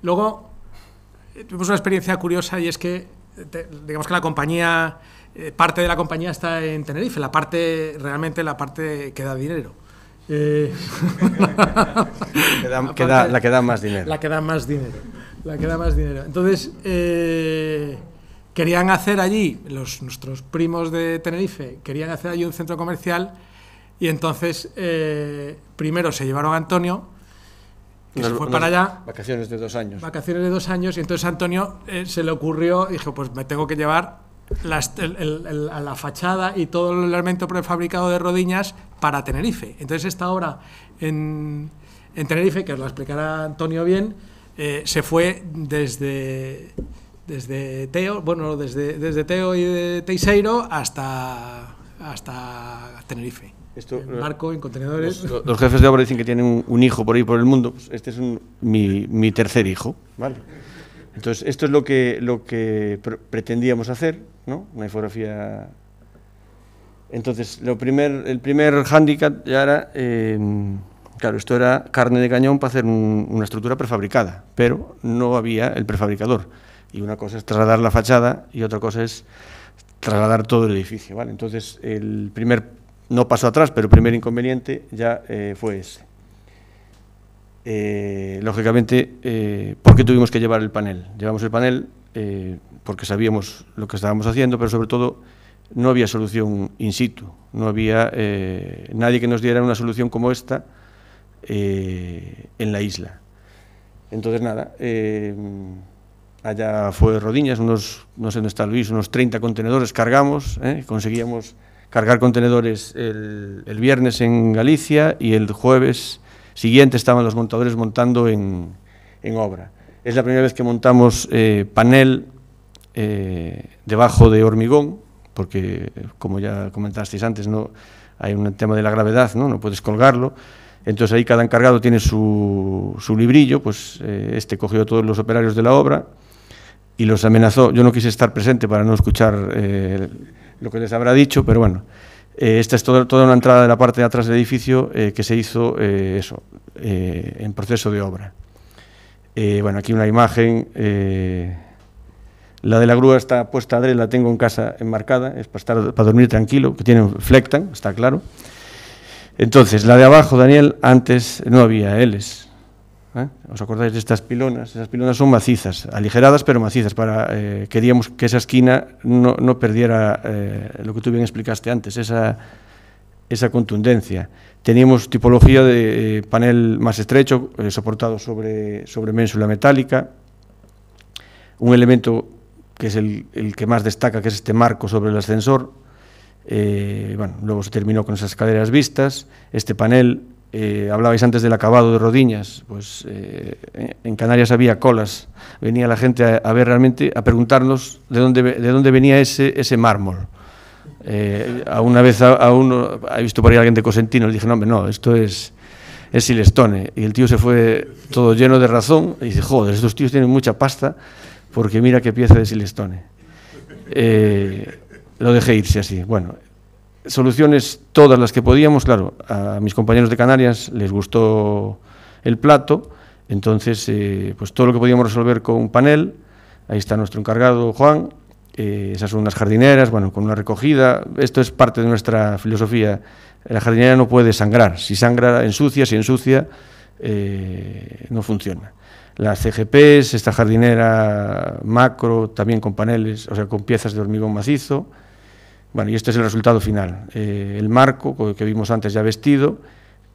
Luego, eh, tuvimos una experiencia curiosa y es que, eh, digamos que la compañía, parte de la compañía está en Tenerife, la parte, realmente la parte que da dinero. la que da más dinero. La que da más dinero. La que da más dinero. Entonces, querían hacer allí, los, nuestros primos de Tenerife, querían hacer allí un centro comercial y entonces eh, primero se llevaron a Antonio, que se fue para allá. Vacaciones de dos años. Vacaciones de dos años y entonces Antonio eh, se le ocurrió, dijo, pues me tengo que llevar a la fachada y todo el elemento prefabricado de Rodiñas para Tenerife. Entonces esta obra en, Tenerife, que os la explicará Antonio bien, eh, se fue desde desde Teo, bueno, desde, desde Teo y de Teiseiro hasta, hasta Tenerife. Esto, en eh, en contenedores. Los, jefes de obra dicen que tienen un, hijo por ahí por el mundo. Pues este es mi, tercer hijo. Entonces, esto es lo que, lo que pretendíamos hacer, ¿no? Una infografía. Entonces, lo primer, el primer hándicap ya era. Em, claro, esto era carne de cañón para hacer una estructura prefabricada, pero no había el prefabricador. Y una cosa es trasladar la fachada y otra cosa es trasladar todo el edificio. ¿vale? Entonces, el primer, no paso atrás, pero el primer inconveniente ya eh, fue ese. Eh, lógicamente, eh, ¿por qué tuvimos que llevar el panel? Llevamos el panel porque sabíamos lo que estábamos haciendo, pero sobre todo no había solución in situ, no había nadie que nos diera una solución como esta en la isla. Entonces, nada, Allá fue Rodiñas, unos, no sé dónde está Luis, unos 30 contenedores cargamos, ¿eh? conseguíamos cargar contenedores el, viernes en Galicia y el jueves siguiente estaban los montadores montando en, obra. Es la primera vez que montamos eh, panel eh, debajo de hormigón, porque como ya comentasteis antes, no hay un tema de la gravedad, no, no puedes colgarlo. Entonces ahí cada encargado tiene su, su librillo, pues este cogió a todos los operarios de la obra y los amenazó. Yo no quise estar presente para no escuchar eh, lo que les habrá dicho, pero bueno. Eh, esta es toda una entrada de la parte de atrás del edificio eh, que se hizo eso, en proceso de obra. bueno, aquí una imagen. la de la grúa está puesta adrede, la tengo en casa enmarcada, es para, estar, para dormir tranquilo, que un flectan, está claro. Entonces, la de abajo, Daniel, antes no había L's. ¿Eh? ¿Os acordáis de estas pilonas? Esas pilonas son macizas, aligeradas pero macizas, para eh, queríamos que esa esquina no, no perdiera eh, lo que tú bien explicaste antes, esa, esa contundencia. Teníamos tipología de panel más estrecho, soportado sobre, sobre ménsula metálica, un elemento que es el, el, que más destaca, que es este marco sobre el ascensor. bueno, luego se terminó con esas escaleras vistas, este panel eh, hablabais antes del acabado de Rodiñas, pues eh, en Canarias había colas, venía la gente a, ver realmente, a preguntarnos de dónde, de dónde venía ese, ese mármol. Eh, a una vez a, uno, he visto por ahí a alguien de Cosentino, le dije, no, hombre, no, esto es, es Silestone. Y el tío se fue todo lleno de razón y dice, joder, estos tíos tienen mucha pasta porque mira qué pieza de Silestone. lo dejé irse así. Bueno, soluciones todas las que podíamos. Claro, a mis compañeros de Canarias les gustó el plato, entonces eh, pues todo lo que podíamos resolver con un panel, ahí está nuestro encargado Juan, eh, esas son unas jardineras, bueno, con una recogida, esto es parte de nuestra filosofía. La jardinera no puede sangrar, si sangra ensucia, si ensucia eh, no funciona. Las CGPs, esta jardinera macro, también con paneles, o sea, con piezas de hormigón macizo, bueno, y este es el resultado final. Eh, el marco que vimos antes ya vestido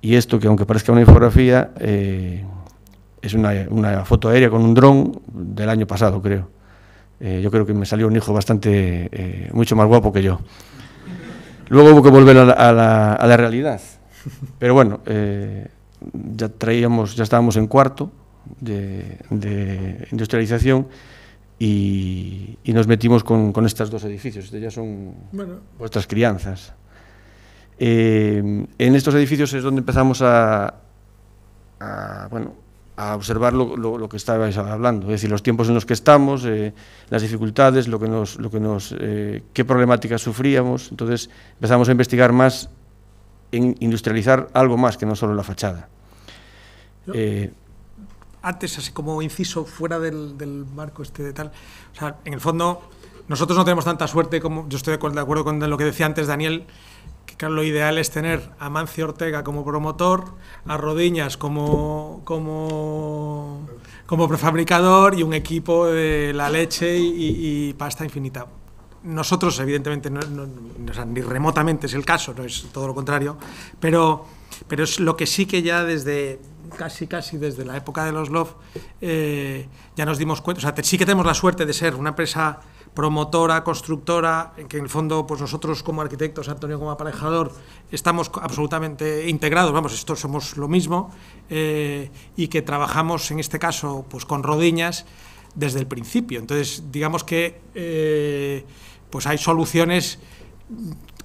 y esto que aunque parezca una infografía, eh, es una, foto aérea con un dron del año pasado, creo. Eh, yo creo que me salió un hijo bastante, mucho más guapo que yo. Luego hubo que volver a la, realidad. Pero bueno, ya traíamos, ya estábamos en cuarto de, de industrialización y, nos metimos con, con, estos dos edificios. Estos ya son vuestras crianzas. Eh, en estos edificios es donde empezamos a, a bueno, a observar lo, que estabais hablando, es decir, los tiempos en los que estamos, eh, las dificultades, lo que nos, lo que nos, eh, qué problemáticas sufríamos. Entonces empezamos a investigar más, en industrializar algo más que no solo la fachada. Eh, antes, así como inciso, fuera del, marco este de tal, o sea, en el fondo, nosotros no tenemos tanta suerte como, yo estoy de acuerdo con lo que decía antes Daniel, que claro, lo ideal es tener a Mancio Ortega como promotor, a Rodiñas como, como, como prefabricador y un equipo de la leche y, pasta infinita. Nosotros, evidentemente, no, ni remotamente es el caso, no es todo lo contrario, pero, pero es lo que sí que ya desde casi casi desde la época de los Love, eh, ya nos dimos cuenta, o sea, sí que tenemos la suerte de ser una empresa promotora, constructora, en que en el fondo pues nosotros como arquitectos, Antonio como aparejador, estamos absolutamente integrados, vamos, esto somos lo mismo, eh, y que trabajamos en este caso pues con Rodiñas desde el principio. Entonces, digamos que eh, pues hay soluciones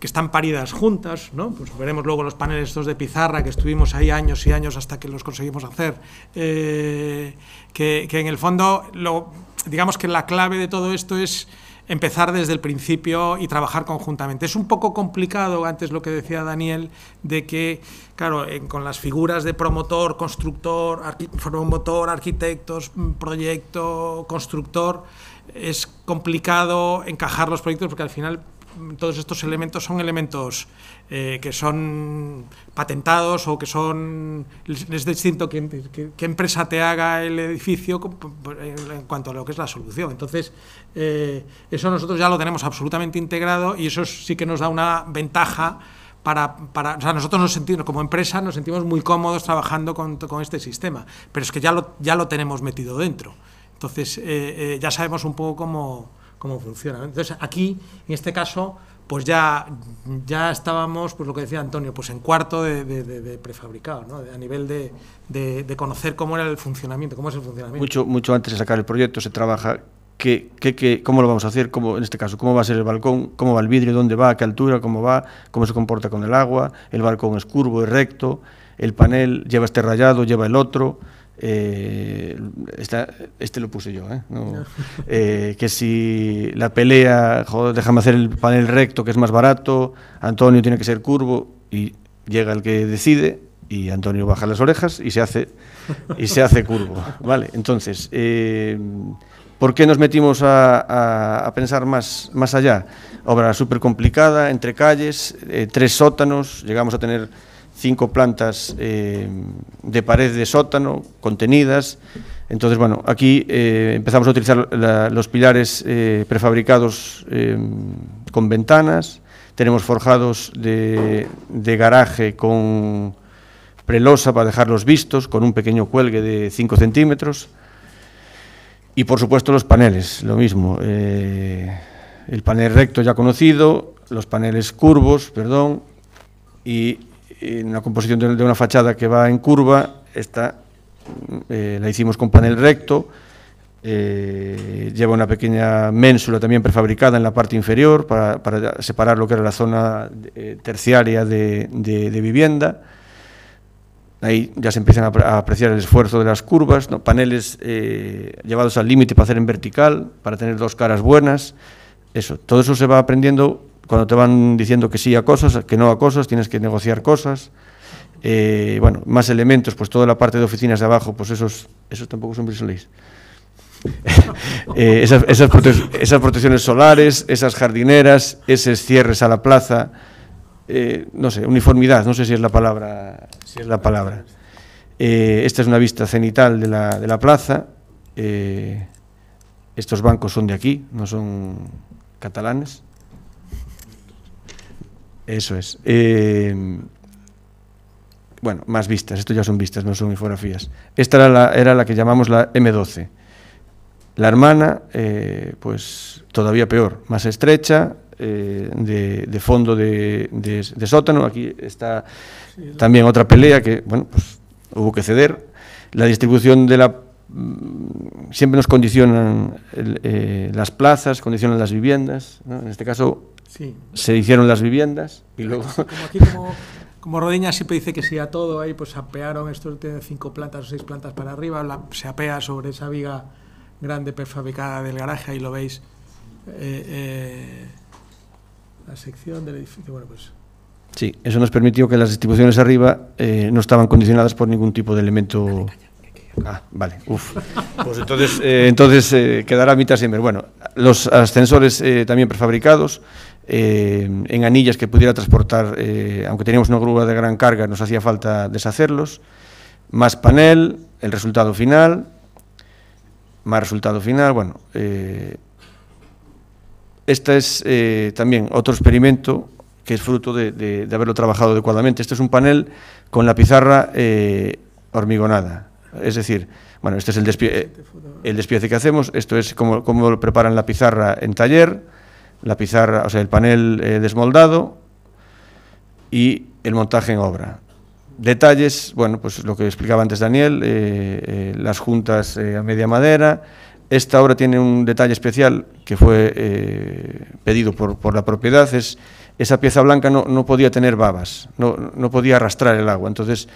que están paridas juntas, ¿no? Pues veremos luego los paneles estos de pizarra que estuvimos ahí años y años hasta que los conseguimos hacer, eh, que, en el fondo, lo, digamos que la clave de todo esto es empezar desde el principio y trabajar conjuntamente. Es un poco complicado, antes lo que decía Daniel, de que, claro, con las figuras de promotor, constructor, promotor, arquitectos, mm, proyecto, constructor, es complicado encajar los proyectos porque al final todos estos elementos son elementos eh, que son patentados o que son... Es distinto que, empresa te haga el edificio en cuanto a lo que es la solución. Entonces, eh, eso nosotros ya lo tenemos absolutamente integrado y eso sí que nos da una ventaja para, o sea, nosotros nos sentimos, como empresa, nos sentimos muy cómodos trabajando con, este sistema, pero es que ya lo, ya lo tenemos metido dentro. Entonces, eh, ya sabemos un poco cómo cómo funciona. Entonces, aquí, en este caso, pues ya, ya estábamos, pues lo que decía Antonio, pues en cuarto de, prefabricado, ¿no? a nivel de, de, conocer cómo era el funcionamiento, cómo es el funcionamiento. Mucho, mucho antes de sacar el proyecto se trabaja que cómo lo vamos a hacer, cómo, en este caso, cómo va a ser el balcón, cómo va el vidrio, dónde va, a qué altura, cómo va, cómo se comporta con el agua, el balcón es curvo, es recto, el panel lleva este rayado, lleva el otro. Eh, este lo puse yo, ¿eh? eh, que si la pelea, joder, déjame hacer el panel recto que es más barato, Antonio tiene que ser curvo y llega el que decide y Antonio baja las orejas y se hace, y se hace curvo. Vale, entonces, ¿por qué nos metimos a, pensar más, más allá? Obra súper complicada, entre calles, tres sótanos, llegamos a tener cinco plantas eh, de pared de sótano contenidas. Entonces, bueno, aquí eh, empezamos a utilizar los pilares eh, prefabricados con ventanas, tenemos forjados de, garaje con prelosa para dejarlos vistos, con un pequeño cuelgue de 5 centímetros. Y por supuesto los paneles, lo mismo. el panel recto ya conocido, los paneles curvos, perdón, y en la composición de una fachada que va en curva, esta eh, la hicimos con panel recto, eh, lleva una pequeña ménsula también prefabricada en la parte inferior para, separar lo que era la zona eh, terciaria de, vivienda. Ahí ya se empiezan a apreciar el esfuerzo de las curvas, paneles llevados al límite para hacer en vertical, para tener dos caras buenas. Eso, todo eso se va aprendiendo cuando te van diciendo que sí a cosas, que no a cosas, tienes que negociar cosas. Eh, bueno, más elementos, pues toda la parte de oficinas de abajo, pues esos, esos tampoco son visuales. Eh, esas, protecciones solares, esas jardineras, esos cierres a la plaza, eh, no sé, uniformidad, no sé si es la palabra. es la palabra. esta es una vista cenital de la plaza. estos bancos son de aquí, no son catalanes. Eso es. Eh, bueno, más vistas, esto ya son vistas, no son infografías. Esta era la, era la que llamamos la M12. La hermana, eh, pues todavía peor, más estrecha, eh, de, fondo de, sótano. Aquí está también otra pelea que, bueno, pues hubo que ceder. La distribución de la... Mm, siempre nos condicionan las plazas, condicionan las viviendas. En este caso, se hicieron las viviendas y luego... Como aquí, Rodiña siempre dice que sí a todo, ahí pues apearon, esto tiene cinco plantas o seis plantas para arriba, se apea sobre esa viga grande prefabricada del garaje, ahí lo veis, eh, eh, la sección del edificio, bueno pues... Sí, eso nos permitió que las distribuciones arriba eh, no estaban condicionadas por ningún tipo de elemento... Ah, vale, uff. Pues entonces, entonces quedará mitad siempre. Bueno, los ascensores también prefabricados, eh, en anillas que pudiera transportar, eh, aunque teníamos una grúa de gran carga, nos hacía falta deshacerlos, más panel, el resultado final, más resultado final, bueno... Eh, este es eh, también otro experimento que es fruto de, haberlo trabajado adecuadamente. Este es un panel con la pizarra hormigonada. Es decir, bueno, este es el, despiece que hacemos, esto es cómo, lo preparan la pizarra en taller, la pizarra, o sea, el panel eh, desmoldado y el montaje en obra. Detalles, bueno, pues lo que explicaba antes Daniel, eh, eh, las juntas a media madera. Esta obra tiene un detalle especial que fue pedido por, la propiedad, es esa pieza blanca no, podía tener babas, no, podía arrastrar el agua. Entonces,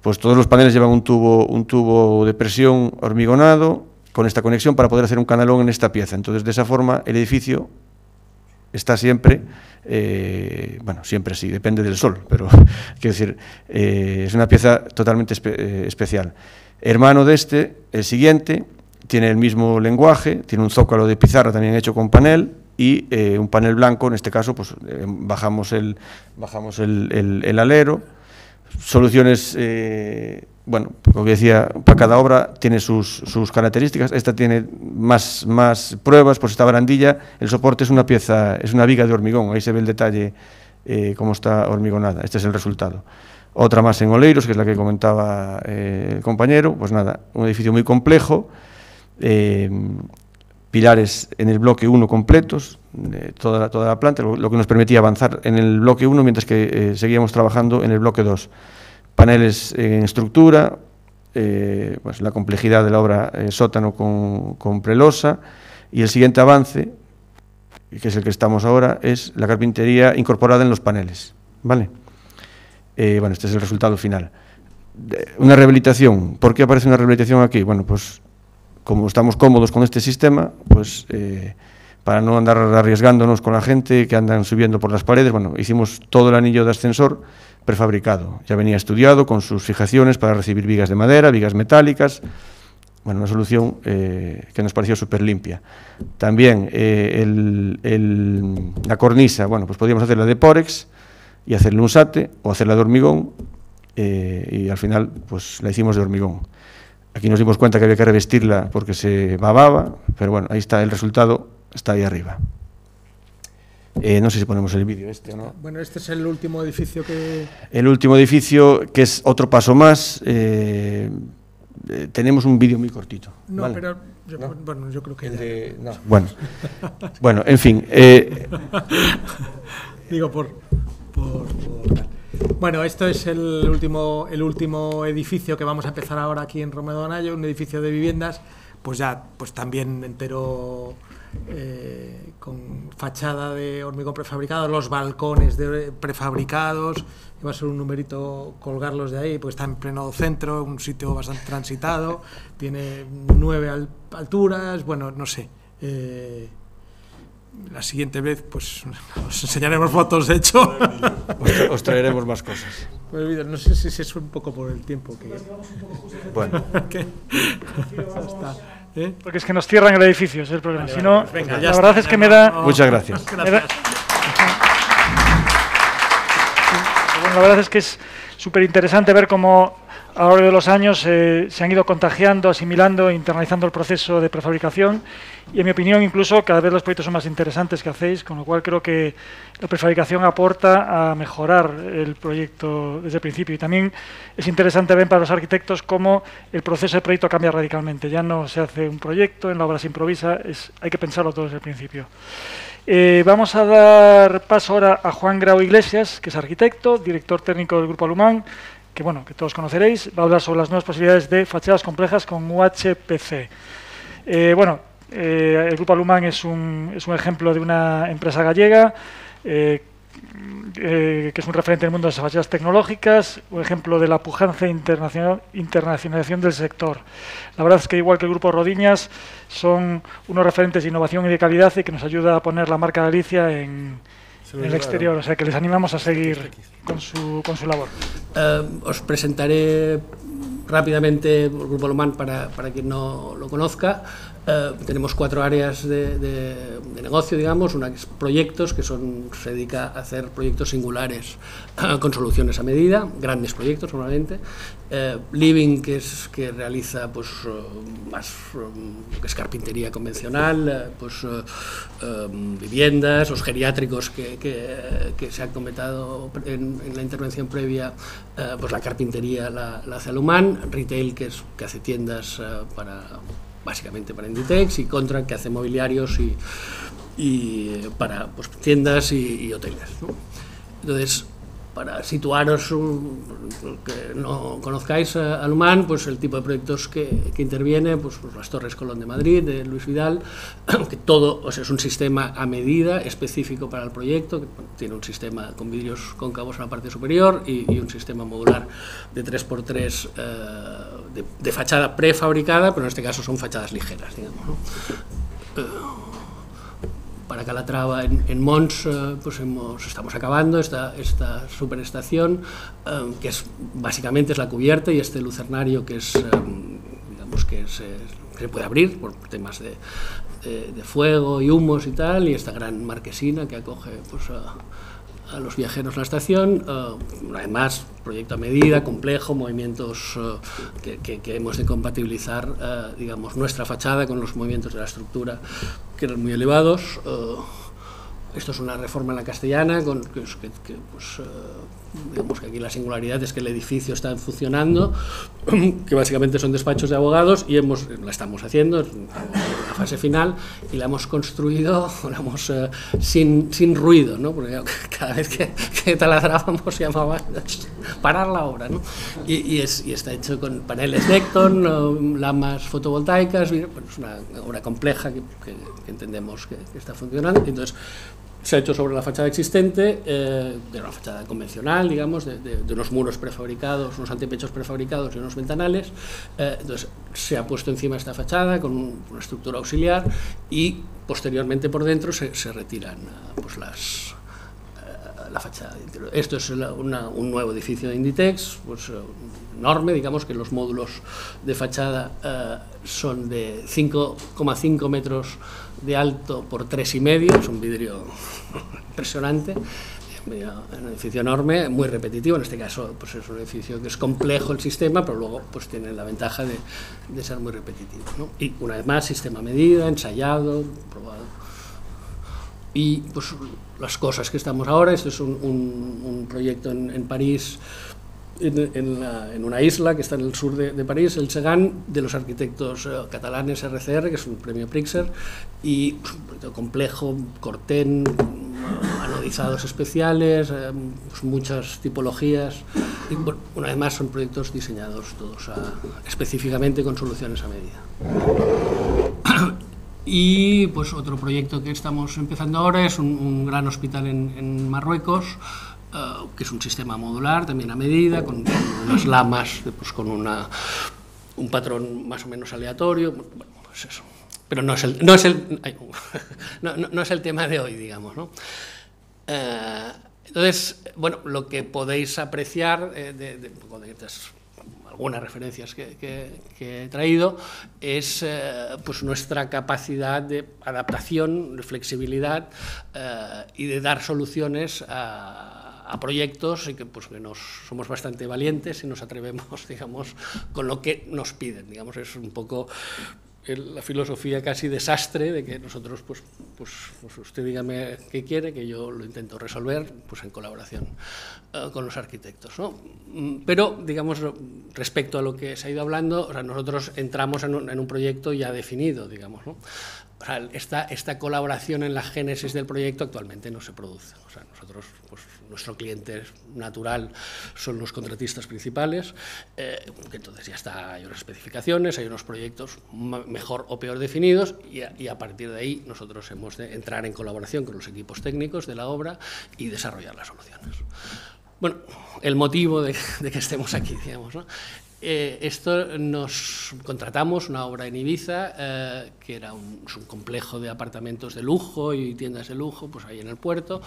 pues todos los paneles llevan un tubo, un tubo de presión hormigonado con esta conexión para poder hacer un canalón en esta pieza. Entonces, de esa forma, el edificio está siempre, eh, bueno, siempre sí, depende del sol, pero quiero decir, eh, es una pieza totalmente eh, especial. Hermano de este, el siguiente, tiene el mismo lenguaje, tiene un zócalo de pizarra también hecho con panel y un panel blanco, en este caso pues bajamos el, bajamos el alero soluciones, eh, bueno, como decía, para cada obra tiene sus, características. Esta tiene más, más pruebas, por esta barandilla, el soporte es una pieza, es una viga de hormigón, ahí se ve el detalle eh, cómo está hormigonada. Este es el resultado. Otra más en Oleiros, que es la que comentaba eh, el compañero, pues nada, un edificio muy complejo pilares en el bloque 1 completos, eh, toda, la, toda la planta, lo, que nos permitía avanzar en el bloque 1 mientras que eh, seguíamos trabajando en el bloque 2. Paneles en estructura, eh, pues la complejidad de la obra sótano con, prelosa y el siguiente avance, que es el que estamos ahora, es la carpintería incorporada en los paneles. ¿vale? bueno, este es el resultado final. Una rehabilitación. ¿Por qué aparece una rehabilitación aquí? Bueno, pues como estamos cómodos con este sistema, pues eh, para no andar arriesgándonos con la gente que andan subiendo por las paredes, bueno, hicimos todo el anillo de ascensor prefabricado. Ya venía estudiado con sus fijaciones para recibir vigas de madera, vigas metálicas. Bueno, una solución eh, que nos pareció súper limpia. También eh, la cornisa, bueno, pues podíamos hacerla de Porex y hacerle un sate o hacerla de hormigón y al final pues la hicimos de hormigón. Aquí nos dimos cuenta que había que revestirla porque se bababa, pero bueno, ahí está el resultado, está ahí arriba. Eh, no sé si ponemos el vídeo este o no. Bueno, este es el último edificio que... El último edificio, que es otro paso más. Eh, eh, tenemos un vídeo muy cortito. No, pero bueno, yo creo que... bueno. en fin. Digo, por... Bueno, esto es el último, el último edificio que vamos a empezar ahora aquí en Romero Anayo, un edificio de viviendas, pues ya, pues también entero eh, con fachada de hormigón prefabricado, los balcones de prefabricados, va a ser un numerito colgarlos de ahí, pues está en pleno centro, un sitio bastante transitado, tiene nueve alturas, bueno, no sé. Eh, la siguiente vez pues os enseñaremos fotos, de hecho. Os, traeremos más cosas. Pues, no sé si es un poco por el tiempo que... Bueno. ¿eh? Porque es que nos cierran el edificio, es el problema. si no, pues la verdad es que me da... Muchas gracias. Bueno, la verdad es que es súper interesante ver cómo a lo largo de los años eh, se han ido contagiando, asimilando, internalizando el proceso de prefabricación y en mi opinión incluso cada vez los proyectos son más interesantes que hacéis, con lo cual creo que la prefabricación aporta a mejorar el proyecto desde el principio y también es interesante ver para los arquitectos cómo el proceso de proyecto cambia radicalmente, ya no se hace un proyecto, en la obra se improvisa, es, hay que pensarlo todo desde el principio. Eh, vamos a dar paso ahora a Juan Grau Iglesias, que es arquitecto, director técnico del Grupo Alumán, que bueno, que todos conoceréis, va a hablar sobre las nuevas posibilidades de fachadas complejas con UHPC. Eh, bueno, eh, el Grupo Alumán es un, es un, ejemplo de una empresa gallega eh, que es un referente en el mundo de las fachadas tecnológicas, un ejemplo de la pujanza internacional, internacionalización del sector. La verdad es que igual que el Grupo Rodiñas, son unos referentes de innovación y de calidad y que nos ayuda a poner la marca Galicia en, en el exterior. O sea que les animamos a seguir con su, con su labor. Eh, os presentaré rápidamente el Grupo Lomán para, para quien no lo conozca. Eh, tenemos cuatro áreas de, negocio, digamos, una que es proyectos, que son, se dedica a hacer proyectos singulares con soluciones a medida, grandes proyectos normalmente. Eh, living que, es, que realiza pues eh, más eh, carpintería convencional, pues em, viviendas, los geriátricos que, se han comentado en, la intervención previa, pues la carpintería la, hace Alumán, retail que, es, que hace tiendas para básicamente para Inditex y Contra que hace mobiliarios y, para pues, tiendas y, hoteles. Entonces, para situaros, que no conozcáis a, Lumán, pues el tipo de proyectos que, que interviene, pues, pues las Torres Colón de Madrid, de Luis Vidal, que todo o es un sistema a medida específico para el proyecto, que tiene un sistema con vidrios cóncavos en la parte superior y, un sistema modular de 3x3 eh, de, fachada prefabricada, pero en este caso son fachadas ligeras, digamos. Eh, para Calatrava en, Mons eh, pues hemos, estamos acabando esta, esta superestación eh, que es básicamente es la cubierta y este lucernario que es eh, digamos que se, puede abrir por temas de, fuego y humos y tal y esta gran marquesina que acoge pues a a los viajeros la estación. Eh, además, proyecto a medida, complejo, movimientos eh, que, hemos de compatibilizar, eh, digamos, nuestra fachada con los movimientos de la estructura, que eran muy elevados. esto es una reforma en la castellana, con, pues, digamos que aquí la singularidad es que el edificio está funcionando, que básicamente son despachos de abogados y hemos, la estamos haciendo, en la fase final, y la hemos construido eh, sin, sin, ruido, ¿no? porque cada vez que, que taladrábamos llamaba parar la obra. ¿no? Y, es, está hecho con paneles Decton, lamas fotovoltaicas, pues es una obra compleja que, entendemos que, está funcionando. Entonces, se ha hecho sobre la fachada existente, eh, de una fachada convencional, digamos, de, unos muros prefabricados, unos antepechos prefabricados y unos ventanales. Eh, entonces, se ha puesto encima esta fachada con una estructura auxiliar y posteriormente por dentro se, retiran eh, pues, las, la fachada. Esto es un nuevo edificio de Inditex, pues, enorme, digamos que los módulos de fachada son de 5,5 metros de alto por tres y medio, es un vidrio impresionante, un edificio enorme, muy repetitivo, en este caso pues es un edificio que es complejo el sistema, pero luego pues tiene la ventaja de, ser muy repetitivo. Y una vez más, sistema medida, ensayado, probado. Y pues las cosas que estamos ahora, esto es un, un, proyecto en, en París en, una isla que está en el sur de, París, el Segan, de los arquitectos eh, catalanes RCR, que es un premio Prixer, y proyecto pues, complejo, cortén, anodizados especiales, eh, pues, muchas tipologías. Y, una vez más, son proyectos diseñados todos específicamente con soluciones a medida. Y pues otro proyecto que estamos empezando ahora es un, gran hospital en Marruecos, eh, que es un sistema modular también a medida, con, unas lamas, pues con una, un patrón más o menos aleatorio. Pues, bueno, pues eso. Pero no es el, no es el, no, no, es el tema de hoy, digamos. ¿no? Eh, entonces, bueno, lo que podéis apreciar eh, de, algunas referencias que, he traído, es pues nuestra capacidad de adaptación, de flexibilidad y de dar soluciones a a proyectos y que, pues, que nos, somos bastante valientes y nos atrevemos, digamos, con lo que nos piden. Digamos, es un poco la filosofía casi desastre de que nosotros, pues, pues, pues, usted dígame qué quiere, que yo lo intento resolver, pues en colaboración eh, con los arquitectos. ¿no? Mm, pero, digamos, respecto a lo que se ha ido hablando, o sea, nosotros entramos en un, proyecto ya definido, digamos. ¿no? esta, esta colaboración en la génesis del proyecto actualmente no se produce. O sea, nosotros pues, nuestro cliente natural son los contratistas principales, eh, entonces ya está, hay unas especificaciones, hay unos proyectos mejor o peor definidos y a, partir de ahí nosotros hemos de entrar en colaboración con los equipos técnicos de la obra y desarrollar las soluciones. Bueno, el motivo de, que estemos aquí, digamos, ¿no? Eh, esto nos contratamos una obra en Ibiza, eh, que era un, un, complejo de apartamentos de lujo y tiendas de lujo, pues ahí en el puerto,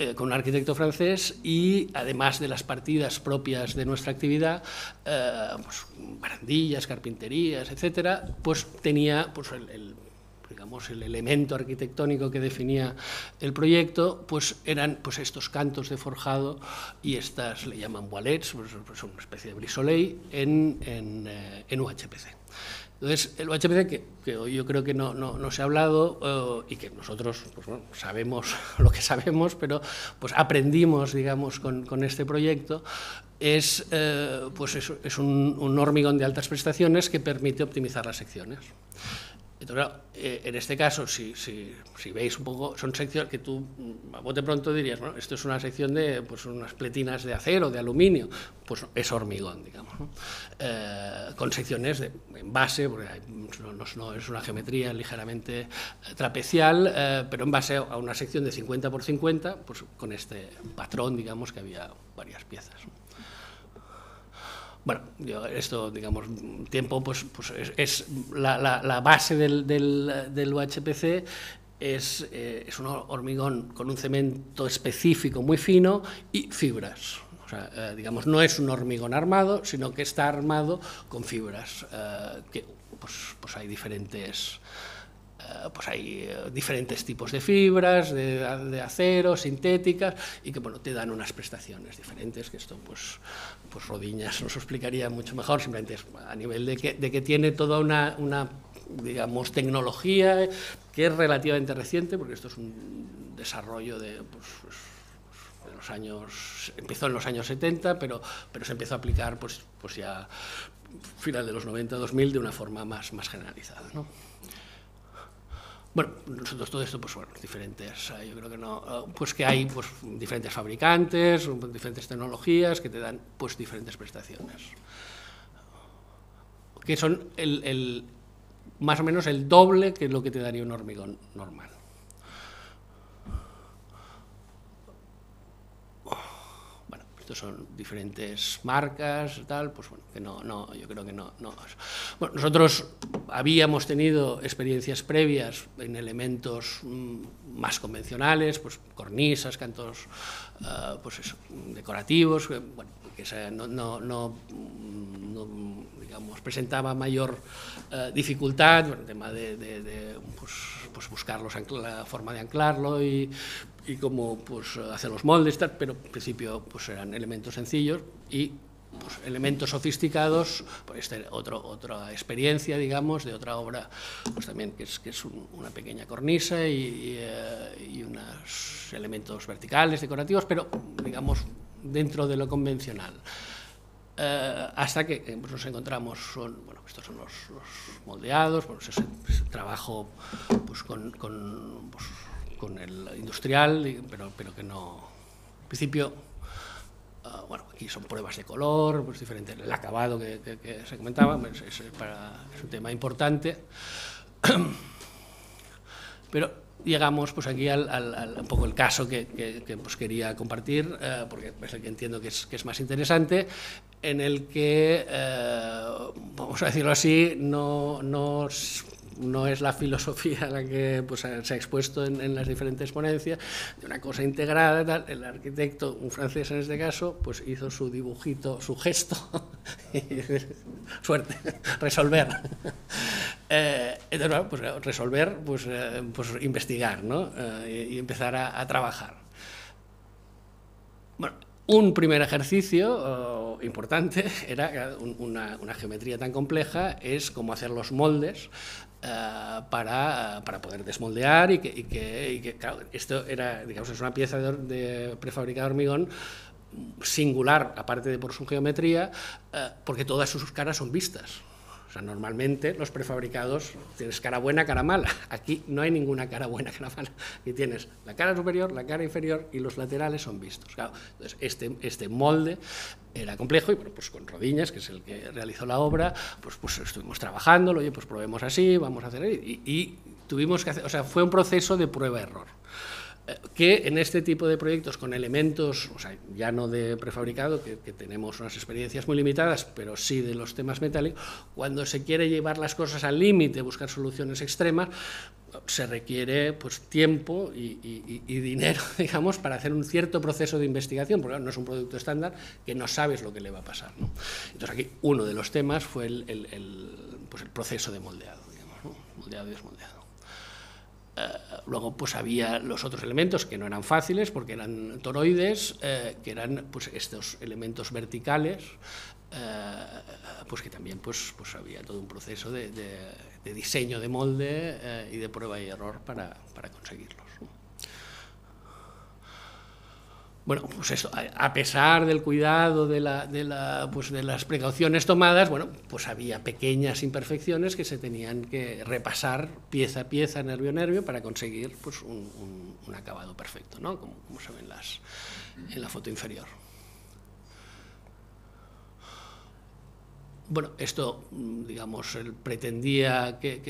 eh, con un arquitecto francés y además de las partidas propias de nuestra actividad, eh, pues, barandillas, carpinterías, etc., pues tenía pues, el, digamos, el elemento arquitectónico que definía el proyecto, pues eran pues estos cantos de forjado y estas, le llaman wallets, pues, una especie de brisoley en, en, eh, en UHPC. Entonces, el OHPC, que, hoy yo creo que no, se ha hablado eh, y que nosotros pues, sabemos lo que sabemos, pero pues aprendimos, digamos, con, este proyecto, es, eh, pues un hormigón de altas prestaciones que permite optimizar las secciones. Eh, en este caso, si, veis un poco, son secciones que tú mm, a bote pronto dirías, bueno, esto es una sección de pues, unas pletinas de acero, de aluminio, pues es hormigón, digamos, eh, con secciones de, en base, porque no, es una geometría ligeramente eh, trapecial, pero en base a una sección de 50 por 50, pues con este patrón, digamos, que había varias piezas. Bueno, esto, digamos, tiempo, pues, pues es, la, la, base del, del, del UHPC eh, es, un hormigón con un cemento específico muy fino y fibras. O sea, eh, digamos, no es un hormigón armado, sino que está armado con fibras, eh, que pues, pues hay diferentes eh, pues hay eh, diferentes tipos de fibras, de, acero, sintéticas, y que bueno, te dan unas prestaciones diferentes, que esto pues, pues Rodiñas nos explicaría mucho mejor, simplemente a nivel de que, de que tiene toda una, una, digamos, tecnología que es relativamente reciente, porque esto es un desarrollo de... Pues, pues, los años empezó en los años 70 pero pero se empezó a aplicar pues pues ya final de los 90 2000 de una forma más más generalizada ¿no? Bueno, nosotros todo esto, pues bueno, diferentes, eh, yo creo que no, eh, pues que hay pues, diferentes fabricantes, diferentes tecnologías que te dan pues diferentes prestaciones, que son el, el, más o menos el doble que lo que te daría un hormigón normal. son diferentes marcas, tal, pues bueno, que no, no yo creo que no. no. Bueno, nosotros habíamos tenido experiencias previas en elementos mm, más convencionales, pues cornisas, cantos, eh, pues decorativos, que, bueno, no, no, no presentaba mayor eh, dificultad, el tema de, pues, pues buscar la forma de anclarlo y, cómo pues, hacer los moldes, pero en principio pues, eran elementos sencillos y pues, elementos sofisticados, pues este otra experiencia, digamos, de otra obra, pues también que es, una pequeña cornisa y, eh, y, unos elementos verticales, decorativos, pero digamos dentro de lo convencional. Eh, hasta que eh, nos encontramos, son, bueno, estos son los, moldeados, bueno, pues, ese, trabajo pues, pues, con, el industrial, pero, que no... principio, eh, bueno, aquí son pruebas de color, pues diferente, el acabado que, se comentaba, es, un tema importante. Pero llegamos pues aquí al, un poco el caso que, quería compartir, porque es el que entiendo que es, que es más interesante, en el que, eh, vamos a decirlo así, no, no, es la filosofía la que pues, se ha expuesto en, las diferentes ponencias, de una cosa integrada, el arquitecto, un francés en este caso, pues hizo su dibujito, su gesto, suerte, resolver. Eh, entonces, pues resolver, pues, eh, pues investigar, y, empezar a, a trabajar. Bueno, un primer ejercicio oh, importante era una, geometría tan compleja, es cómo hacer los moldes eh, para, poder desmoldear y que, esto era, digamos, es una pieza de, prefabricado hormigón singular, aparte de por su geometría, eh, porque todas sus caras son vistas. O sea, normalmente los prefabricados tienes cara buena, cara mala. Aquí no hay ninguna cara buena, cara mala. Aquí tienes la cara superior, la cara inferior y los laterales son vistos. Claro, entonces, este, este molde era complejo y bueno, pues con Rodiñas, que es el que realizó la obra, pues, pues estuvimos trabajándolo, oye, pues probemos así, vamos a hacer... Y, y tuvimos que hacer, o sea, fue un proceso de prueba-error que en este tipo de proyectos con elementos, ya no de prefabricado, que, tenemos unas experiencias muy limitadas, pero sí de los temas metálicos, cuando se quiere llevar las cosas al límite, buscar soluciones extremas, se requiere pues, tiempo y, dinero, digamos, para hacer un cierto proceso de investigación, porque no es un producto estándar que no sabes lo que le va a pasar. Entonces aquí uno de los temas fue el, pues, el proceso de moldeado, moldeado y desmoldeado. Eh, luego pues había los otros elementos que no eran fáciles porque eran toroides, eh, que eran pues estos elementos verticales, eh, pues que también pues, pues había todo un proceso de, diseño de molde y de prueba y error para, para conseguirlos. bueno, pues eso, a pesar del cuidado, de, la, de, la, pues de las precauciones tomadas, bueno, pues había pequeñas imperfecciones que se tenían que repasar pieza a pieza, nervio a nervio, para conseguir pues, un, acabado perfecto, ¿no? como, se ve las, en la foto inferior. Bueno, esto, mm, digamos, pretendía que,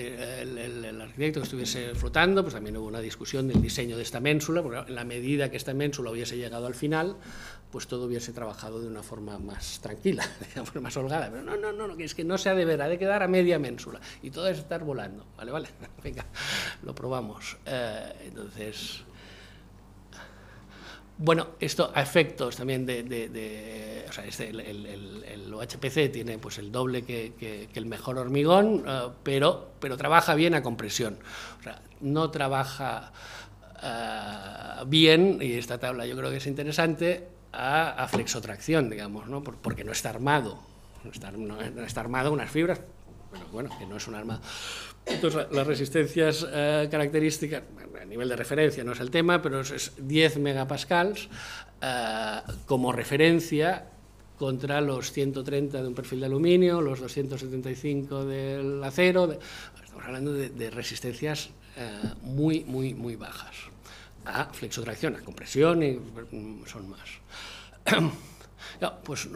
el, arquitecto estuviese flotando, pues también hubo una discusión del diseño de esta ménsula, porque en la medida que esta ménsula hubiese llegado al final, pues todo hubiese trabajado de una forma más tranquila, de forma más holgada. Pero no, no, no, es que no se ha de ver, de quedar a media ménsula y todo es estar volando. Vale, vale, venga, lo probamos. Eh, entonces, bueno, esto a efectos también de... o sea, este, el, el, OHPC tiene pues el doble que, el mejor hormigón, eh, pero, pero trabaja bien a compresión. O sea, no trabaja eh, bien, y esta tabla yo creo que es interesante, a, a flexotracción, digamos, ¿no? porque no está armado. No está, no está armado unas fibras, pero bueno, que no es un armado las resistencias eh, características, a nivel de referencia no es el tema, pero es, 10 megapascals eh, como referencia contra los 130 de un perfil de aluminio, los 275 del acero. estamos hablando de, resistencias eh, muy, muy, muy bajas. A flexotracción, a compresión, y mm, son más. Pues,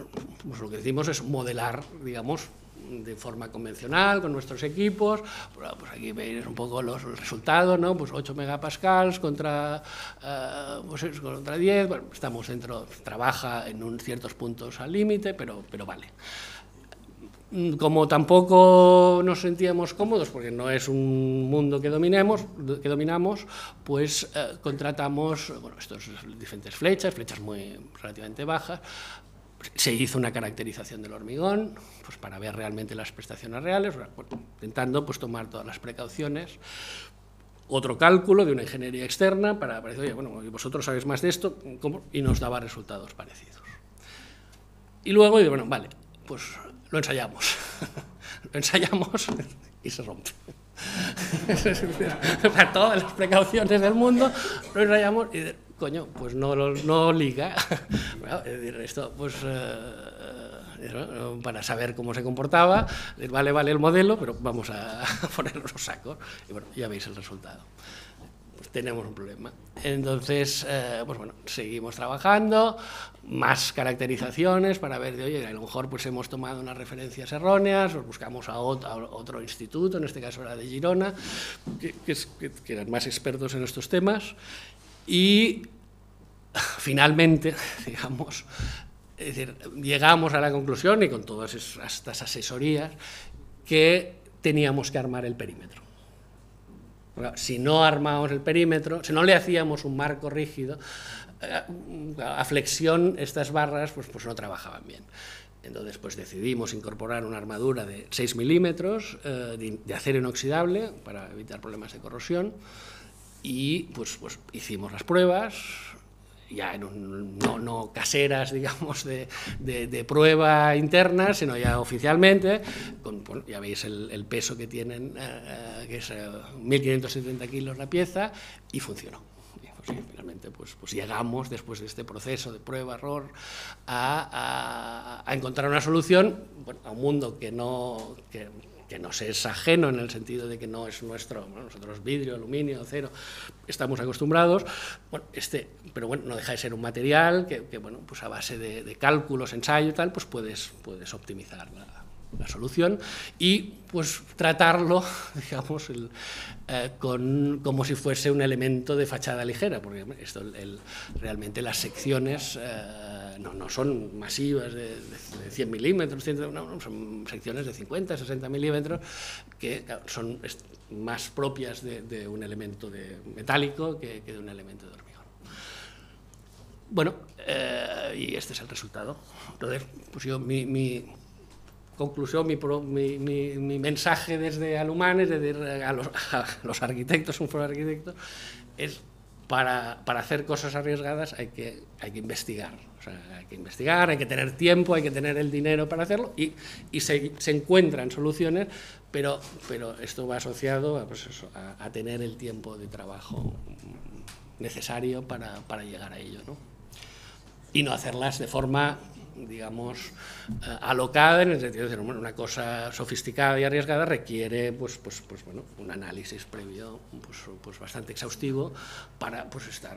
pues lo que decimos es modelar, digamos, de forma convencional con nuestros equipos. pues aquí veis un poco los resultados, ¿no? Pues 8 megapascals contra, eh, pues contra 10. estamos dentro, trabaja en ciertos puntos al límite, pero, pero vale mm, como tampoco nos sentíamos cómodos, porque no es un mundo que, dominemos, que dominamos, pues eh, contratamos bueno, estos, diferentes flechas, flechas muy relativamente bajas, se hizo una caracterización del hormigón pues para ver realmente las prestaciones reales, pues, intentando pues, tomar todas las precauciones. Otro cálculo de una ingeniería externa para, decir, oye, bueno, vosotros sabéis más de esto, y nos daba resultados parecidos. Y luego, bueno, vale, pues lo ensayamos. lo ensayamos y se rompe. para todas las precauciones del mundo, lo ensayamos y coño, pues no, no liga. esto, pues... Eh, para saber cómo se comportaba, eh, vale, vale el modelo, pero vamos a ponernos los sacos. Y bueno, ya veis el resultado. Pues tenemos un problema. Entonces, eh, pues bueno, seguimos trabajando, más caracterizaciones para ver de, oye, a lo mejor pues hemos tomado unas referencias erróneas, os pues buscamos a otro, instituto, en este caso era de Girona, que, que eran más expertos en estos temas, y finalmente, digamos, llegamos a la conclusión, y con todas estas asesorías, que teníamos que armar el perímetro. Si no armábamos el perímetro, si no le hacíamos un marco rígido, eh, a flexión estas barras pues, pues no trabajaban bien. Entonces pues decidimos incorporar una armadura de 6 milímetros eh, de, de, acero inoxidable para evitar problemas de corrosión y pues, pues hicimos las pruebas, ya no, caseras, digamos, de, prueba interna, sino ya oficialmente, ya veis el, peso que tienen, eh, eh, que es 1.570 eh, kilos la pieza, y funcionó. Pues finalmente, pues, pues, llegamos, después de este proceso de prueba, error, a, encontrar una solución a un mundo que no que nos es ajeno en el sentido de que no es nuestro, nosotros vidrio, aluminio, acero, estamos acostumbrados, bueno, este, pero bueno, no deja de ser un material que, bueno, pues a base de, cálculos, ensayo y tal, pues puedes, puedes optimizar la, solución y pues tratarlo, digamos, eh, con, como si fuese un elemento de fachada ligera, porque esto, realmente las secciones... Eh, no, son masivas de, 100 milímetros, son secciones de 50, 60 milímetros, que son más propias de, un elemento de metálico que, de un elemento de hormigón. Bueno, eh, y este es el resultado. Entonces, pues yo, mi, conclusión, mi, mensaje desde Alumán, es a los, arquitectos, un foro arquitecto, es para, para hacer cosas arriesgadas hay que, hay que investigar, hay que investigar, hay que tener tiempo, hay que tener el dinero para hacerlo y, se, encuentran soluciones, pero, pero esto va asociado a, pues tener el tiempo de trabajo necesario para, llegar a ello. Y no hacerlas de forma digamos, eh, alocada en el sentido de decir, una cosa sofisticada y arriesgada requiere, pues, pues, pues bueno, un análisis previo, pues, pues bastante exhaustivo para, pues, estar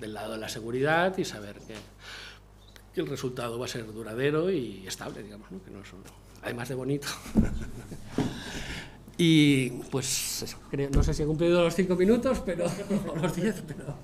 del lado de la seguridad y saber que el resultado va a ser duradero y estable, digamos, Que no es además de bonito. y pues eso, no sé si he cumplido los cinco minutos, pero los diez, pero...